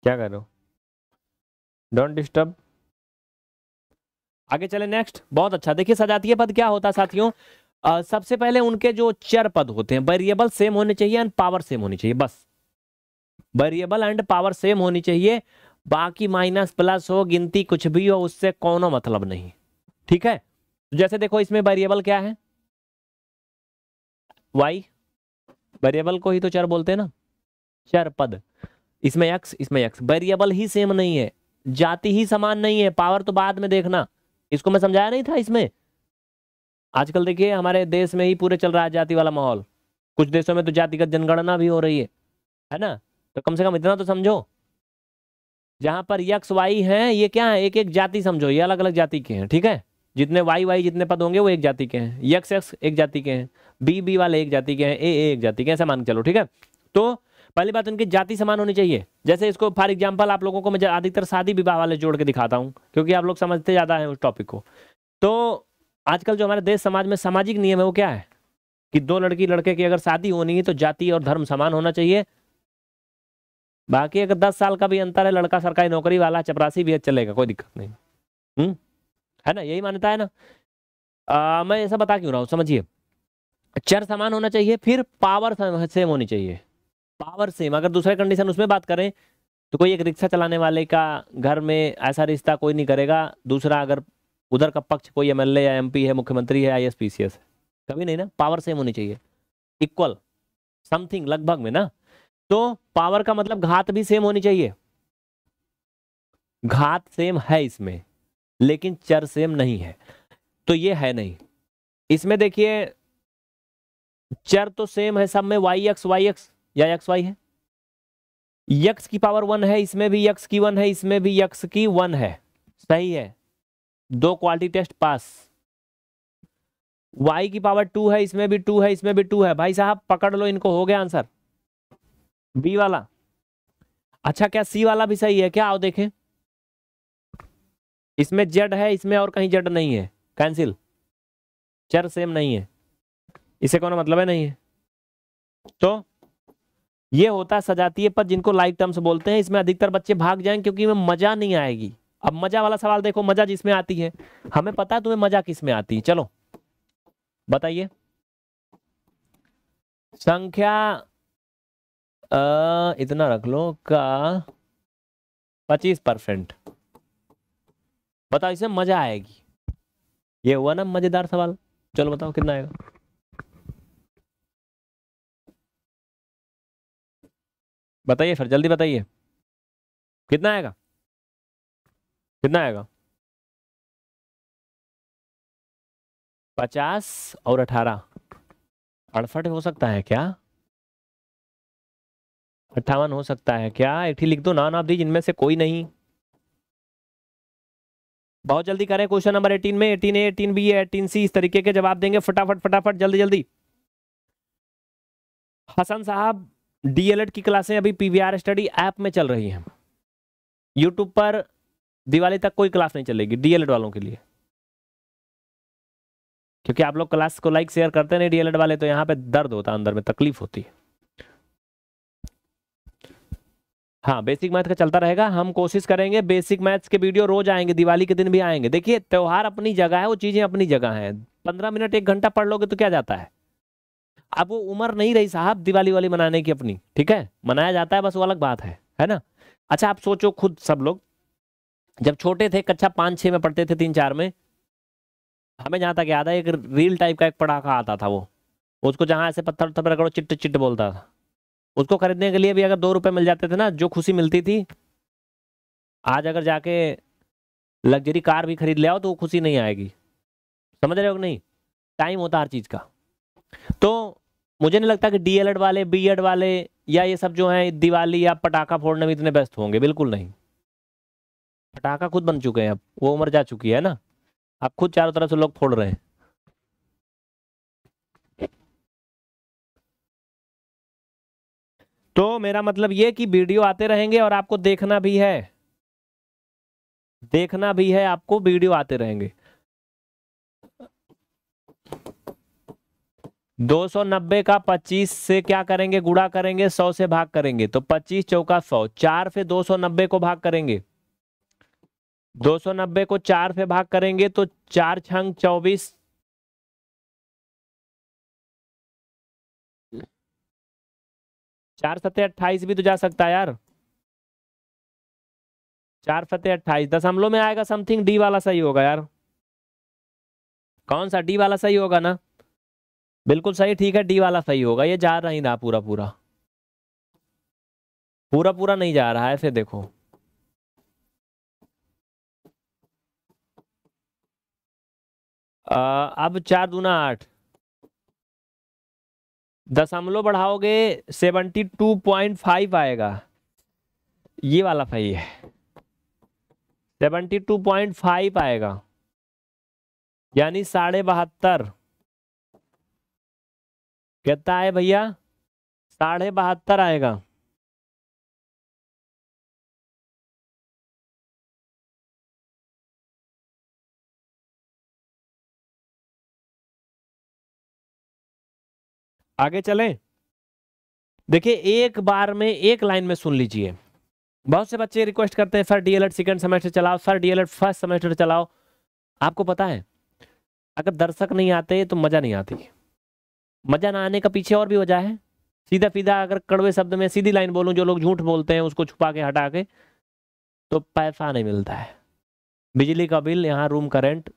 क्या करो डोंट डिस्टर्ब आगे चले नेक्स्ट बहुत अच्छा देखिए सजातीय पद क्या होता है साथियों आ, सबसे पहले उनके जो चर पद होते हैं वेरिएबल सेम होने चाहिए एंड पावर सेम होनी चाहिए बस वेरिएबल एंड पावर सेम होनी चाहिए बाकी माइनस प्लस हो गिनती कुछ भी हो उससे कोनो मतलब नहीं ठीक है जैसे देखो इसमें वेरिएबल क्या है वाई वेरिएबल को ही तो चर बोलते हैं ना चर पद इसमें यक्स इसमें यक्स वेरिएबल ही सेम नहीं है जाति ही समान नहीं है पावर तो बाद में देखना इसको मैं समझाया नहीं था इसमें आजकल देखिए हमारे देश में ही पूरे चल रहा है जाति वाला माहौल कुछ देशों में तो जातिगत जनगणना भी हो रही है है ना तो कम से कम इतना तो समझो जहां पर यक्स वाई है ये क्या है एक एक जाति समझो ये अलग अलग जाति के हैं ठीक है जितने वाई वाई जितने पद होंगे वो एक जाति के हैं यक्स यक्स एक जाति के हैं बी बी वाले एक जाति के हैं ए ए एक जाति के हैं ऐसा मान चलो ठीक है तो पहली बात उनकी जाति समान होनी चाहिए जैसे इसको फॉर एग्जाम्पल आप लोगों को मैं अधिकतर शादी विवाह वाले जोड़ के दिखाता हूँ क्योंकि आप लोग समझते ज़्यादा हैं उस टॉपिक को तो आजकल जो हमारे देश समाज में सामाजिक नियम है वो क्या है कि दो लड़की लड़के की अगर शादी होनी है तो जाति और धर्म समान होना चाहिए बाकी अगर दस साल का भी अंतर है लड़का सरकारी नौकरी वाला चपरासी भी चलेगा कोई दिक्कत नहीं हम्म है ना यही मान्यता है ना आ, मैं ऐसा बता क्यों रहा हूँ समझिए चर समान होना चाहिए फिर पावर सेम होनी चाहिए पावर सेम अगर दूसरे कंडीशन उसमें बात करें तो कोई एक रिक्शा चलाने वाले का घर में ऐसा रिश्ता कोई नहीं करेगा दूसरा अगर उधर का पक्ष कोई एमएलए या एमपी है मुख्यमंत्री है I S P C S है कभी नहीं ना पावर सेम होनी चाहिए इक्वल समथिंग लगभग में ना तो पावर का मतलब घात भी सेम होनी चाहिए घात सेम है इसमें लेकिन चर सेम नहीं है तो ये है नहीं इसमें देखिए चर तो सेम है सब में वाई एक्स वाई एक्स या एक्स वाई है यक्स की पावर वन है इसमें भी यक्स की वन है इसमें भी यक्स की वन है सही है दो क्वालिटी टेस्ट पास वाई की पावर टू है इसमें भी टू है इसमें भी टू है भाई साहब पकड़ लो इनको हो गया आंसर बी वाला अच्छा क्या सी वाला भी सही है क्या आओ देखें इसमें जेड है इसमें और कहीं जेड नहीं है कैंसिल चर सेम नहीं है इसे कौन मतलब है नहीं है तो ये होता है सजातीय पद जिनको लाइक टर्म्स बोलते हैं इसमें अधिकतर बच्चे भाग जाएंगे क्योंकि मजा नहीं आएगी अब मजा वाला सवाल देखो मजा जिसमें आती है हमें पता है तुम्हें मजा किसमें आती है चलो बताइए संख्या आ, इतना रख लो का पच्चीस परसेंट बताओ इसमें मजा आएगी ये हुआ ना मजेदार सवाल चलो बताओ कितना आएगा बताइए सर जल्दी बताइए कितना आएगा कितना आएगा पचास और अठारह अड़सठ हो सकता है क्या अट्ठावन हो सकता है क्या एटी लिख दो ना नाप दी जिनमें से कोई नहीं बहुत जल्दी करें क्वेश्चन नंबर एटीन में eighteen A eighteen B eighteen C इस तरीके के जवाब देंगे फटाफट फटाफट जल्दी जल्दी हसन साहब डीएलएड की क्लासें अभी पीवीआर स्टडी ऐप में चल रही हैं यूट्यूब पर दिवाली तक कोई क्लास नहीं चलेगी डीएलएड वालों के लिए क्योंकि आप लोग क्लास को लाइक शेयर करते नहीं डीएलएड वाले तो यहाँ पे दर्द होता है अंदर में तकलीफ होती है हाँ बेसिक मैथ का चलता रहेगा हम कोशिश करेंगे बेसिक मैथ्स के वीडियो रोज आएंगे दिवाली के दिन भी आएंगे देखिए त्यौहार अपनी जगह है वो चीज़ें अपनी जगह हैं पंद्रह मिनट एक घंटा पढ़ लोगे तो क्या जाता है अब वो उम्र नहीं रही साहब दिवाली वाली मनाने की अपनी ठीक है मनाया जाता है बस वो अलग बात है है ना अच्छा आप सोचो खुद सब लोग जब छोटे थे कक्षा पाँच छः में पढ़ते थे तीन चार में हमें जहाँ तक याद है एक रील टाइप का एक पटाखा आता था वो उसको जहाँ ऐसे पत्थर उत्थर रगड़ो चिट्ट चिट्ट बोलता था उसको खरीदने के लिए भी अगर दो रुपये मिल जाते थे ना जो खुशी मिलती थी आज अगर जाके लग्जरी कार भी खरीद ले आओ तो वो खुशी नहीं आएगी समझ रहे हो नहीं टाइम होता हर चीज़ का तो मुझे नहीं लगता कि डीएलएड वाले एड वाले या ये सब जो हैं दिवाली या पटाखा फोड़ने में इतने व्यस्त होंगे बिल्कुल नहीं पटाखा खुद बन चुके हैं अब वो उम्र जा चुकी है ना अब खुद चारों तरफ से लोग फोड़ रहे हैं तो मेरा मतलब ये कि वीडियो आते रहेंगे और आपको देखना भी है देखना भी है आपको वीडियो आते रहेंगे 290 का 25 से क्या करेंगे गुड़ा करेंगे 100 से भाग करेंगे तो 25 चौका 100 चार से 290 को भाग करेंगे 290 को चार से भाग करेंगे तो चार छंग चौबीस चार सत्य अट्ठाईस भी तो जा सकता है यार चार फतेह अट्ठाईस दशमलव में आएगा समथिंग डी वाला सही होगा यार कौन सा डी वाला सही होगा ना बिल्कुल सही ठीक है डी वाला सही होगा ये जा ही ना पूरा पूरा पूरा पूरा नहीं जा रहा है ऐसे देखो आ, अब चार दूना आठ दशमलव बढ़ाओगे सेवेंटी टू पॉइंट फाइव आएगा ये वाला सही है सेवेंटी टू पॉइंट फाइव आएगा यानी साढ़े बहत्तर कितना आए भैया साढ़े बहत्तर आएगा आगे चलें देखिए एक बार में एक लाइन में सुन लीजिए बहुत से बच्चे रिक्वेस्ट करते हैं सर डीएलएड सेकंड सेमेस्टर चलाओ सर डीएलएड फर्स्ट सेमेस्टर चलाओ आपको पता है अगर दर्शक नहीं आते तो मज़ा नहीं आती मजा ना आने का पीछे और भी वजह है सीधा सीधा अगर कड़वे शब्द में सीधी लाइन बोलूँ जो लोग झूठ बोलते हैं उसको छुपा के हटा के तो पैसा नहीं मिलता है बिजली का बिल यहाँ रूम रेंट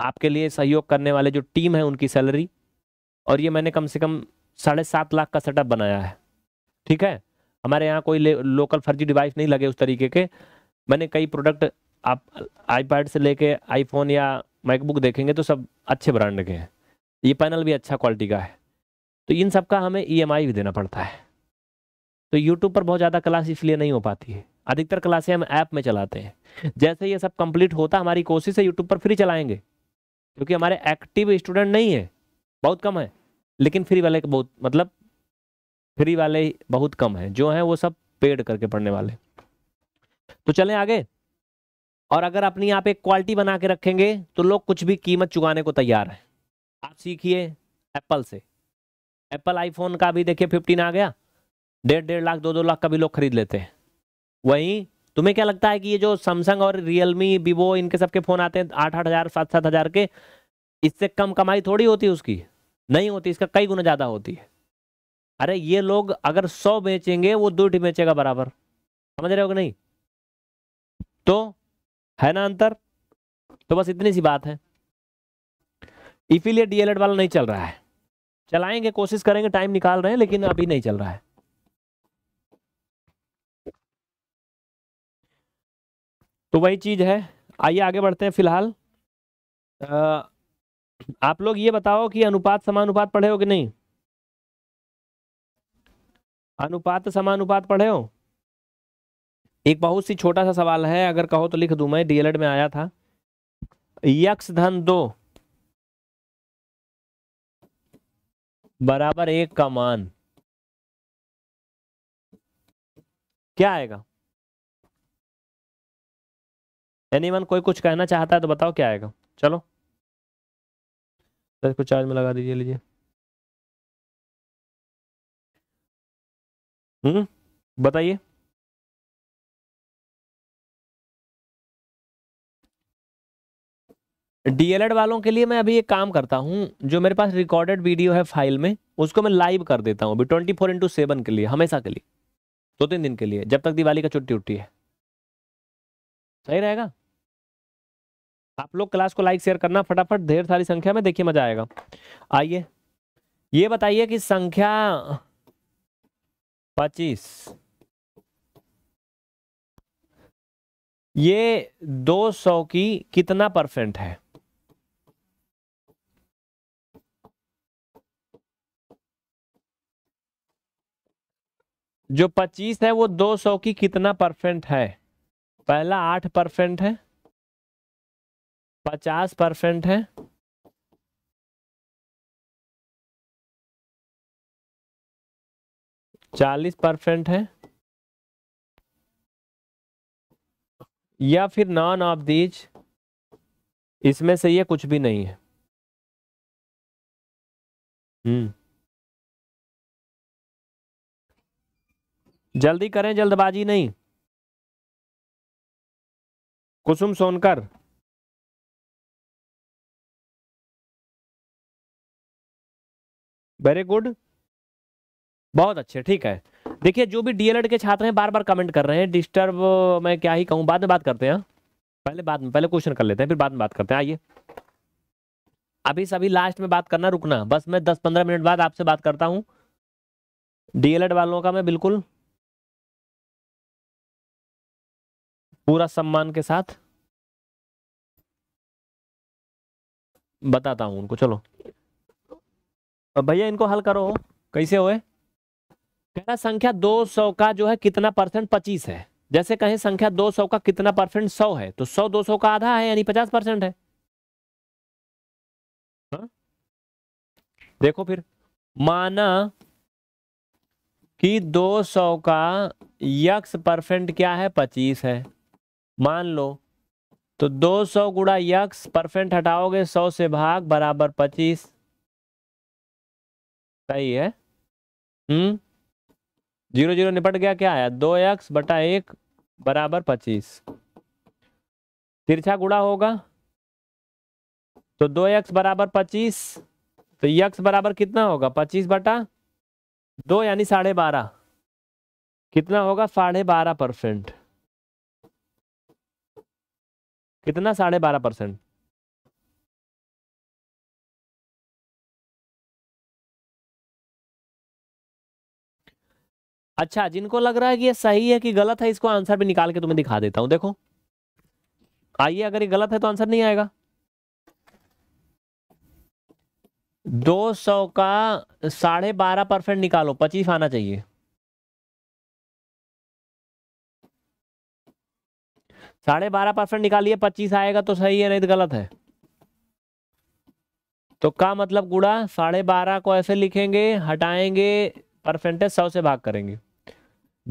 आपके लिए सहयोग करने वाले जो टीम है उनकी सैलरी और ये मैंने कम से कम साढ़े सात लाख का सेटअप बनाया है ठीक है हमारे यहाँ कोई लोकल फर्जी डिवाइस नहीं लगे उस तरीके के मैंने कई प्रोडक्ट आप आईपैड से लेके आईफोन या मैकबुक देखेंगे तो सब अच्छे ब्रांड के हैं ये पैनल भी अच्छा क्वालिटी का है तो इन सब का हमें ई e भी देना पड़ता है तो यूट्यूब पर बहुत ज़्यादा क्लास इसलिए नहीं हो पाती है अधिकतर क्लासें हम ऐप में चलाते हैं जैसे ये सब कंप्लीट होता हमारी कोशिश है यूट्यूब पर फ्री चलाएंगे क्योंकि हमारे एक्टिव स्टूडेंट नहीं है बहुत कम है लेकिन फ्री वाले बहुत मतलब फ्री वाले बहुत कम हैं जो हैं वो सब पेड करके पढ़ने वाले तो चलें आगे और अगर अपनी आप एक क्वालिटी बना के रखेंगे तो लोग कुछ भी कीमत चुकाने को तैयार हैं आप सीखिए एप्पल से एप्पल आईफोन का भी देखिए फिफ्टीन आ गया डेढ़ डेढ़ लाख दो दो लाख का भी लोग खरीद लेते हैं वहीं तुम्हें क्या लगता है कि ये जो सैमसंग और रियलमी वीवो इनके सबके फ़ोन आते हैं आठ आठ हज़ार सात सात हज़ार के इससे कम कमाई थोड़ी होती है उसकी नहीं होती इसका कई गुना ज़्यादा होती है अरे ये लोग अगर सौ बेचेंगे वो दूठ बेचेगा बराबर समझ रहे हो कि नहीं तो है ना अंतर तो बस इतनी सी बात है इसीलिए डीएलएड वाला नहीं चल रहा है चलाएंगे कोशिश करेंगे टाइम निकाल रहे हैं लेकिन अभी नहीं चल रहा है तो वही चीज़ है आइए आगे बढ़ते हैं फिलहाल आप लोग ये बताओ कि अनुपात समानुपात पढ़े हो कि नहीं अनुपात समानुपात पढ़े हो एक बहुत सी छोटा सा सवाल है अगर कहो तो लिख दू मैं डीएलएड में आया था यक्ष धन दो बराबर एक का मान क्या आएगा एनीवन कोई कुछ कहना चाहता है तो बताओ क्या आएगा चलो तो इसको चार्ज में लगा दीजिए लीजिए हम्म बताइए डीएलएड वालों के लिए मैं अभी एक काम करता हूँ जो मेरे पास रिकॉर्डेड वीडियो है फाइल में उसको मैं लाइव कर देता हूँ अभी ट्वेंटी फोर इंटू सेवन के लिए हमेशा के लिए दो तीन दिन के लिए जब तक दिवाली का छुट्टी उठी है सही रहेगा आप लोग क्लास को लाइक शेयर करना फटाफट ढेर सारी संख्या में देखिए मजा आएगा आइए ये बताइए कि संख्या पच्चीस ये दो सौ की कितना परसेंट है जो 25 है वो 200 की कितना परसेंट है पहला 8 परसेंट है 50 परसेंट है चालीस परसेंट है या फिर नॉन ऑफ दीज इसमें से ये कुछ भी नहीं है हम्म जल्दी करें जल्दबाजी नहीं कुसुम सोनकर वेरी गुड बहुत अच्छे ठीक है देखिए जो भी डीएलएड के छात्र हैं बार बार कमेंट कर रहे हैं डिस्टर्ब मैं क्या ही कहूं बाद में बात करते हैं पहले बाद में पहले क्वेश्चन कर लेते हैं फिर बाद में बात करते हैं आइए अभी सभी लास्ट में बात करना रुकना बस मैं दस पंद्रह मिनट बाद आपसे बात करता हूँ डीएलएड वालों का मैं बिल्कुल पूरा सम्मान के साथ बताता हूं उनको चलो भैया इनको हल करो कैसे होए कह संख्या 200 का जो है कितना परसेंट 25 है जैसे कहें संख्या 200 का कितना परसेंट 100 है तो 100 200 का आधा है यानी 50 परसेंट है हा? देखो फिर माना कि 200 का यक्स परसेंट क्या है 25 है मान लो तो 200 सौ गुड़ा यक्स परसेंट हटाओगे 100 से भाग बराबर 25 सही है हम्म जीरो जीरो निपट गया क्या आया दो यक्स बटा एक बराबर पच्चीस तिरछा गुड़ा होगा तो दो यक्स बराबर पच्चीस तो यक्स बराबर कितना होगा पच्चीस बटा दो यानी साढ़े बारह कितना होगा साढ़े बारह परसेंट कितना साढ़े बारह परसेंट अच्छा जिनको लग रहा है कि ये सही है कि गलत है इसको आंसर भी निकाल के तुम्हें दिखा देता हूं देखो आइए अगर ये गलत है तो आंसर नहीं आएगा दो सौ का साढ़े बारह परसेंट निकालो पच्चीस आना चाहिए साढ़े बारह परसेंट निकालिए पच्चीस आएगा तो सही है नहीं तो गलत है तो का मतलब गुड़ा साढ़े बारह को ऐसे लिखेंगे हटाएंगे परसेंटेज सौ से भाग करेंगे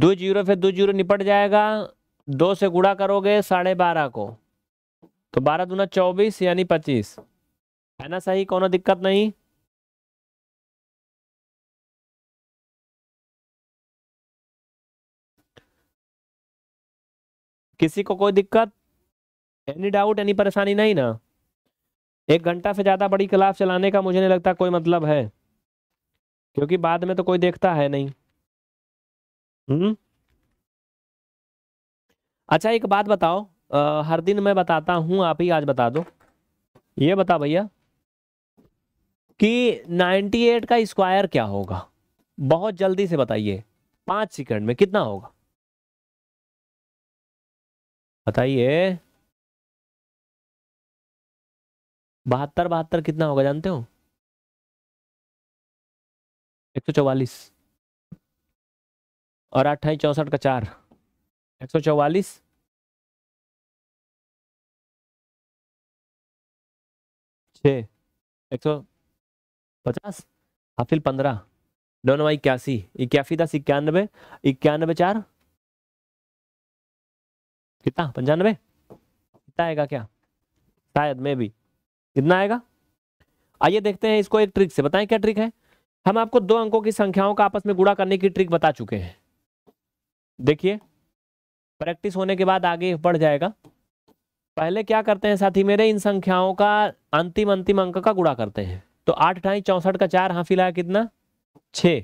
दो जीरो फिर दो जीरो निपट जाएगा दो से गुड़ा करोगे साढ़े बारह को तो बारह दूना चौबीस यानी पच्चीस है ना सही कोनो दिक्कत नहीं किसी को कोई दिक्कत एनी डाउट एनी परेशानी नहीं ना एक घंटा से ज़्यादा बड़ी क्लास चलाने का मुझे नहीं लगता कोई मतलब है क्योंकि बाद में तो कोई देखता है नहीं हम्म अच्छा एक बात बताओ आ, हर दिन मैं बताता हूँ आप ही आज बता दो ये बता भैया कि 98 का स्क्वायर क्या होगा बहुत जल्दी से बताइए पाँच सेकंड में कितना होगा बताइए बहत्तर बहत्तर कितना होगा जानते हो एक सौ चौवालीस और अट्ठाईस चौंसठ का चार एक सौ चौवालीस छ एक सौ पचास हाफिल पंद्रह नौ नौ इक्यासी इक्यासी दस इक्यानबे इक्यानबे चार कितना पंचानवे कितना आएगा क्या शायद मे भी कितना आएगा आइए देखते हैं इसको एक ट्रिक से बताएं क्या ट्रिक है हम आपको दो अंकों की संख्याओं का आपस में गुड़ा करने की ट्रिक बता चुके हैं देखिए प्रैक्टिस होने के बाद आगे बढ़ जाएगा पहले क्या करते हैं साथी मेरे इन संख्याओं का अंतिम अंतिम अंक का गुड़ा करते हैं तो आठ ढाई चौसठ का चार हाफिल आया कितना छ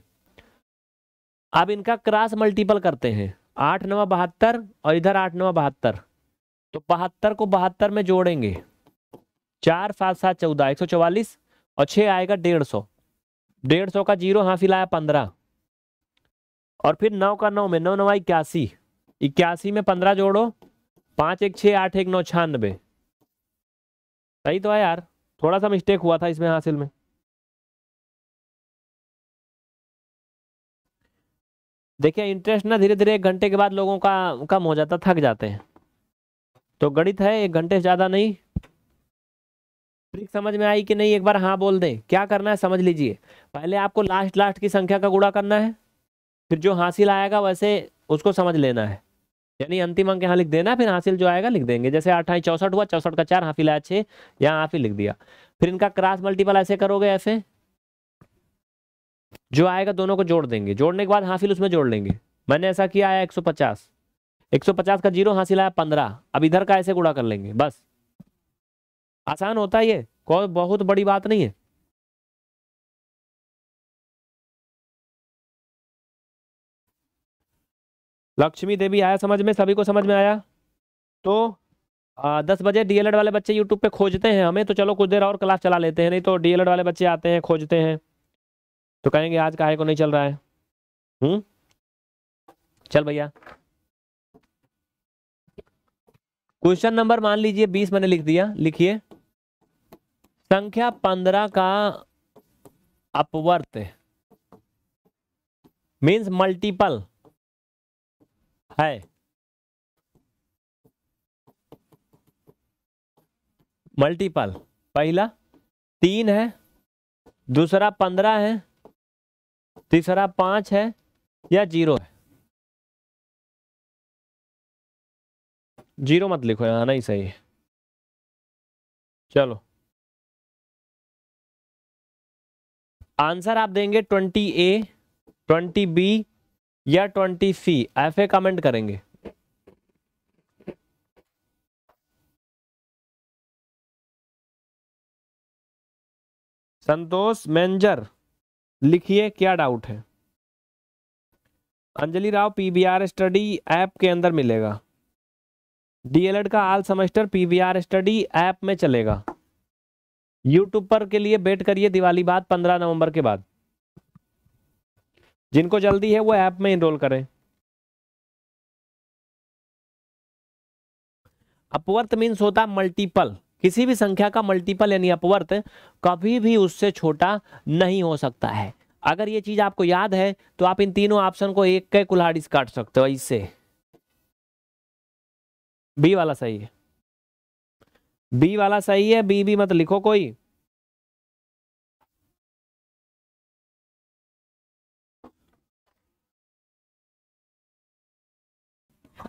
अब इनका क्रास मल्टीपल करते हैं आठ नवा बहत्तर और इधर आठ नवा बहत्तर तो बहत्तर को बहत्तर में जोड़ेंगे चार सात सात चौदह एक सौ चौवालीस और छः आएगा डेढ़ सौ डेढ़ सौ का जीरो हाँ फिलहाल पंद्रह और फिर नौ का नौ में नौ नवा इक्यासी इक्यासी में पंद्रह जोड़ो पाँच एक छः आठ एक नौ छियानबे सही तो है यार थोड़ा सा मिस्टेक हुआ था इसमें हासिल में देखिए इंटरेस्ट ना धीरे धीरे एक घंटे के बाद लोगों का कम हो जाता थक जाते हैं तो गणित है एक घंटे से ज़्यादा नहीं ट्रिक समझ में आई कि नहीं एक बार हाँ बोल दें क्या करना है समझ लीजिए पहले आपको लास्ट लास्ट की संख्या का गुड़ा करना है फिर जो हासिल आएगा वैसे उसको समझ लेना है यानी अंतिम अंक यहाँ लिख देना फिर हासिल जो आएगा लिख देंगे जैसे अठाई चौसठ हुआ चौसठ का चार हाफिल आया छः यहाँ हाफिल लिख दिया फिर इनका क्रास मल्टीपल ऐसे करोगे ऐसे जो आएगा दोनों को जोड़ देंगे जोड़ने के बाद हासिल उसमें जोड़ लेंगे मैंने ऐसा किया है 150 150 का जीरो हासिल आया 15 अब इधर का ऐसे गुड़ा कर लेंगे बस आसान होता है ये कोई बहुत बड़ी बात नहीं है लक्ष्मी देवी आया समझ में सभी को समझ में आया तो आ, दस बजे डीएलएड वाले बच्चे यूट्यूब पे खोजते हैं हमें तो चलो कुछ देर और क्लास चला लेते हैं नहीं तो डीएलएड वाले बच्चे आते हैं खोजते हैं तो कहेंगे आज काहे को नहीं चल रहा है हम्म चल भैया क्वेश्चन नंबर मान लीजिए बीस मैंने लिख दिया लिखिए संख्या पंद्रह का अपवर्त मीन्स मल्टीपल है मल्टीपल पहला तीन है दूसरा पंद्रह है तीसरा पांच है या जीरो है जीरो मत लिखो यहाँ नहीं सही है चलो आंसर आप देंगे ट्वेंटी ए ट्वेंटी बी या ट्वेंटी सी एफ ए कमेंट करेंगे संतोष मेंजर लिखिए क्या डाउट है Anjali Rao PBR study app के अंदर मिलेगा डीएलएड का all semester PBR study app में चलेगा यूट्यूब पर के लिए वेट करिए दिवाली बाद पंद्रह नवंबर के बाद जिनको जल्दी है वो ऐप में इनरोल करें अपवर्त मीन्स होता मल्टीपल किसी भी संख्या का मल्टीपल यानी अपवर्त कभी भी उससे छोटा नहीं हो सकता है अगर ये चीज आपको याद है तो आप इन तीनों ऑप्शन को एक के कुल्हाड़ी से काट सकते हो इससे बी वाला सही है बी वाला सही है बी भी मत लिखो कोई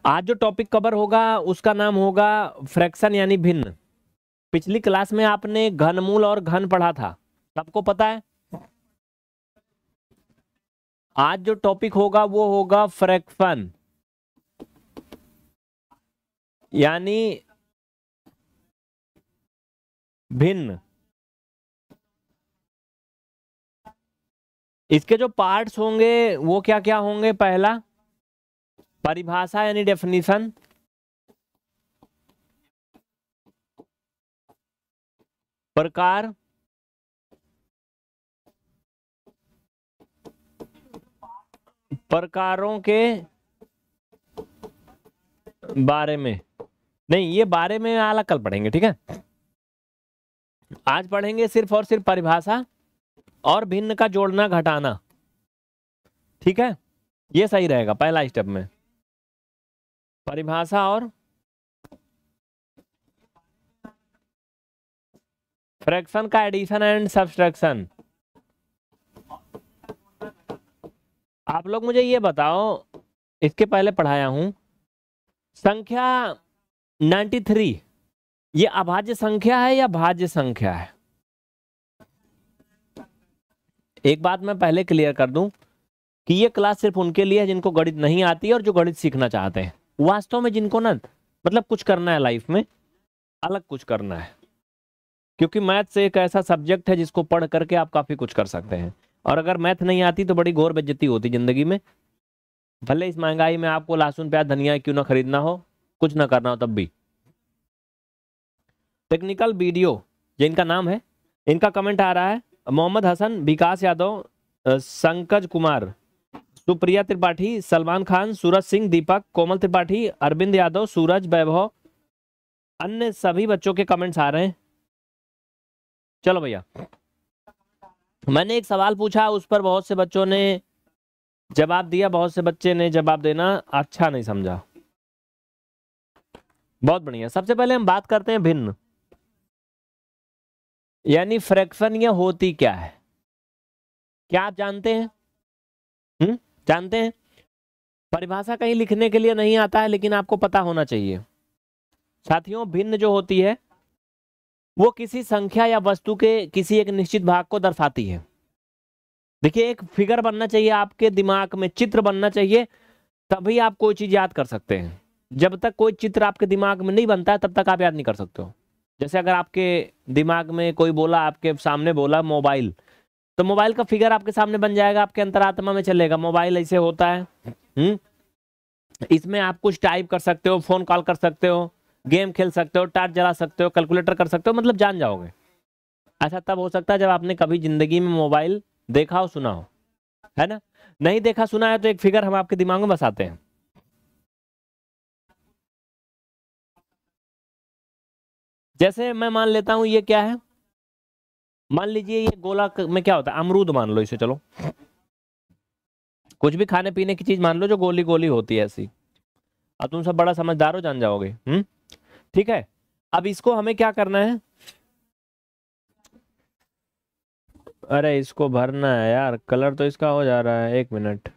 आज जो टॉपिक कवर होगा उसका नाम होगा फ्रैक्शन यानी भिन्न पिछली क्लास में आपने घनमूल और घन पढ़ा था सबको पता है आज जो टॉपिक होगा वो होगा फ्रैक्शन यानी भिन्न इसके जो पार्ट्स होंगे वो क्या क्या होंगे पहला परिभाषा यानी डेफिनेशन प्रकार प्रकारों के बारे में नहीं ये बारे में आला कल पढ़ेंगे ठीक है आज पढ़ेंगे सिर्फ और सिर्फ परिभाषा और भिन्न का जोड़ना घटाना ठीक है ये सही रहेगा पहला स्टेप में परिभाषा और फ्रैक्शन का एडिशन एंड सब्सट्रैक्शन आप लोग मुझे ये बताओ इसके पहले पढ़ाया हूं संख्या 93 ये अभाज्य संख्या है या भाज्य संख्या है एक बात मैं पहले क्लियर कर दूं कि ये क्लास सिर्फ उनके लिए है जिनको गणित नहीं आती और जो गणित सीखना चाहते हैं वास्तव में जिनको ना मतलब कुछ करना है लाइफ में अलग कुछ करना है क्योंकि मैथ्स एक ऐसा सब्जेक्ट है जिसको पढ़ करके आप काफ़ी कुछ कर सकते हैं और अगर मैथ नहीं आती तो बड़ी गौर बेज्जती होती ज़िंदगी में भले इस महंगाई में आपको लहसुन प्याज धनिया क्यों ना खरीदना हो कुछ ना करना हो तब भी टेक्निकल वीडियो जिनका नाम है इनका कमेंट आ रहा है मोहम्मद हसन विकास यादव संकज कुमार सुप्रिया त्रिपाठी सलमान खान सूरज सिंह दीपक कोमल त्रिपाठी अरविंद यादव सूरज वैभव अन्य सभी बच्चों के कमेंट्स आ रहे हैं चलो भैया मैंने एक सवाल पूछा उस पर बहुत से बच्चों ने जवाब दिया बहुत से बच्चे ने जवाब देना अच्छा नहीं समझा बहुत बढ़िया सबसे पहले हम बात करते हैं भिन्न यानी फ्रैक्शन ये होती क्या है क्या आप जानते हैं हुँ? हम्म, जानते हैं परिभाषा कहीं लिखने के लिए नहीं आता है लेकिन आपको पता होना चाहिए साथियों भिन्न जो होती है वो किसी संख्या या वस्तु के किसी एक निश्चित भाग को दर्शाती है देखिए एक फिगर बनना चाहिए आपके दिमाग में चित्र बनना चाहिए तभी आप कोई चीज़ याद कर सकते हैं जब तक कोई चित्र आपके दिमाग में नहीं बनता है तब तक आप याद नहीं कर सकते हो जैसे अगर आपके दिमाग में कोई बोला आपके सामने बोला मोबाइल तो मोबाइल का फिगर आपके सामने बन जाएगा आपके अंतरात्मा में चलेगा मोबाइल ऐसे होता है हुँ? हम्म, इसमें आप कुछ टाइप कर सकते हो फोन कॉल कर सकते हो गेम खेल सकते हो टाट जला सकते हो कैलकुलेटर कर सकते हो मतलब जान जाओगे ऐसा तब हो सकता है जब आपने कभी ज़िंदगी में मोबाइल देखा हो सुना हो है ना नहीं देखा सुना है तो एक फिगर हम आपके दिमाग में बसाते हैं जैसे मैं मान लेता हूं ये क्या है मान लीजिए ये गोला में क्या होता है अमरूद मान लो इसे चलो कुछ भी खाने पीने की चीज मान लो जो गोली गोली होती है ऐसी अब तुम सब बड़ा समझदार हो जान जाओगे हम्म ठीक है अब इसको हमें क्या करना है अरे इसको भरना है यार कलर तो इसका हो जा रहा है एक मिनट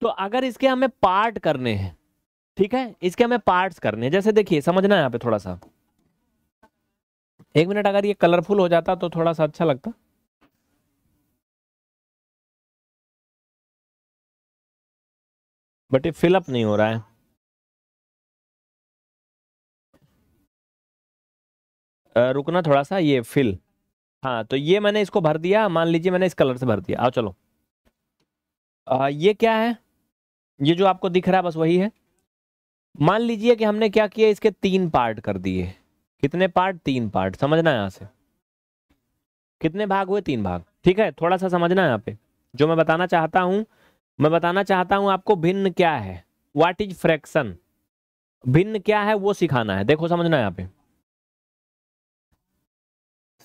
तो अगर इसके हमें पार्ट करने हैं ठीक है इसके हमें पार्ट्स करने हैं जैसे देखिए समझना है यहाँ पे थोड़ा सा एक मिनट अगर ये कलरफुल हो जाता तो थोड़ा सा अच्छा लगता बट ये फिलअप नहीं हो रहा है रुकना थोड़ा सा ये फिल हाँ तो ये मैंने इसको भर दिया मान लीजिए मैंने इस कलर से भर दिया आओ चलो आ, ये क्या है ये जो आपको दिख रहा है बस वही है मान लीजिए कि हमने क्या किया इसके तीन पार्ट कर दिए कितने पार्ट तीन पार्ट समझना यहाँ से कितने भाग हुए तीन भाग ठीक है थोड़ा सा समझना यहाँ पे जो मैं बताना चाहता हूँ मैं बताना चाहता हूं आपको भिन्न क्या है व्हाट इज फ्रैक्शन भिन्न क्या है वो सिखाना है देखो समझना यहाँ पे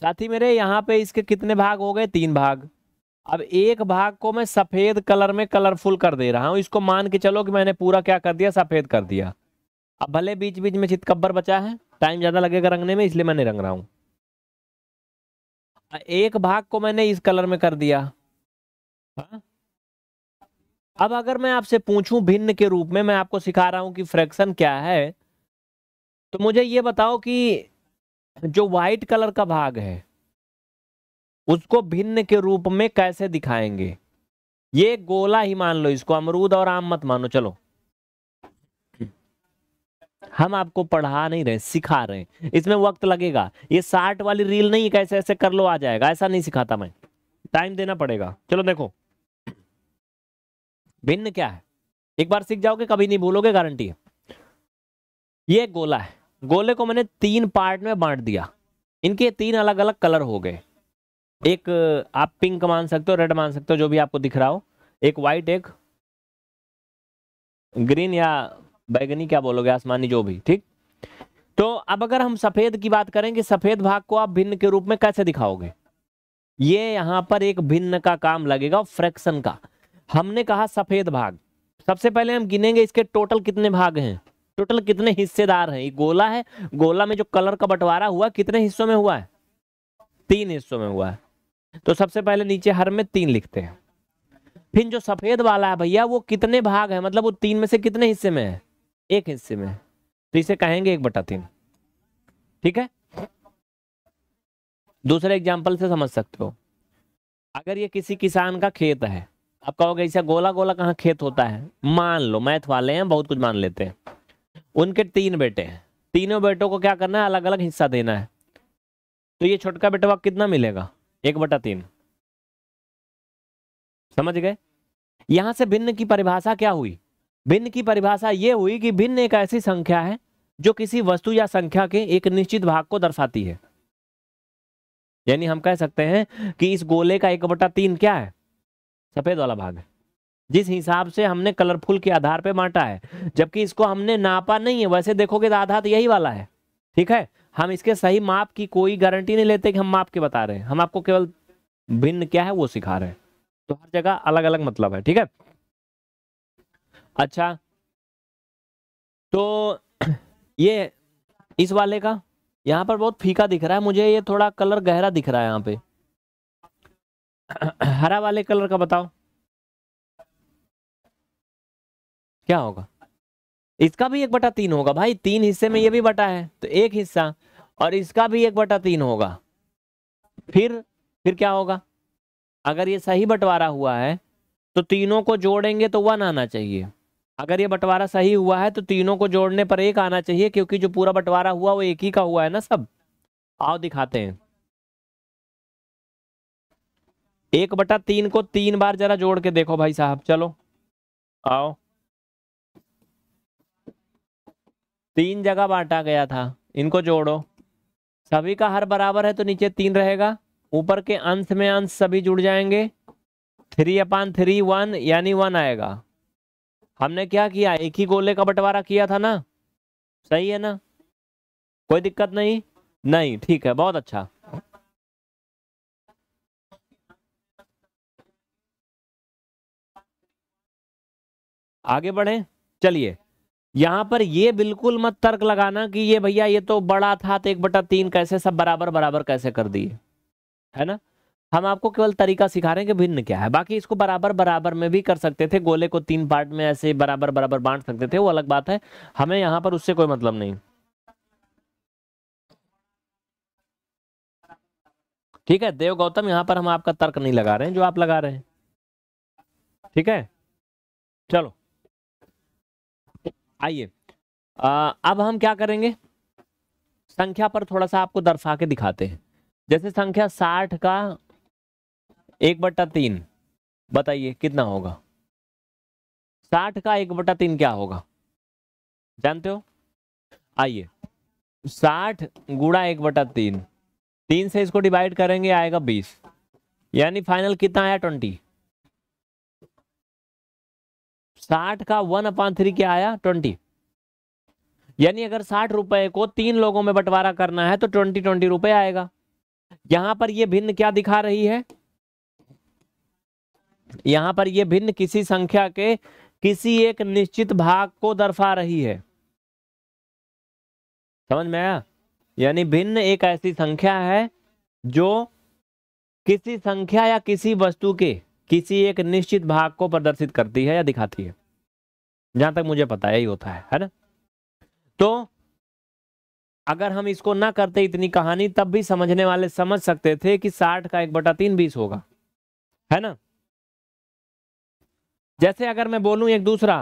साथी मेरे यहाँ पे इसके कितने भाग हो गए तीन भाग अब एक भाग को मैं सफेद कलर में कलरफुल कर दे रहा हूँ इसको मान के चलो कि मैंने पूरा क्या कर दिया सफेद कर दिया अब भले बीच बीच में चितकबर बचा है टाइम ज्यादा लगेगा रंगने में इसलिए मैं नहीं रंग रहा हूं एक भाग को मैंने इस कलर में कर दिया हा? अब अगर मैं आपसे पूछूं भिन्न के रूप में मैं आपको सिखा रहा हूं कि फ्रैक्शन क्या है तो मुझे ये बताओ कि जो वाइट कलर का भाग है उसको भिन्न के रूप में कैसे दिखाएंगे ये गोला ही मान लो इसको अमरूद और आम मत मानो चलो हम आपको पढ़ा नहीं रहे सिखा रहे हैं इसमें वक्त लगेगा ये साठ वाली रील नहीं कैसे ऐसे कर लो आ जाएगा ऐसा नहीं सिखाता मैं टाइम देना पड़ेगा चलो देखो भिन्न क्या है एक बार सीख जाओगे कभी नहीं भूलोगे गारंटी है ये गोला है गोले को मैंने तीन पार्ट में बांट दिया इनके तीन अलग अलग कलर हो गए एक आप पिंक मान सकते हो रेड मान सकते हो जो भी आपको दिख रहा हो एक वाइट एक ग्रीन या बैगनी क्या बोलोगे आसमानी जो भी ठीक तो अब अगर हम सफेद की बात करें कि सफेद भाग को आप भिन्न के रूप में कैसे दिखाओगे ये यहां पर एक भिन्न का काम लगेगा फ्रैक्शन का हमने कहा सफेद भाग सबसे पहले हम गिनेंगे इसके टोटल कितने भाग हैं टोटल कितने हिस्सेदार हैं ये गोला है गोला में जो कलर का बंटवारा हुआ कितने हिस्सों में हुआ है तीन हिस्सों में हुआ है तो सबसे पहले नीचे हर में तीन लिखते हैं फिर जो सफेद वाला है भैया वो कितने भाग है मतलब वो तीन में से कितने हिस्से में है एक हिस्से में तो इसे कहेंगे एक बटा तीन ठीक है दूसरे एग्जाम्पल से समझ सकते हो अगर ये किसी किसान का खेत है आप कहोगे ऐसा गोला गोला कहाँ खेत होता है मान लो मैथ वाले हैं बहुत कुछ मान लेते हैं उनके तीन बेटे हैं तीनों बेटों को क्या करना है अलग अलग हिस्सा देना है तो ये छोटका बेटा कितना मिलेगा एक बटा तीन समझ गए यहां से भिन्न की परिभाषा क्या हुई भिन्न की परिभाषा ये हुई कि भिन्न एक ऐसी संख्या है जो किसी वस्तु या संख्या के एक निश्चित भाग को दर्शाती है यानी हम कह सकते हैं कि इस गोले का एक बटा तीन क्या है सफ़ेद वाला भाग है जिस हिसाब से हमने कलरफुल के आधार पर बांटा है जबकि इसको हमने नापा नहीं है वैसे देखोगे तो आधा तो यही वाला है ठीक है हम इसके सही माप की कोई गारंटी नहीं लेते कि हम माप के बता रहे हैं हम आपको केवल भिन्न क्या है वो सिखा रहे हैं तो हर जगह अलग अलग मतलब है ठीक है अच्छा तो <clears throat> ये इस वाले का यहाँ पर बहुत फीका दिख रहा है मुझे ये थोड़ा कलर गहरा दिख रहा है यहाँ पे <clears throat> हरा वाले कलर का बताओ क्या होगा इसका भी एक बटा तीन होगा भाई तीन हिस्से में ये भी बटा है तो एक हिस्सा और इसका भी एक बटा तीन होगा फिर फिर क्या होगा अगर ये सही बंटवारा हुआ है तो तीनों को जोड़ेंगे तो वन आना चाहिए अगर ये बंटवारा सही हुआ है तो तीनों को जोड़ने पर एक आना चाहिए क्योंकि जो पूरा बंटवारा हुआ वो एक ही का हुआ है ना सब आओ दिखाते हैं एक बटा तीन को तीन बार जरा जोड़ के देखो भाई साहब चलो आओ तीन जगह बांटा गया था इनको जोड़ो सभी का हर बराबर है तो नीचे तीन रहेगा ऊपर के अंश में अंश सभी जुड़ जाएंगे थ्री अपान थ्री वन यानी वन आएगा हमने क्या किया एक ही गोले का बंटवारा किया था ना सही है ना कोई दिक्कत नहीं नहीं ठीक है बहुत अच्छा आगे बढ़े चलिए यहां पर ये बिल्कुल मत तर्क लगाना कि ये भैया ये तो बड़ा था तो एक बटा तीन कैसे सब बराबर बराबर कैसे कर दिए है ना हम आपको केवल तरीका सिखा रहे हैं कि भिन्न क्या है बाकी इसको बराबर बराबर में भी कर सकते थे गोले को तीन पार्ट में ऐसे बराबर बराबर बांट सकते थे वो अलग बात है हमें यहां पर उससे कोई मतलब नहीं ठीक है देव गौतम यहां पर हम आपका तर्क नहीं लगा रहे हैं जो आप लगा रहे हैं ठीक है चलो आइए अब हम क्या करेंगे संख्या पर थोड़ा सा आपको दर्शा के दिखाते हैं जैसे संख्या साठ का एक बट्टा तीन बताइए कितना होगा साठ का एक बटा तीन क्या होगा जानते हो आइए साठ गुड़ा एक बटा तीन तीन से इसको डिवाइड करेंगे आएगा बीस यानी फाइनल कितना आया ट्वेंटी साठ का वन अपॉन थ्री क्या आया ट्वेंटी यानी अगर साठ रुपए को तीन लोगों में बंटवारा करना है तो ट्वेंटी ट्वेंटी रुपए आएगा यहां पर यह भिन्न क्या दिखा रही है यहां पर यह भिन्न किसी संख्या के किसी एक निश्चित भाग को दर्शा रही है समझ में आया यानी भिन्न एक ऐसी संख्या है जो किसी संख्या या किसी वस्तु के किसी एक निश्चित भाग को प्रदर्शित करती है या दिखाती है जहां तक मुझे पता है यही होता है है ना तो अगर हम इसको ना करते इतनी कहानी तब भी समझने वाले समझ सकते थे कि साठ का एक बटा तीन बीस होगा है ना जैसे अगर मैं बोलूं एक दूसरा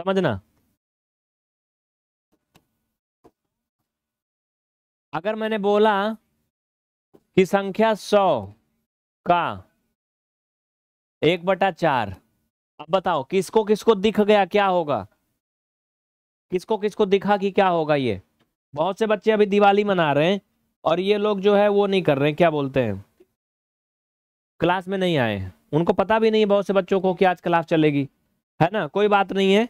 समझना अगर मैंने बोला कि संख्या सौ का एक बटा चार अब बताओ किसको किसको दिख गया क्या होगा किसको किसको दिखा कि क्या होगा ये बहुत से बच्चे अभी दिवाली मना रहे हैं और ये लोग जो है वो नहीं कर रहे हैं क्या बोलते हैं क्लास में नहीं आए उनको पता भी नहीं है बहुत से बच्चों को कि आज क्लास चलेगी है ना कोई बात नहीं है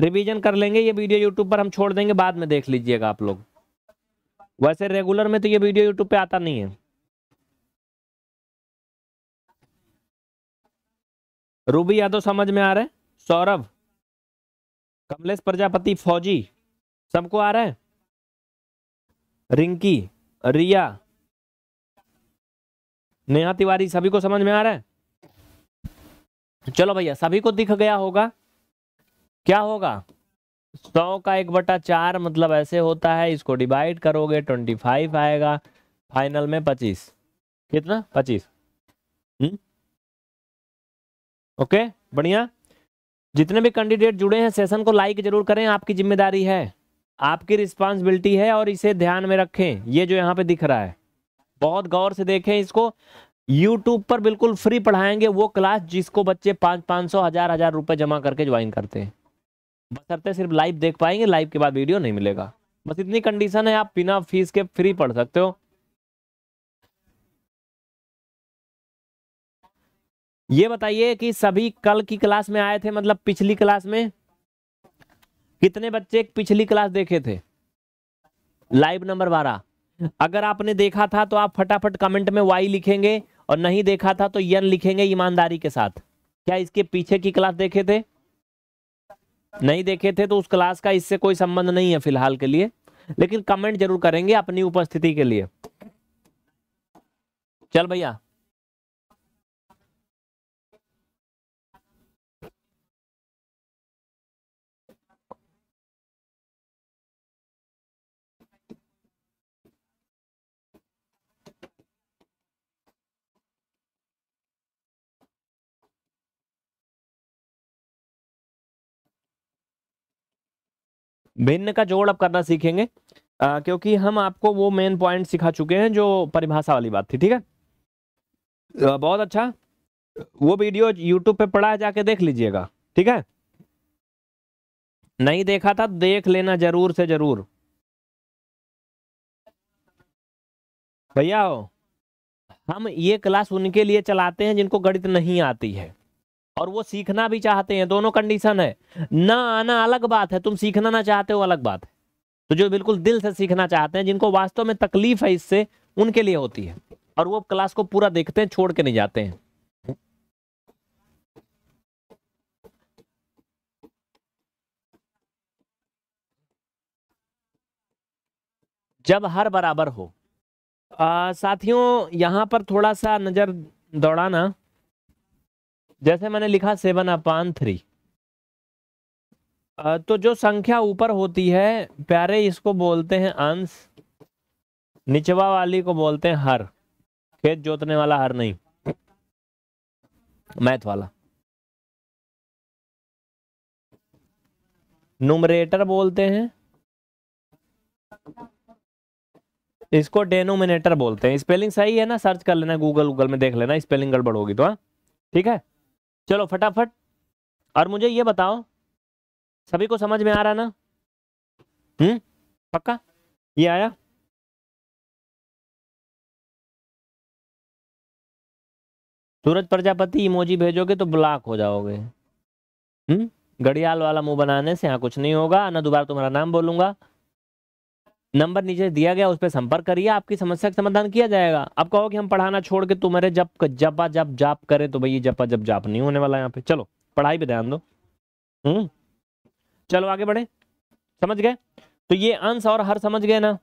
रिवीजन कर लेंगे ये वीडियो यूट्यूब पर हम छोड़ देंगे बाद में देख लीजिएगा आप लोग वैसे रेगुलर में तो ये वीडियो यूट्यूब पे आता नहीं है रूबी यादव समझ में आ रहे हैं सौरभ कमलेश प्रजापति फौजी सबको आ रहे हैं रिंकी रिया नेहा तिवारी सभी को समझ में आ रहा है चलो भैया सभी को दिख गया होगा क्या होगा सौ का एक बटा चार मतलब ऐसे होता है इसको डिवाइड करोगे ट्वेंटी फाइव आएगा फाइनल में पच्चीस कितना पच्चीस हम्म ओके बढ़िया जितने भी कैंडिडेट जुड़े हैं सेशन को लाइक जरूर करें आपकी जिम्मेदारी है आपकी रिस्पॉन्सिबिलिटी है और इसे ध्यान में रखें ये जो यहाँ पे दिख रहा है बहुत गौर से देखें इसको यूट्यूब पर बिल्कुल फ्री पढ़ाएंगे वो क्लास जिसको बच्चे पाँच पाँच सौ हजार हजार रुपये जमा करके ज्वाइन करते हैं बसरते सिर्फ लाइव देख पाएंगे लाइव के बाद वीडियो नहीं मिलेगा बस इतनी कंडीशन है आप बिना फीस के फ्री पढ़ सकते हो ये बताइए कि सभी कल की क्लास में आए थे मतलब पिछली क्लास में कितने बच्चे पिछली क्लास देखे थे लाइव नंबर बारह अगर आपने देखा था तो आप फटाफट कमेंट में वाई लिखेंगे और नहीं देखा था तो यन लिखेंगे ईमानदारी के साथ क्या इसके पीछे की क्लास देखे थे नहीं देखे थे तो उस क्लास का इससे कोई संबंध नहीं है फिलहाल के लिए लेकिन कमेंट जरूर करेंगे अपनी उपस्थिति के लिए चल भैया भिन्न का जोड़ अब करना सीखेंगे आ, क्योंकि हम आपको वो मेन पॉइंट सिखा चुके हैं जो परिभाषा वाली बात थी ठीक है तो बहुत अच्छा वो वीडियो यूट्यूब पे पड़ा है जाके देख लीजिएगा ठीक है नहीं देखा था देख लेना जरूर से जरूर भैया हम ये क्लास उनके लिए चलाते हैं जिनको गणित नहीं आती है और वो सीखना भी चाहते हैं दोनों कंडीशन है ना आना अलग बात है तुम सीखना ना चाहते हो अलग बात है तो जो बिल्कुल दिल से सीखना चाहते हैं जिनको वास्तव में तकलीफ है इससे उनके लिए होती है और वो क्लास को पूरा देखते हैं छोड़ के नहीं जाते हैं जब हर बराबर हो आ, साथियों यहां पर थोड़ा सा नज़र दौड़ाना जैसे मैंने लिखा सेवन अपान थ्री तो जो संख्या ऊपर होती है प्यारे इसको बोलते हैं अंश निचवा वाली को बोलते हैं हर खेत जोतने वाला हर नहीं मैथ वाला नुमरेटर बोलते हैं इसको डेनोमिनेटर बोलते हैं स्पेलिंग सही है ना सर्च कर लेना गूगल गूगल में देख लेना स्पेलिंग गड़बड़ होगी तो हाँ ठीक है चलो फटाफट और मुझे ये बताओ सभी को समझ में आ रहा ना हम्म पक्का ये आया सूरज प्रजापति इमोजी भेजोगे तो ब्लॉक हो जाओगे हम्म घड़ियाल वाला मुंह बनाने से यहाँ कुछ नहीं होगा ना दोबारा तुम्हारा नाम बोलूंगा नंबर नीचे दिया गया उस पर संपर्क करिए आपकी समस्या का समाधान किया जाएगा आप कहो कि हम पढ़ाना छोड़ के तुम्हारे जब जपा जब जाप करे तो भाई ये जपा जब जाप नहीं होने वाला यहाँ पे चलो पढ़ाई पे ध्यान दो हम्म चलो आगे बढ़े समझ गए तो ये अंश और हर समझ गए ना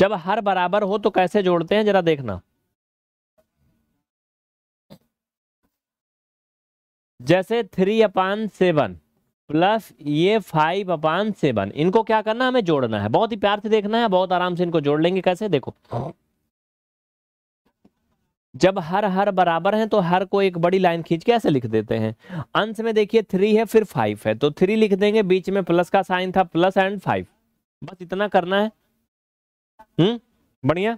जब हर बराबर हो तो कैसे जोड़ते हैं जरा देखना जैसे थ्री अपान सेवन प्लस ये फाइव अपान सेवन इनको क्या करना है हमें जोड़ना है बहुत ही प्यार से देखना है बहुत आराम से इनको जोड़ लेंगे कैसे देखो जब हर हर बराबर हैं तो हर को एक बड़ी लाइन खींच के ऐसे लिख देते हैं अंश में देखिए थ्री है फिर फाइव है तो थ्री लिख देंगे बीच में प्लस का साइन था प्लस एंड फाइव बस इतना करना है हम्म बढ़िया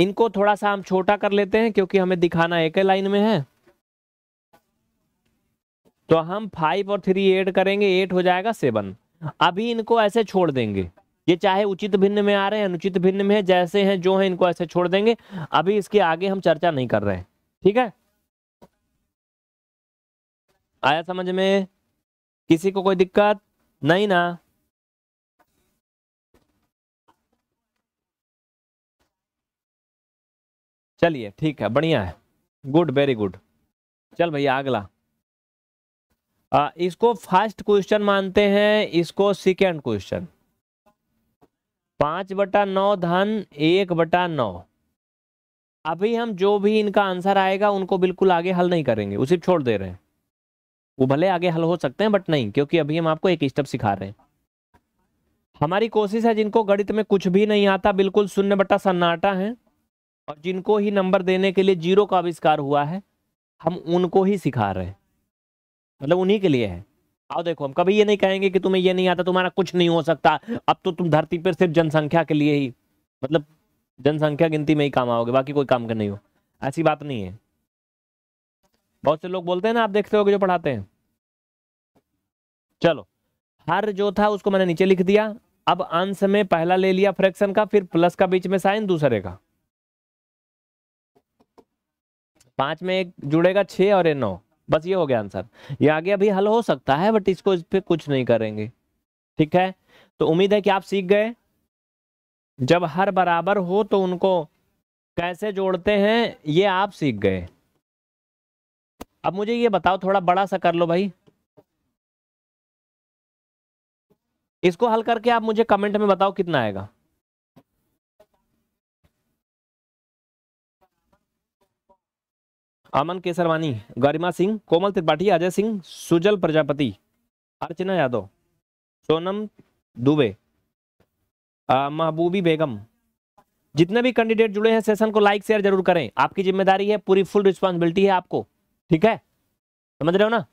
इनको थोड़ा सा हम छोटा कर लेते हैं क्योंकि हमें दिखाना एक लाइन में है तो हम फाइव और थ्री एड करेंगे एट हो जाएगा सेवन अभी इनको ऐसे छोड़ देंगे ये चाहे उचित भिन्न में आ रहे हैं अनुचित भिन्न में है जैसे हैं जो हैं इनको ऐसे छोड़ देंगे अभी इसके आगे हम चर्चा नहीं कर रहे हैं ठीक है आया समझ में किसी को कोई दिक्कत नहीं ना चलिए ठीक है बढ़िया है गुड वेरी गुड चल भैया अगला आ, इसको फर्स्ट क्वेश्चन मानते हैं इसको सेकेंड क्वेश्चन पांच बटा नौ धन एक बटा नौ अभी हम जो भी इनका आंसर आएगा उनको बिल्कुल आगे हल नहीं करेंगे उसे छोड़ दे रहे हैं वो भले आगे हल हो सकते हैं बट नहीं क्योंकि अभी हम आपको एक स्टेप सिखा रहे हैं हमारी कोशिश है जिनको गणित में कुछ भी नहीं आता बिल्कुल शून्य बटा सन्नाटा है और जिनको ही नंबर देने के लिए जीरो का आविष्कार हुआ है हम उनको ही सिखा रहे हैं मतलब उन्हीं के लिए है आओ देखो हम कभी ये नहीं कहेंगे कि तुम्हें ये नहीं आता तुम्हारा कुछ नहीं हो सकता अब तो तुम धरती पर सिर्फ जनसंख्या के लिए ही मतलब जनसंख्या गिनती में ही काम आओगे बाकी कोई काम का नहीं हो ऐसी बात नहीं है बहुत से लोग बोलते हैं ना आप देखते हो जो पढ़ाते हैं चलो हर जो था उसको मैंने नीचे लिख दिया अब अंश में पहला ले लिया फ्रैक्शन का फिर प्लस का बीच में साइन दूसरे का पांच में एक जुड़ेगा छह और नौ बस ये हो गया आंसर ये आगे अभी हल हो सकता है बट इसको इस पर कुछ नहीं करेंगे ठीक है तो उम्मीद है कि आप सीख गए जब हर बराबर हो तो उनको कैसे जोड़ते हैं ये आप सीख गए अब मुझे ये बताओ थोड़ा बड़ा सा कर लो भाई इसको हल करके आप मुझे कमेंट में बताओ कितना आएगा अमन केसरवानी गरिमा सिंह कोमल त्रिपाठी अजय सिंह सुजल प्रजापति अर्चना यादव सोनम दुबे महबूबी बेगम जितने भी कैंडिडेट जुड़े हैं सेशन को लाइक शेयर जरूर करें आपकी जिम्मेदारी है पूरी फुल रिस्पॉन्सिबिलिटी है आपको ठीक है समझ रहे हो ना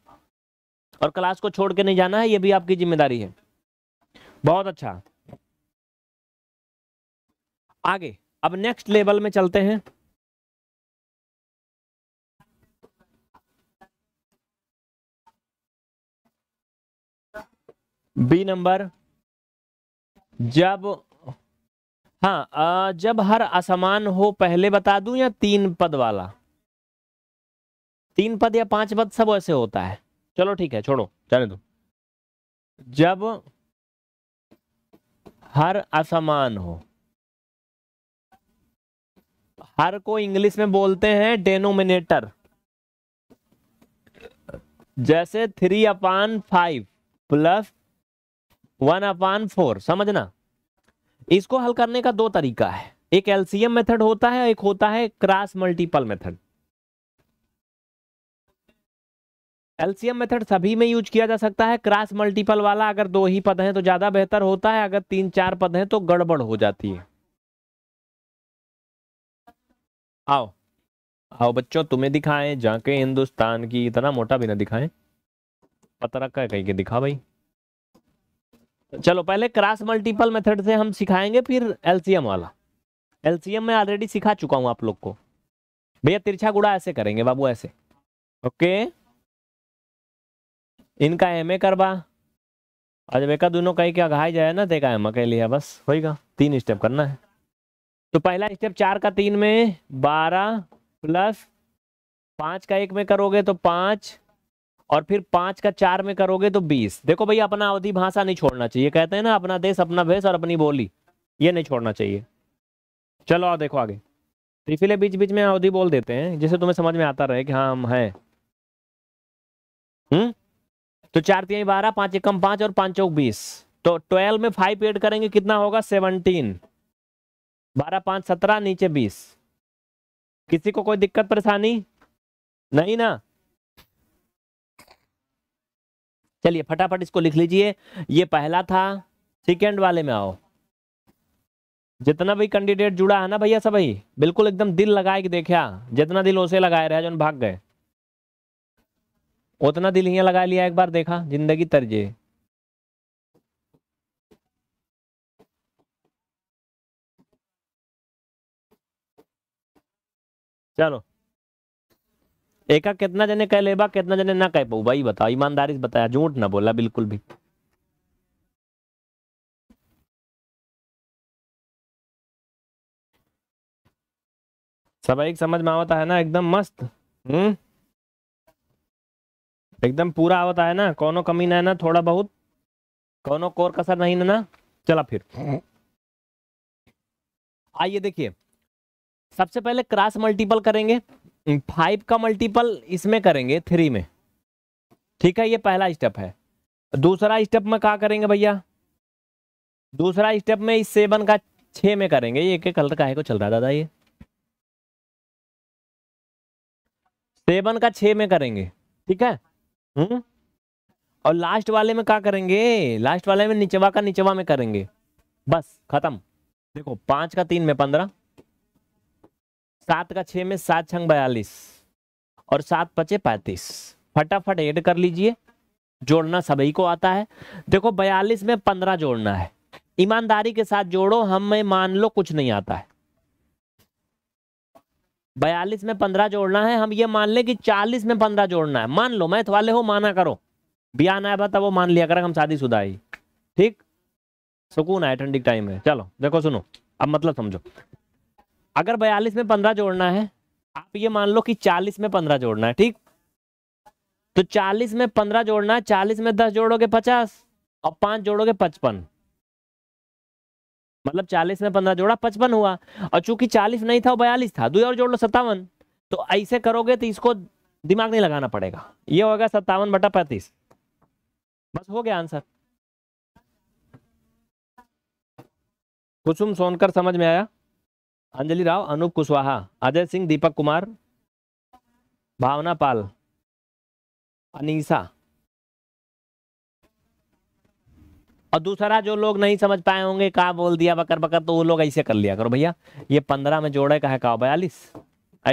और क्लास को छोड़ के नहीं जाना है ये भी आपकी जिम्मेदारी है बहुत अच्छा आगे अब नेक्स्ट लेवल में चलते हैं बी नंबर जब हाँ जब हर असमान हो पहले बता दूं या तीन पद वाला तीन पद या पांच पद सब ऐसे होता है चलो ठीक है छोड़ो जाने दो जब हर असमान हो हर को इंग्लिश में बोलते हैं डेनोमिनेटर जैसे three upon five plus one upon four समझना इसको हल करने का दो तरीका है एक एलसीएम मेथड होता है एक होता है cross multiple method LCM method सभी में यूज किया जा सकता है क्रॉस मल्टीपल वाला अगर दो ही पद हैं तो ज्यादा बेहतर होता है अगर तीन चार पद हैं तो गड़बड़ हो जाती है आओ आओ बच्चों तुम्हें दिखाएं जाके हिंदुस्तान की इतना मोटा भी ना दिखाएं पता रखा है कहीं के दिखा भाई चलो पहले क्रास मल्टीपल मेथड से हम सिखाएंगे फिर एलसीएम वाला एलसीएम में ऑलरेडी सिखा चुका हूं आप लोग को भैया तिरछा गुड़ा ऐसे करेंगे बाबू ऐसे ओके इनका एम ए करवा आज बेका दोनों कहीं क्या घाई जाए ना देखा एम कह लिया बस होएगा तीन स्टेप करना है तो पहला स्टेप चार का तीन में बारह प्लस पांच का एक में करोगे तो पांच और फिर पांच का चार में करोगे तो बीस देखो भैया अपना अवधि भाषा नहीं छोड़ना चाहिए कहते हैं ना अपना देश अपना भेष और अपनी बोली ये नहीं छोड़ना चाहिए चलो और देखो आगे इसीलिए बीच बीच में अवधि बोल देते हैं जिसे तुम्हें समझ में आता रहे कि हाँ हम हैं हम्म तो चार तीन बारह पांच एकम पांच और पांच चौक बीस तो ट्वेल्व में फाइव एड करेंगे कितना होगा सेवनटीन बारह पांच सत्रह नीचे बीस किसी को कोई दिक्कत परेशानी नहीं ना चलिए फटाफट इसको लिख लीजिए ये पहला था सेकेंड वाले में आओ जितना भी कैंडिडेट जुड़ा है ना भैया भाई बिल्कुल एकदम दिल लगाए कि देखा हाँ, जितना दिल उसे लगाए रहे जो भाग गए उतना दिल ही लगा लिया एक बार देखा जिंदगी तरजे चलो एका कितना जने कह लेबा कितना जने ना कह पाऊ भाई बताओ ईमानदारी से बताया झूठ ना बोला बिल्कुल भी सब एक समझ में आवता है ना एकदम मस्त हम्म एकदम पूरा आवता है ना कोनो कमी ना है ना थोड़ा बहुत कोनो कोर कसर नहीं ना ना चला फिर हम्म। आइए देखिए सबसे पहले क्रॉस मल्टीपल करेंगे फाइव का मल्टीपल इसमें करेंगे थ्री में ठीक है ये पहला स्टेप है दूसरा स्टेप में क्या करेंगे भैया दूसरा स्टेप में इस सेवन का छ में करेंगे ये एक कल का है को चल रहा दादा ये सेवन का छ में करेंगे ठीक है हम्म और लास्ट वाले में क्या करेंगे लास्ट वाले में निचवा का निचवा में करेंगे बस खत्म देखो पांच का तीन में पंद्रह सात का छः में सात छंग बयालीस और सात पचे पैंतीस फटाफट ऐड कर लीजिए जोड़ना सभी को आता है देखो बयालीस में पंद्रह जोड़ना है ईमानदारी के साथ जोड़ो हमें मान लो कुछ नहीं आता है बयालीस में पंद्रह जोड़ना है हम ये मान लें कि चालीस में पंद्रह जोड़ना है मान लो मैथ वाले हो माना करो बयान आया बता वो मान लिया कर हम शादी शुदा ही ठीक सुकून है ठंडी टाइम है चलो देखो सुनो अब मतलब समझो अगर बयालीस में पंद्रह जोड़ना है आप ये मान लो कि चालीस में पंद्रह जोड़ना है ठीक तो चालीस में पंद्रह जोड़ना है चालीस में दस जोड़ोगे पचास और पांच जोड़ोगे पचपन मतलब चालीस में पंद्रह जोड़ा पचपन हुआ और चूंकि चालीस नहीं था बयालीस था दो और जोड़ लो सत्तावन तो ऐसे करोगे तो इसको दिमाग नहीं लगाना पड़ेगा ये होगा सत्तावन बटा पैंतीस बस हो गया आंसर कुसुम सोनकर समझ में आया अंजलि राव अनूप कुशवाहा अजय सिंह दीपक कुमार भावना पाल अनीसा और दूसरा जो लोग नहीं समझ पाए होंगे कहा बोल दिया बकर बकर तो वो लोग ऐसे कर लिया करो भैया ये पंद्रह में जोड़े का है का बयालीस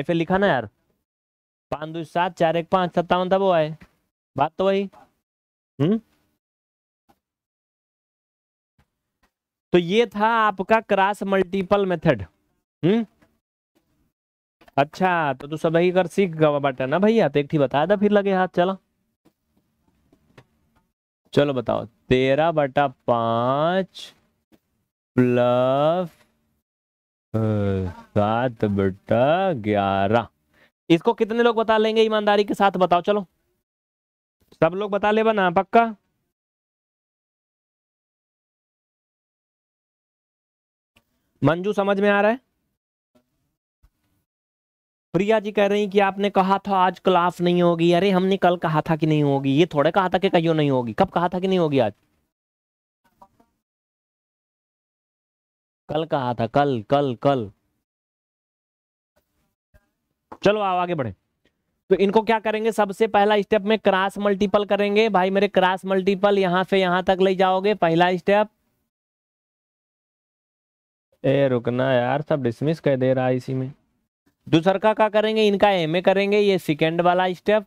ऐसे लिखा ना यार पाँच दो सात चार एक पाँच सत्तावन था वो आए बात तो वही हम्म तो ये था आपका क्रास मल्टीपल मेथड हम्म अच्छा तो तू सब कर सीख गवा बटा ना भैया तो एक बताया था फिर लगे हाथ चला चलो बताओ तेरा बटा पांच प्लस सात बटा ग्यारह इसको कितने लोग बता लेंगे ईमानदारी के साथ बताओ चलो सब लोग बता ले बना पक्का मंजू समझ में आ रहा है प्रिया जी कह रही कि आपने कहा था आज क्लास नहीं होगी अरे हमने कल कहा था कि नहीं होगी ये थोड़े कहा था कि कहीं नहीं होगी कब कहा था कि नहीं होगी आज कल कहा था कल कल कल चलो आओ आगे बढ़े तो इनको क्या करेंगे सबसे पहला स्टेप में क्रॉस मल्टीपल करेंगे भाई मेरे क्रॉस मल्टीपल यहां से यहां तक ले जाओगे पहला स्टेप ए रुकना यार सब डिसमिस कर दे रहा है इसी में दूसर का क्या करेंगे इनका एम ए करेंगे ये सेकेंड वाला स्टेप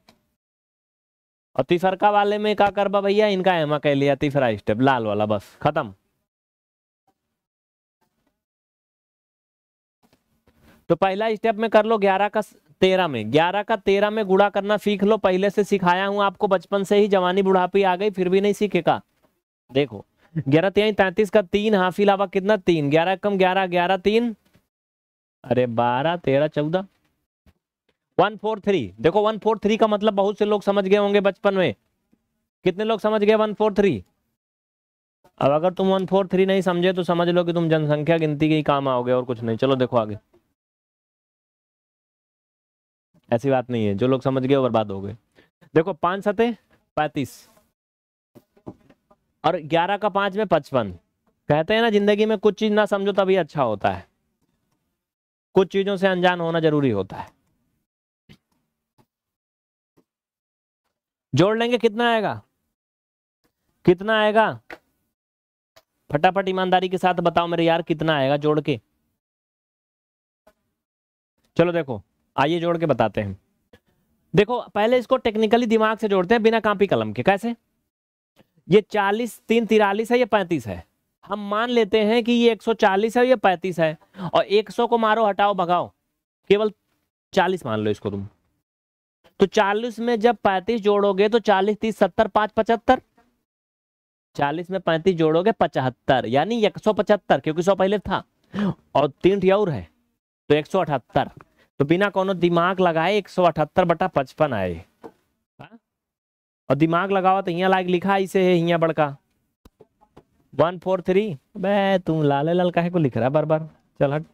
और तीसरका वाले में क्या बा भैया इनका एमा कह लिया तीसरा स्टेप लाल वाला बस खत्म तो पहला स्टेप में कर लो ग्यारह का तेरह में ग्यारह का तेरह में गुड़ा करना सीख लो पहले से सिखाया हूं आपको बचपन से ही जवानी बुढ़ापी आ गई फिर भी नहीं सीखेगा देखो ग्यारह तेरह तैतीस का तीन हाफी लावा कितना तीन ग्यारह कम ग्यारह ग्यारह तीन अरे बारह तेरह चौदह वन फोर थ्री देखो वन फोर थ्री का मतलब बहुत से लोग समझ गए होंगे बचपन में कितने लोग समझ गए वन फोर थ्री अब अगर तुम वन फोर थ्री नहीं समझे तो समझ लो कि तुम जनसंख्या गिनती के ही काम आओगे और कुछ नहीं चलो देखो आगे ऐसी बात नहीं है जो लोग समझ गए बर्बाद हो गए देखो पांच सतह पैंतीस और ग्यारह का पांच में पचपन कहते हैं ना जिंदगी में कुछ चीज़ ना समझो तभी अच्छा होता है कुछ चीजों से अनजान होना जरूरी होता है जोड़ लेंगे कितना आएगा कितना आएगा फटाफट ईमानदारी के साथ बताओ मेरे यार कितना आएगा जोड़ के चलो देखो आइए जोड़ के बताते हैं देखो पहले इसको टेक्निकली दिमाग से जोड़ते हैं बिना कापी कलम के कैसे ये चालीस तीन तिरालीस है ये पैंतीस है हम मान लेते हैं कि ये 140 है ये 35 है और 100 को मारो हटाओ भगाओ केवल 40 मान लो इसको तुम तो 40 में जब 35 जोड़ोगे तो 40 तीस सत्तर पाँच पचहत्तर चालीस में पैंतीस जोड़ोगे पचहत्तर यानी एक सौ पचहत्तर क्योंकि सौ पहले था और तीन टी और है तो एक सौ अठहत्तर तो बिना कोनो दिमाग लगाए एक सौ अठहत्तर बटा पचपन आए हाँ? और दिमाग लगाओ तो यहाँ लाइक लिखा इसे है यहाँ बड़का वन फोर थ्री बे तुम लाले लाल काहे को लिख रहा बार बार चल हट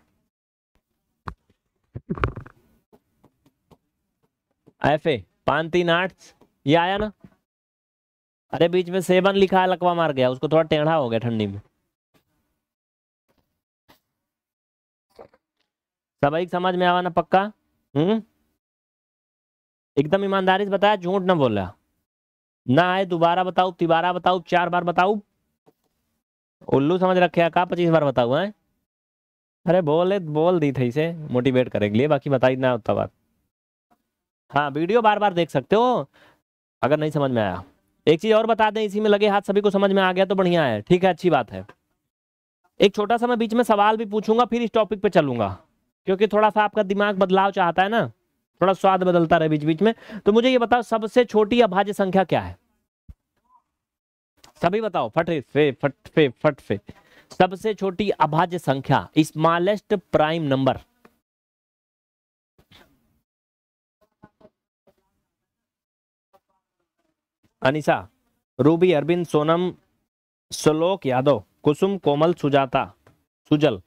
एफ ए पाँच तीन आठ ये आया ना अरे बीच में सेवन लिखा है लकवा मार गया उसको थोड़ा टेढ़ा हो गया ठंडी में एक समझ में आवा ना पक्का हम्म एकदम ईमानदारी से बताया झूठ ना बोला ना आए दोबारा बताओ तिबारा बताओ चार बार बताऊ उल्लू समझ रखे कहा का पच्चीस बार बता हुआ है अरे बोले बोल दी थी इसे मोटिवेट करे के लिए बाकी बता ना उतना बार हाँ वीडियो बार बार देख सकते हो अगर नहीं समझ में आया एक चीज़ और बता दें इसी में लगे हाथ सभी को समझ में आ गया तो बढ़िया है ठीक है अच्छी बात है एक छोटा सा मैं बीच में सवाल भी पूछूंगा फिर इस टॉपिक पे चलूंगा क्योंकि थोड़ा सा आपका दिमाग बदलाव चाहता है ना थोड़ा स्वाद बदलता रहे बीच बीच में तो मुझे ये बताओ सबसे छोटी अभाज्य संख्या क्या है सभी बताओ फट फे फट फे फट फे सबसे छोटी अभाज्य संख्या smallest prime number Anisha Ruby Arvind Sonam Salok Yadav Kusum Komal Sujata Sujal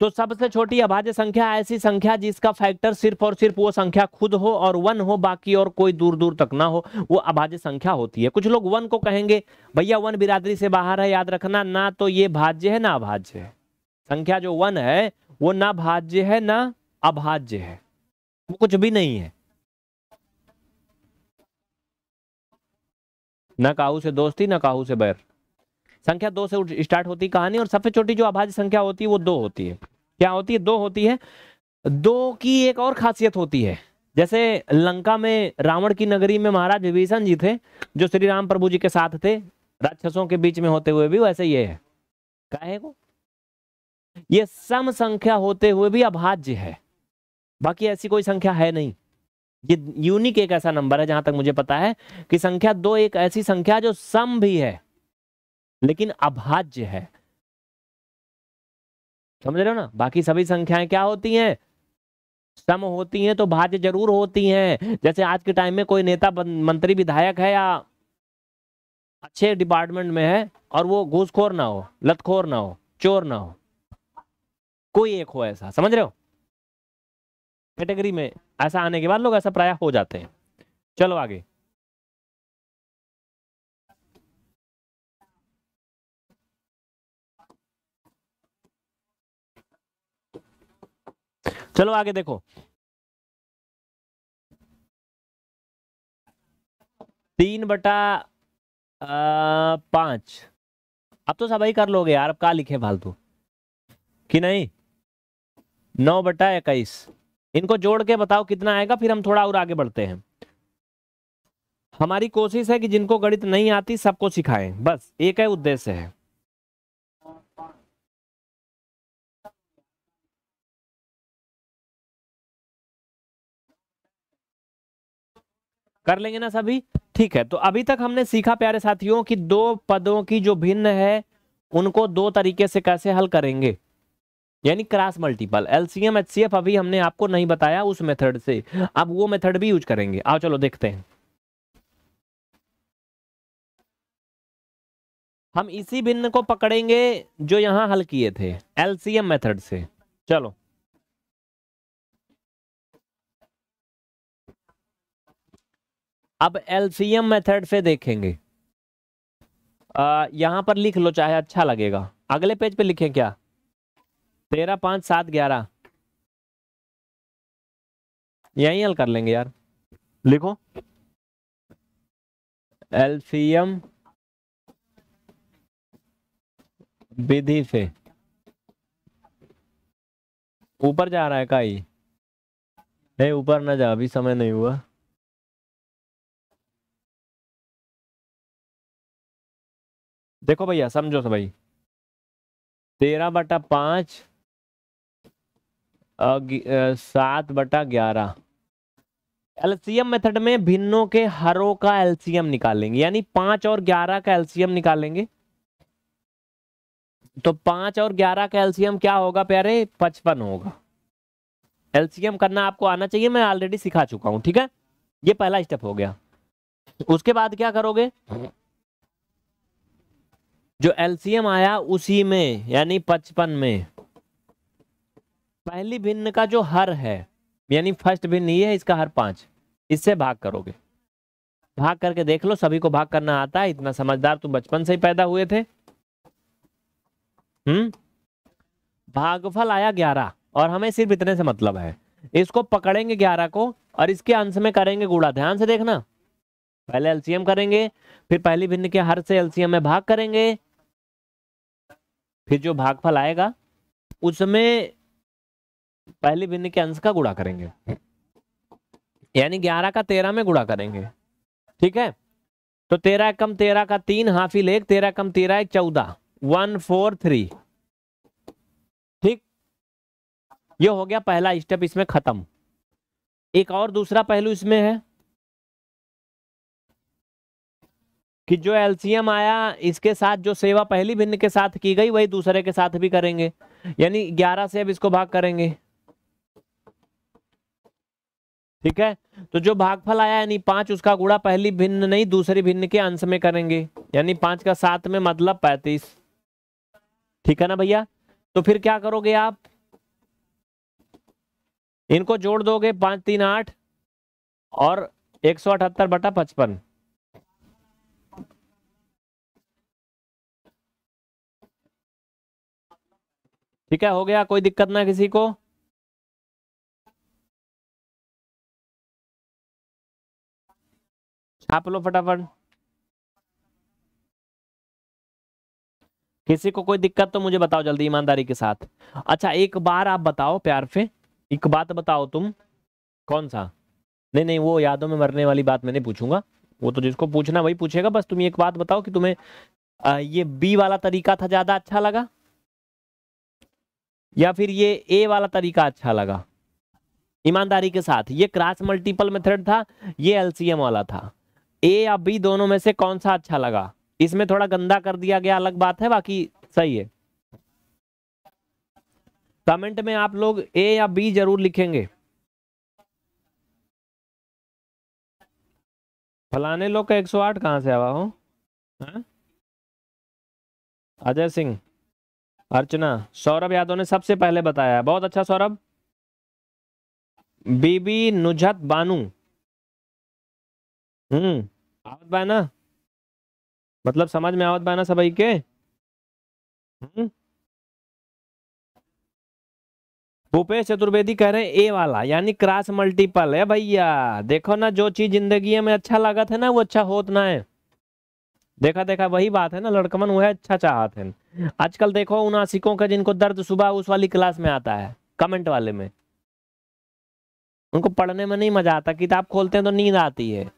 तो सबसे छोटी अभाज्य संख्या ऐसी संख्या जिसका फैक्टर सिर्फ और सिर्फ वो संख्या खुद हो और वन हो बाकी और कोई दूर दूर तक ना हो वो अभाज्य संख्या होती है कुछ लोग वन को कहेंगे भैया वन बिरादरी से बाहर है याद रखना ना तो ये भाज्य है ना अभाज्य है संख्या जो वन है वो ना भाज्य है ना अभाज्य है वो कुछ भी नहीं है ना काहू से दोस्ती ना काहू से बैर संख्या दो से स्टार्ट होती कहानी और सबसे छोटी जो अभाज्य संख्या होती है वो दो होती है क्या होती है दो होती है दो की एक और खासियत होती है जैसे लंका में रावण की नगरी में महाराज विभीषण जी थे जो श्री राम प्रभु जी के साथ थे राक्षसों के बीच में होते हुए भी वैसे ये है काहे को ये सम संख्या होते हुए भी अभाज्य है बाकी ऐसी कोई संख्या है नहीं ये यूनिक एक ऐसा नंबर है जहां तक मुझे पता है कि संख्या दो एक ऐसी संख्या जो सम भी है लेकिन अभाज्य है समझ रहे हो ना बाकी सभी संख्याएं क्या होती हैं सम होती हैं तो भाज्य जरूर होती हैं जैसे आज के टाइम में कोई नेता मंत्री विधायक है या अच्छे डिपार्टमेंट में है और वो घूसखोर ना हो लतखोर ना हो चोर ना हो कोई एक हो ऐसा समझ रहे हो कैटेगरी में ऐसा आने के बाद लोग ऐसा प्राय हो जाते हैं चलो आगे चलो आगे देखो तीन बटा पांच अब तो सभी कर लोगे यार अब क्या लिखे फालतू कि नहीं नौ बटा इक्कीस इनको जोड़ के बताओ कितना आएगा फिर हम थोड़ा और आगे बढ़ते हैं हमारी कोशिश है कि जिनको गणित नहीं आती सबको सिखाएं बस एक है उद्देश्य है कर लेंगे ना सभी ठीक है तो अभी तक हमने सीखा प्यारे साथियों कि दो पदों की जो भिन्न है उनको दो तरीके से कैसे हल करेंगे यानी क्रास मल्टीपल एलसीएम एचसीएफ अभी हमने आपको नहीं बताया उस मेथड से अब वो मेथड भी यूज करेंगे आओ चलो देखते हैं हम इसी भिन्न को पकड़ेंगे जो यहां हल किए थे एलसीएम मेथड से चलो अब एलसीएम मेथड से देखेंगे आ, यहां पर लिख लो चाहे अच्छा लगेगा अगले पेज पे लिखें क्या तेरह पांच सात ग्यारह यही हल कर लेंगे यार लिखो एल्सियम विधि से ऊपर जा रहा है काई नहीं ऊपर ना जा अभी समय नहीं हुआ देखो भैया समझो भाई तेरह बटा पाँच सात बटा ग्यारह एलसीएम मेथड में भिन्नों के हरों का एलसीएम निकालेंगे यानी पांच और ग्यारह का एलसीएम निकालेंगे तो पांच और ग्यारह का एलसीएम क्या होगा प्यारे पचपन होगा एलसीएम करना आपको आना चाहिए मैं ऑलरेडी सिखा चुका हूँ ठीक है ये पहला स्टेप हो गया उसके बाद क्या करोगे जो एलसीएम आया उसी में यानी पचपन में पहली भिन्न का जो हर है यानी फर्स्ट भिन्न ये है इसका हर पांच इससे भाग करोगे भाग करके देख लो सभी को भाग करना आता है इतना समझदार तुम तो बचपन से ही पैदा हुए थे हम्म भागफल आया ग्यारह और हमें सिर्फ इतने से मतलब है इसको पकड़ेंगे ग्यारह को और इसके अंश में करेंगे गुड़ा ध्यान से देखना पहले एलसीएम करेंगे फिर पहली भिन्न के हर से एलसीएम में भाग करेंगे फिर जो भागफल आएगा उसमें पहले भिन्न के अंश का गुणा करेंगे यानी ग्यारह का तेरह में गुणा करेंगे ठीक है तो तेरह कम तेरह का तीन हाफिल एक तेरह कम तेरह एक चौदह वन फोर थ्री ठीक ये हो गया पहला स्टेप इसमें खत्म एक और दूसरा पहलू इसमें है कि जो एलसीएम आया इसके साथ जो सेवा पहली भिन्न के साथ की गई वही दूसरे के साथ भी करेंगे यानी 11 से अब इसको भाग करेंगे ठीक है तो जो भागफल आया यानी पांच उसका गुड़ा पहली भिन्न नहीं दूसरी भिन्न के अंश में करेंगे यानी पांच का सात में मतलब पैंतीस ठीक है ना भैया तो फिर क्या करोगे आप इनको जोड़ दोगे पांच तीन आठ और एक सौ अठहत्तर बटा पचपन ठीक है हो गया कोई दिक्कत ना किसी को छाप लो फटाफट किसी को कोई दिक्कत तो मुझे बताओ जल्दी ईमानदारी के साथ अच्छा एक बार आप बताओ प्यार से एक बात बताओ तुम कौन सा नहीं नहीं वो यादों में मरने वाली बात मैं नहीं पूछूंगा वो तो जिसको पूछना वही पूछेगा बस तुम एक बात बताओ कि तुम्हें आ, ये बी वाला तरीका था ज्यादा अच्छा लगा या फिर ये ए वाला तरीका अच्छा लगा ईमानदारी के साथ ये क्रॉस मल्टीपल मेथड था ये एलसीएम वाला था ए या बी दोनों में से कौन सा अच्छा लगा इसमें थोड़ा गंदा कर दिया गया अलग बात है बाकी सही है कमेंट में आप लोग ए या बी जरूर लिखेंगे फलाने लोग का 108 कहां से आवा हो हाँ? अजय सिंह अर्चना सौरभ यादव ने सबसे पहले बताया बहुत अच्छा सौरभ बीबी नुजत बानू हम्म आवत बहना मतलब समझ में आवत बहना सभी के हम्म भूपेश चतुर्वेदी कह रहे हैं ए वाला यानी क्रॉस मल्टीपल है भैया देखो ना जो चीज जिंदगी में अच्छा लगा था ना वो अच्छा होता ना है देखा देखा वही बात है ना लड़कमन वह अच्छा चाहते हैं आजकल देखो उन आशिकों का जिनको दर्द सुबह उस वाली क्लास में आता है कमेंट वाले में उनको पढ़ने में नहीं मजा आता किताब खोलते हैं तो नींद आती है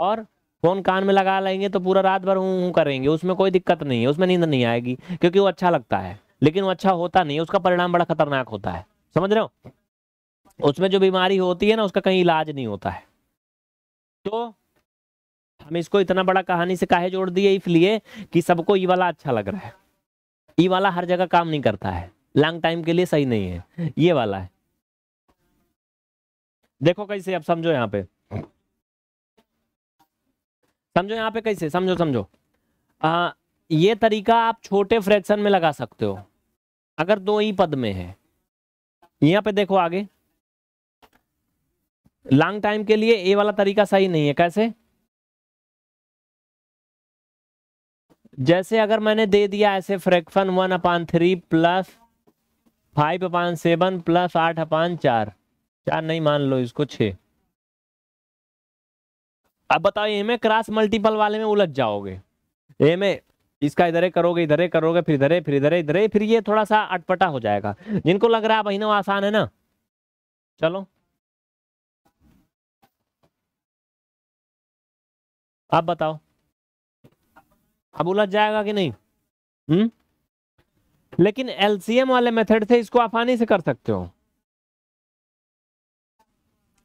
और फोन कान में लगा लेंगे तो पूरा रात भर हूँ हूँ करेंगे उसमें कोई दिक्कत नहीं है उसमें नींद नहीं आएगी क्योंकि वो अच्छा लगता है लेकिन वो अच्छा होता नहीं है उसका परिणाम बड़ा खतरनाक होता है समझ रहे हो उसमें जो बीमारी होती है ना उसका कहीं इलाज नहीं होता है तो हमें इसको इतना बड़ा कहानी से काहे जोड़ दिए इसलिए कि सबको ये वाला अच्छा लग रहा है ये वाला हर जगह काम नहीं करता है लॉन्ग टाइम के लिए सही नहीं है ये वाला है देखो कैसे अब समझो यहाँ पे समझो यहाँ पे कैसे समझो समझो आ, ये तरीका आप छोटे फ्रैक्शन में लगा सकते हो अगर दो ही पद में है यहाँ पे देखो आगे लॉन्ग टाइम के लिए ए वाला तरीका सही नहीं है कैसे जैसे अगर मैंने दे दिया ऐसे fraction one upon three plus five upon seven plus आठ अपान चार चार नहीं मान लो इसको छ अब बताओ ये में क्रॉस मल्टीपल वाले में उलझ जाओगे ए में इसका इधर करोगे इधर करोगे फिर इधर फिर इधर इधर फिर ये थोड़ा सा अटपटा हो जाएगा जिनको लग रहा है महीनों आसान है ना चलो आप बताओ अब उलझ जाएगा कि नहीं हम्म लेकिन एलसीएम वाले मेथड से इसको आसानी से कर सकते हो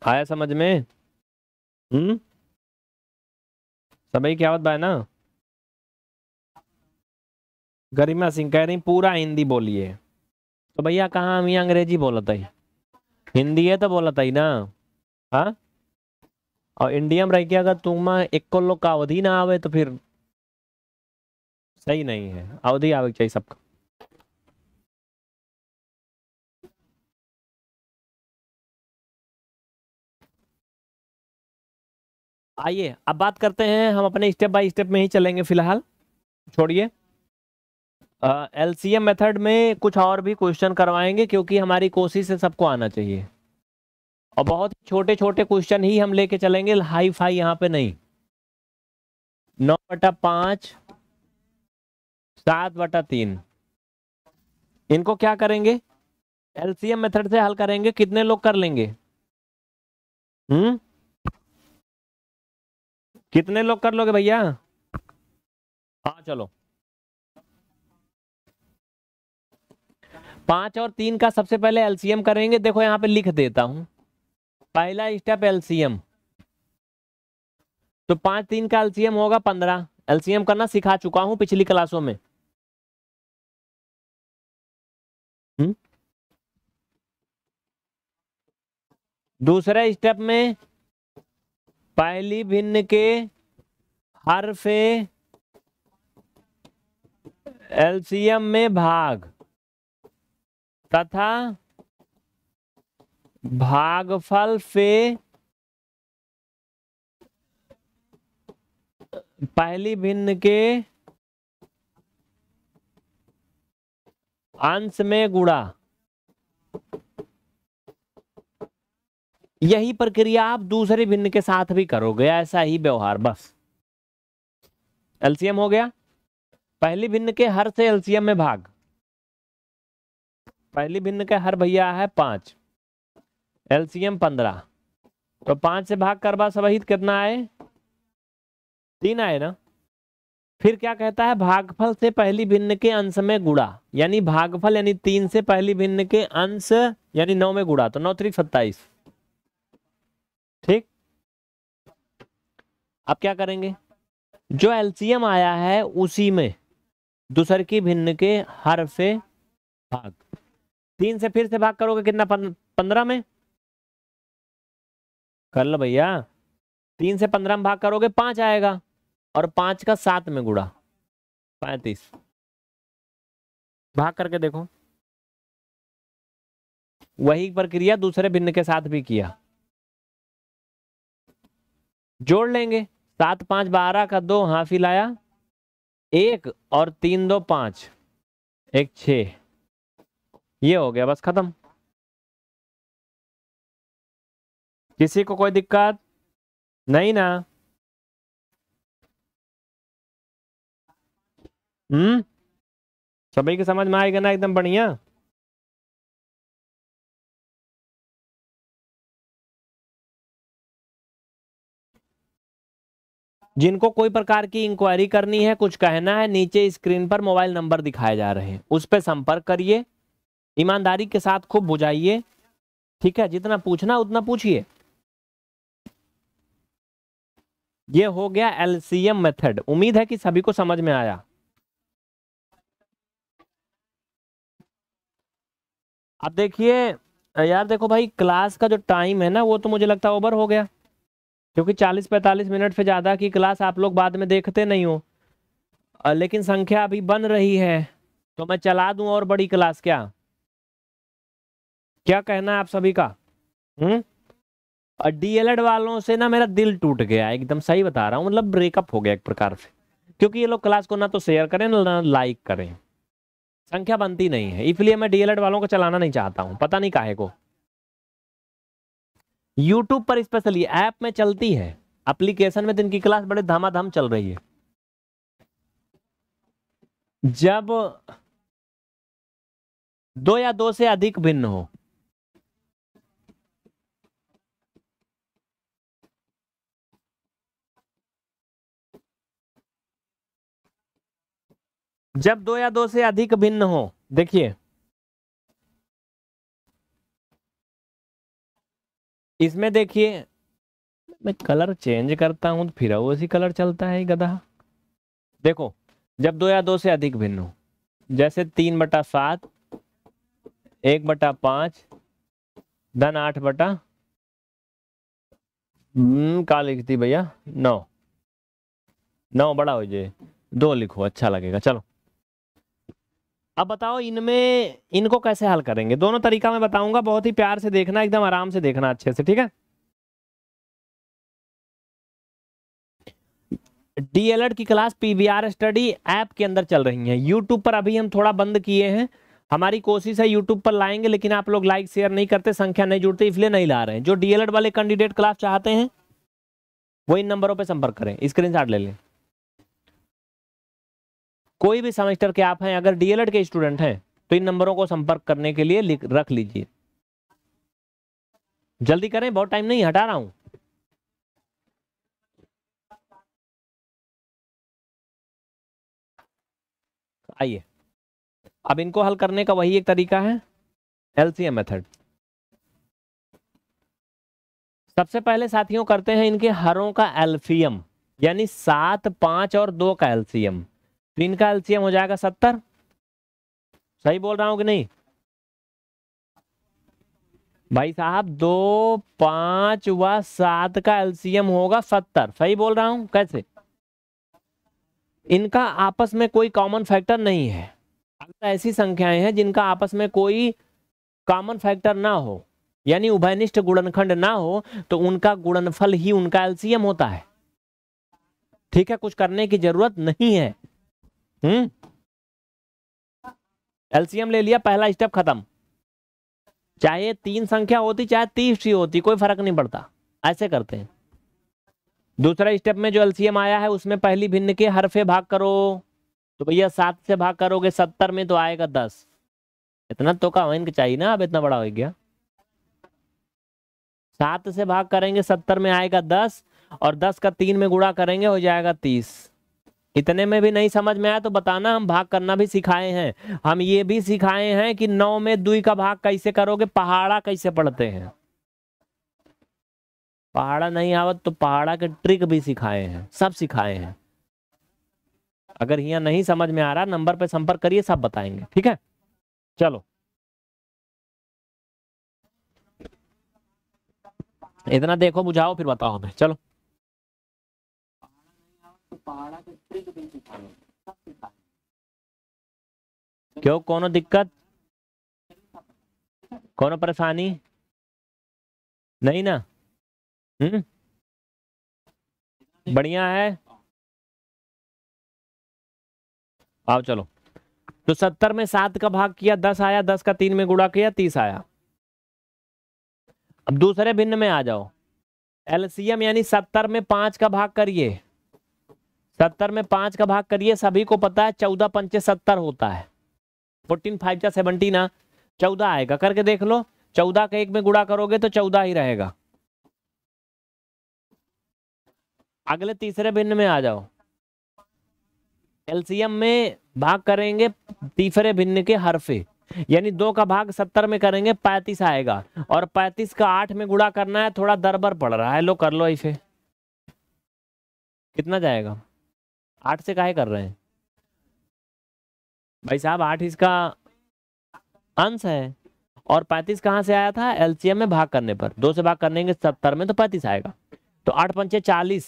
आया समझ में हम्म सभी क्या बात ना गरिमा सिंह कह रही पूरा हिंदी बोलिए तो भैया कहाँ हम अंग्रेजी बोलता ही हिंदी है तो बोलता ही ना हाँ और इंडिया में रह गया अगर तुम इक्को लोग का अवधि ना आवे तो फिर सही नहीं है अवधि आवक चाहिए सबका आइए अब बात करते हैं हम अपने स्टेप बाय स्टेप में ही चलेंगे फिलहाल छोड़िए एल सी एम मेथड में कुछ और भी क्वेश्चन करवाएंगे क्योंकि हमारी कोशिश है सबको आना चाहिए और बहुत छोटे छोटे क्वेश्चन ही हम लेके चलेंगे हाई फाई यहाँ पे नहीं नौ बटा पाँच सात बटा तीन इनको क्या करेंगे एलसीएम मेथड से हल करेंगे कितने लोग कर लेंगे हम्म कितने लोग कर लोगे भैया हाँ चलो पांच और तीन का सबसे पहले एलसीएम करेंगे देखो यहां पे लिख देता हूं पहला स्टेप एलसीएम तो पांच तीन का एलसीएम होगा पंद्रह एलसीएम करना सिखा चुका हूं पिछली क्लासों में दूसरा स्टेप में पहली भिन्न के हर फे एल्सियम में भाग तथा भागफल से पहली भिन्न के अंश में गुड़ा यही प्रक्रिया आप दूसरे भिन्न के साथ भी करोगे ऐसा ही व्यवहार बस एलसीएम हो गया पहली भिन्न के हर से एलसीएम में भाग पहली भिन्न के हर भैया है पांच एलसीएम पंद्रह तो पांच से भाग करवा सभाहित कितना आए तीन आए ना फिर क्या कहता है भागफल से पहली भिन्न के अंश में गुड़ा यानी भागफल यानी तीन से पहली भिन्न के अंश यानी नौ में गुड़ा तो नौ त्रिक सत्ताईस ठीक अब क्या करेंगे जो एलसीएम आया है उसी में दूसर की भिन्न के हर से भाग तीन से फिर से भाग करोगे कितना पंद्रह में कर लो भैया तीन से पंद्रह में भाग करोगे पांच आएगा और पांच का सात में गुड़ा पैतीस भाग करके देखो वही प्रक्रिया दूसरे भिन्न के साथ भी किया जोड़ लेंगे सात पांच बारह का दो ही लाया एक और तीन दो पांच एक छ ये हो गया बस खत्म किसी को कोई दिक्कत नहीं ना हम्म सभी के समझ में आएगा ना एकदम बढ़िया जिनको कोई प्रकार की इंक्वायरी करनी है कुछ कहना है नीचे स्क्रीन पर मोबाइल नंबर दिखाए जा रहे हैं उस पर संपर्क करिए ईमानदारी के साथ खूब बुझाइए ठीक है जितना पूछना उतना पूछिए ये हो गया एलसीएम मेथड उम्मीद है कि सभी को समझ में आया अब देखिए यार देखो भाई क्लास का जो टाइम है ना वो तो मुझे लगता है ओवर हो गया क्योंकि 40-45 मिनट से ज़्यादा की क्लास आप लोग बाद में देखते नहीं हो लेकिन संख्या अभी बन रही है तो मैं चला दूँ और बड़ी क्लास क्या क्या कहना है आप सभी का हम्म डीएलएड वालों से ना मेरा दिल टूट गया एकदम सही बता रहा हूँ मतलब ब्रेकअप हो गया एक प्रकार से क्योंकि ये लोग क्लास को ना तो शेयर करें ना लाइक करें संख्या बनती नहीं है इसलिए मैं डीएलएड वालों को चलाना नहीं चाहता हूँ पता नहीं काहे को यूट्यूब पर स्पेशली ऐप में चलती है एप्लीकेशन में तो इनकी क्लास बड़े धामाधाम चल रही है जब दो या दो से अधिक भिन्न हो जब दो या दो से अधिक भिन्न हो देखिए इसमें देखिए मैं कलर चेंज करता हूँ तो फिर उसी कलर चलता है गधा देखो जब दो या दो से अधिक भिन्न हो जैसे तीन बटा सात एक बटा पाँच धन आठ बटा हम्म, का लिखती भैया नौ नौ बड़ा हो जाए दो लिखो अच्छा लगेगा चलो अब बताओ इनमें इनको कैसे हल करेंगे दोनों तरीका मैं बताऊंगा बहुत ही प्यार से देखना एकदम आराम से देखना अच्छे से ठीक है डीएलएड की क्लास पीवीआर स्टडी ऐप के अंदर चल रही है यूट्यूब पर अभी हम थोड़ा बंद किए हैं हमारी कोशिश है यूट्यूब पर लाएंगे लेकिन आप लोग लाइक शेयर नहीं करते संख्या नहीं जुड़ती इसलिए नहीं ला रहे हैं जो डीएलएड वाले कैंडिडेट क्लास चाहते हैं वो इन नंबरों पर संपर्क करें स्क्रीन ले लें कोई भी सेमेस्टर के आप हैं अगर डीएलएड के स्टूडेंट हैं तो इन नंबरों को संपर्क करने के लिए रख लीजिए जल्दी करें बहुत टाइम नहीं हटा रहा हूं आइए अब इनको हल करने का वही एक तरीका है एलसीएम मेथड सबसे पहले साथियों करते हैं इनके हरों का एल्फियम यानी सात पांच और दो का एल्सियम तो इनका एल्सियम हो जाएगा सत्तर सही बोल रहा हूं कि नहीं भाई साहब दो पांच व सात का एल्सियम होगा सत्तर सही बोल रहा हूँ कैसे इनका आपस में कोई कॉमन फैक्टर नहीं है ऐसी संख्याएं हैं जिनका आपस में कोई कॉमन फैक्टर ना हो यानी उभयनिष्ठ गुणनखंड ना हो तो उनका गुणनफल ही उनका एल्सियम होता है ठीक है कुछ करने की जरूरत नहीं है हम्म एलसीएम ले लिया पहला स्टेप खत्म चाहे तीन संख्या होती चाहे तीस ही होती कोई फर्क नहीं पड़ता ऐसे करते हैं दूसरा स्टेप में जो एलसीएम आया है उसमें पहली भिन्न के हरफे भाग करो तो भैया सात से भाग करोगे सत्तर में तो आएगा दस इतना तो का इनके चाहिए ना अब इतना बड़ा हो गया सात से भाग करेंगे सत्तर में आएगा दस और दस का तीन में गुड़ा करेंगे हो जाएगा तीस इतने में भी नहीं समझ में आया तो बताना हम भाग करना भी सिखाए हैं हम ये भी सिखाए हैं कि नौ में दुई का भाग कैसे करोगे पहाड़ा कैसे पढ़ते हैं पहाड़ा नहीं आवत तो पहाड़ा के ट्रिक भी सिखाए हैं सब सिखाए हैं अगर यहाँ नहीं समझ में आ रहा नंबर पर संपर्क करिए सब बताएंगे ठीक है चलो इतना देखो बुझाओ फिर बताओ हमें चलो क्यों कोनो दिक्कत कोनो परेशानी नहीं ना हम्म बढ़िया है आओ चलो तो सत्तर में सात का भाग किया दस आया दस का तीन में गुड़ा किया तीस आया अब दूसरे भिन्न में आ जाओ एलसीएम यानी सत्तर में पांच का भाग करिए सत्तर में पांच का भाग करिए सभी को पता है चौदह पंचे सत्तर होता है फोर्टीन फाइव या सेवनटीन आ हाँ, चौदह आएगा करके देख लो चौदह का एक में गुड़ा करोगे तो चौदह ही रहेगा अगले तीसरे भिन्न में आ जाओ एलसीएम में भाग करेंगे तीसरे भिन्न के हरफे यानी दो का भाग सत्तर में करेंगे पैंतीस आएगा और पैंतीस का आठ में गुड़ा करना है थोड़ा दरबर पड़ रहा है लो कर लो इसे कितना जाएगा आठ से काहे कर रहे हैं भाई साहब आठ इसका अंश है और पैंतीस कहाँ से आया था एलसीएम में भाग करने पर दो से भाग करने के सत्तर में तो पैंतीस आएगा तो आठ पंचे चालीस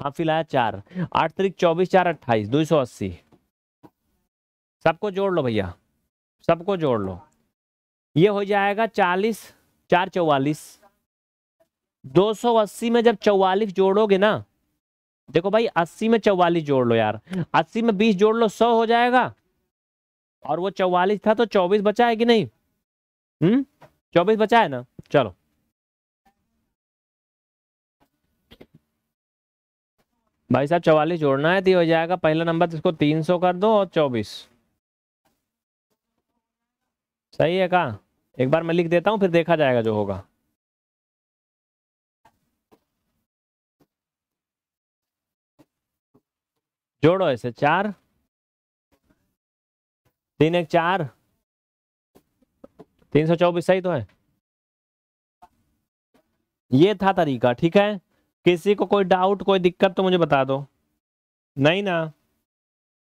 हाँ फिलहाल चार आठ तरीक चौबीस चार अट्ठाईस दो सौ अस्सी सबको जोड़ लो भैया सबको जोड़ लो ये हो जाएगा चालीस चार चौवालीस दो सौ अस्सी में जब चौवालीस जोड़ोगे ना देखो भाई अस्सी में चौवालीस जोड़ लो यार अस्सी में बीस जोड़ लो सौ हो जाएगा और वो चौवालीस था तो चौबीस बचा है कि नहीं हम्म चौबीस बचा है ना चलो भाई साहब चौवालीस जोड़ना है तो हो जाएगा पहला नंबर तो इसको तीन सौ कर दो और चौबीस सही है कहा एक बार मैं लिख देता हूँ फिर देखा जाएगा जो होगा जोड़ो ऐसे चार तीन एक चार तीन सौ चौबीस सही तो है ये था तरीका ठीक है किसी को कोई डाउट कोई दिक्कत तो मुझे बता दो नहीं ना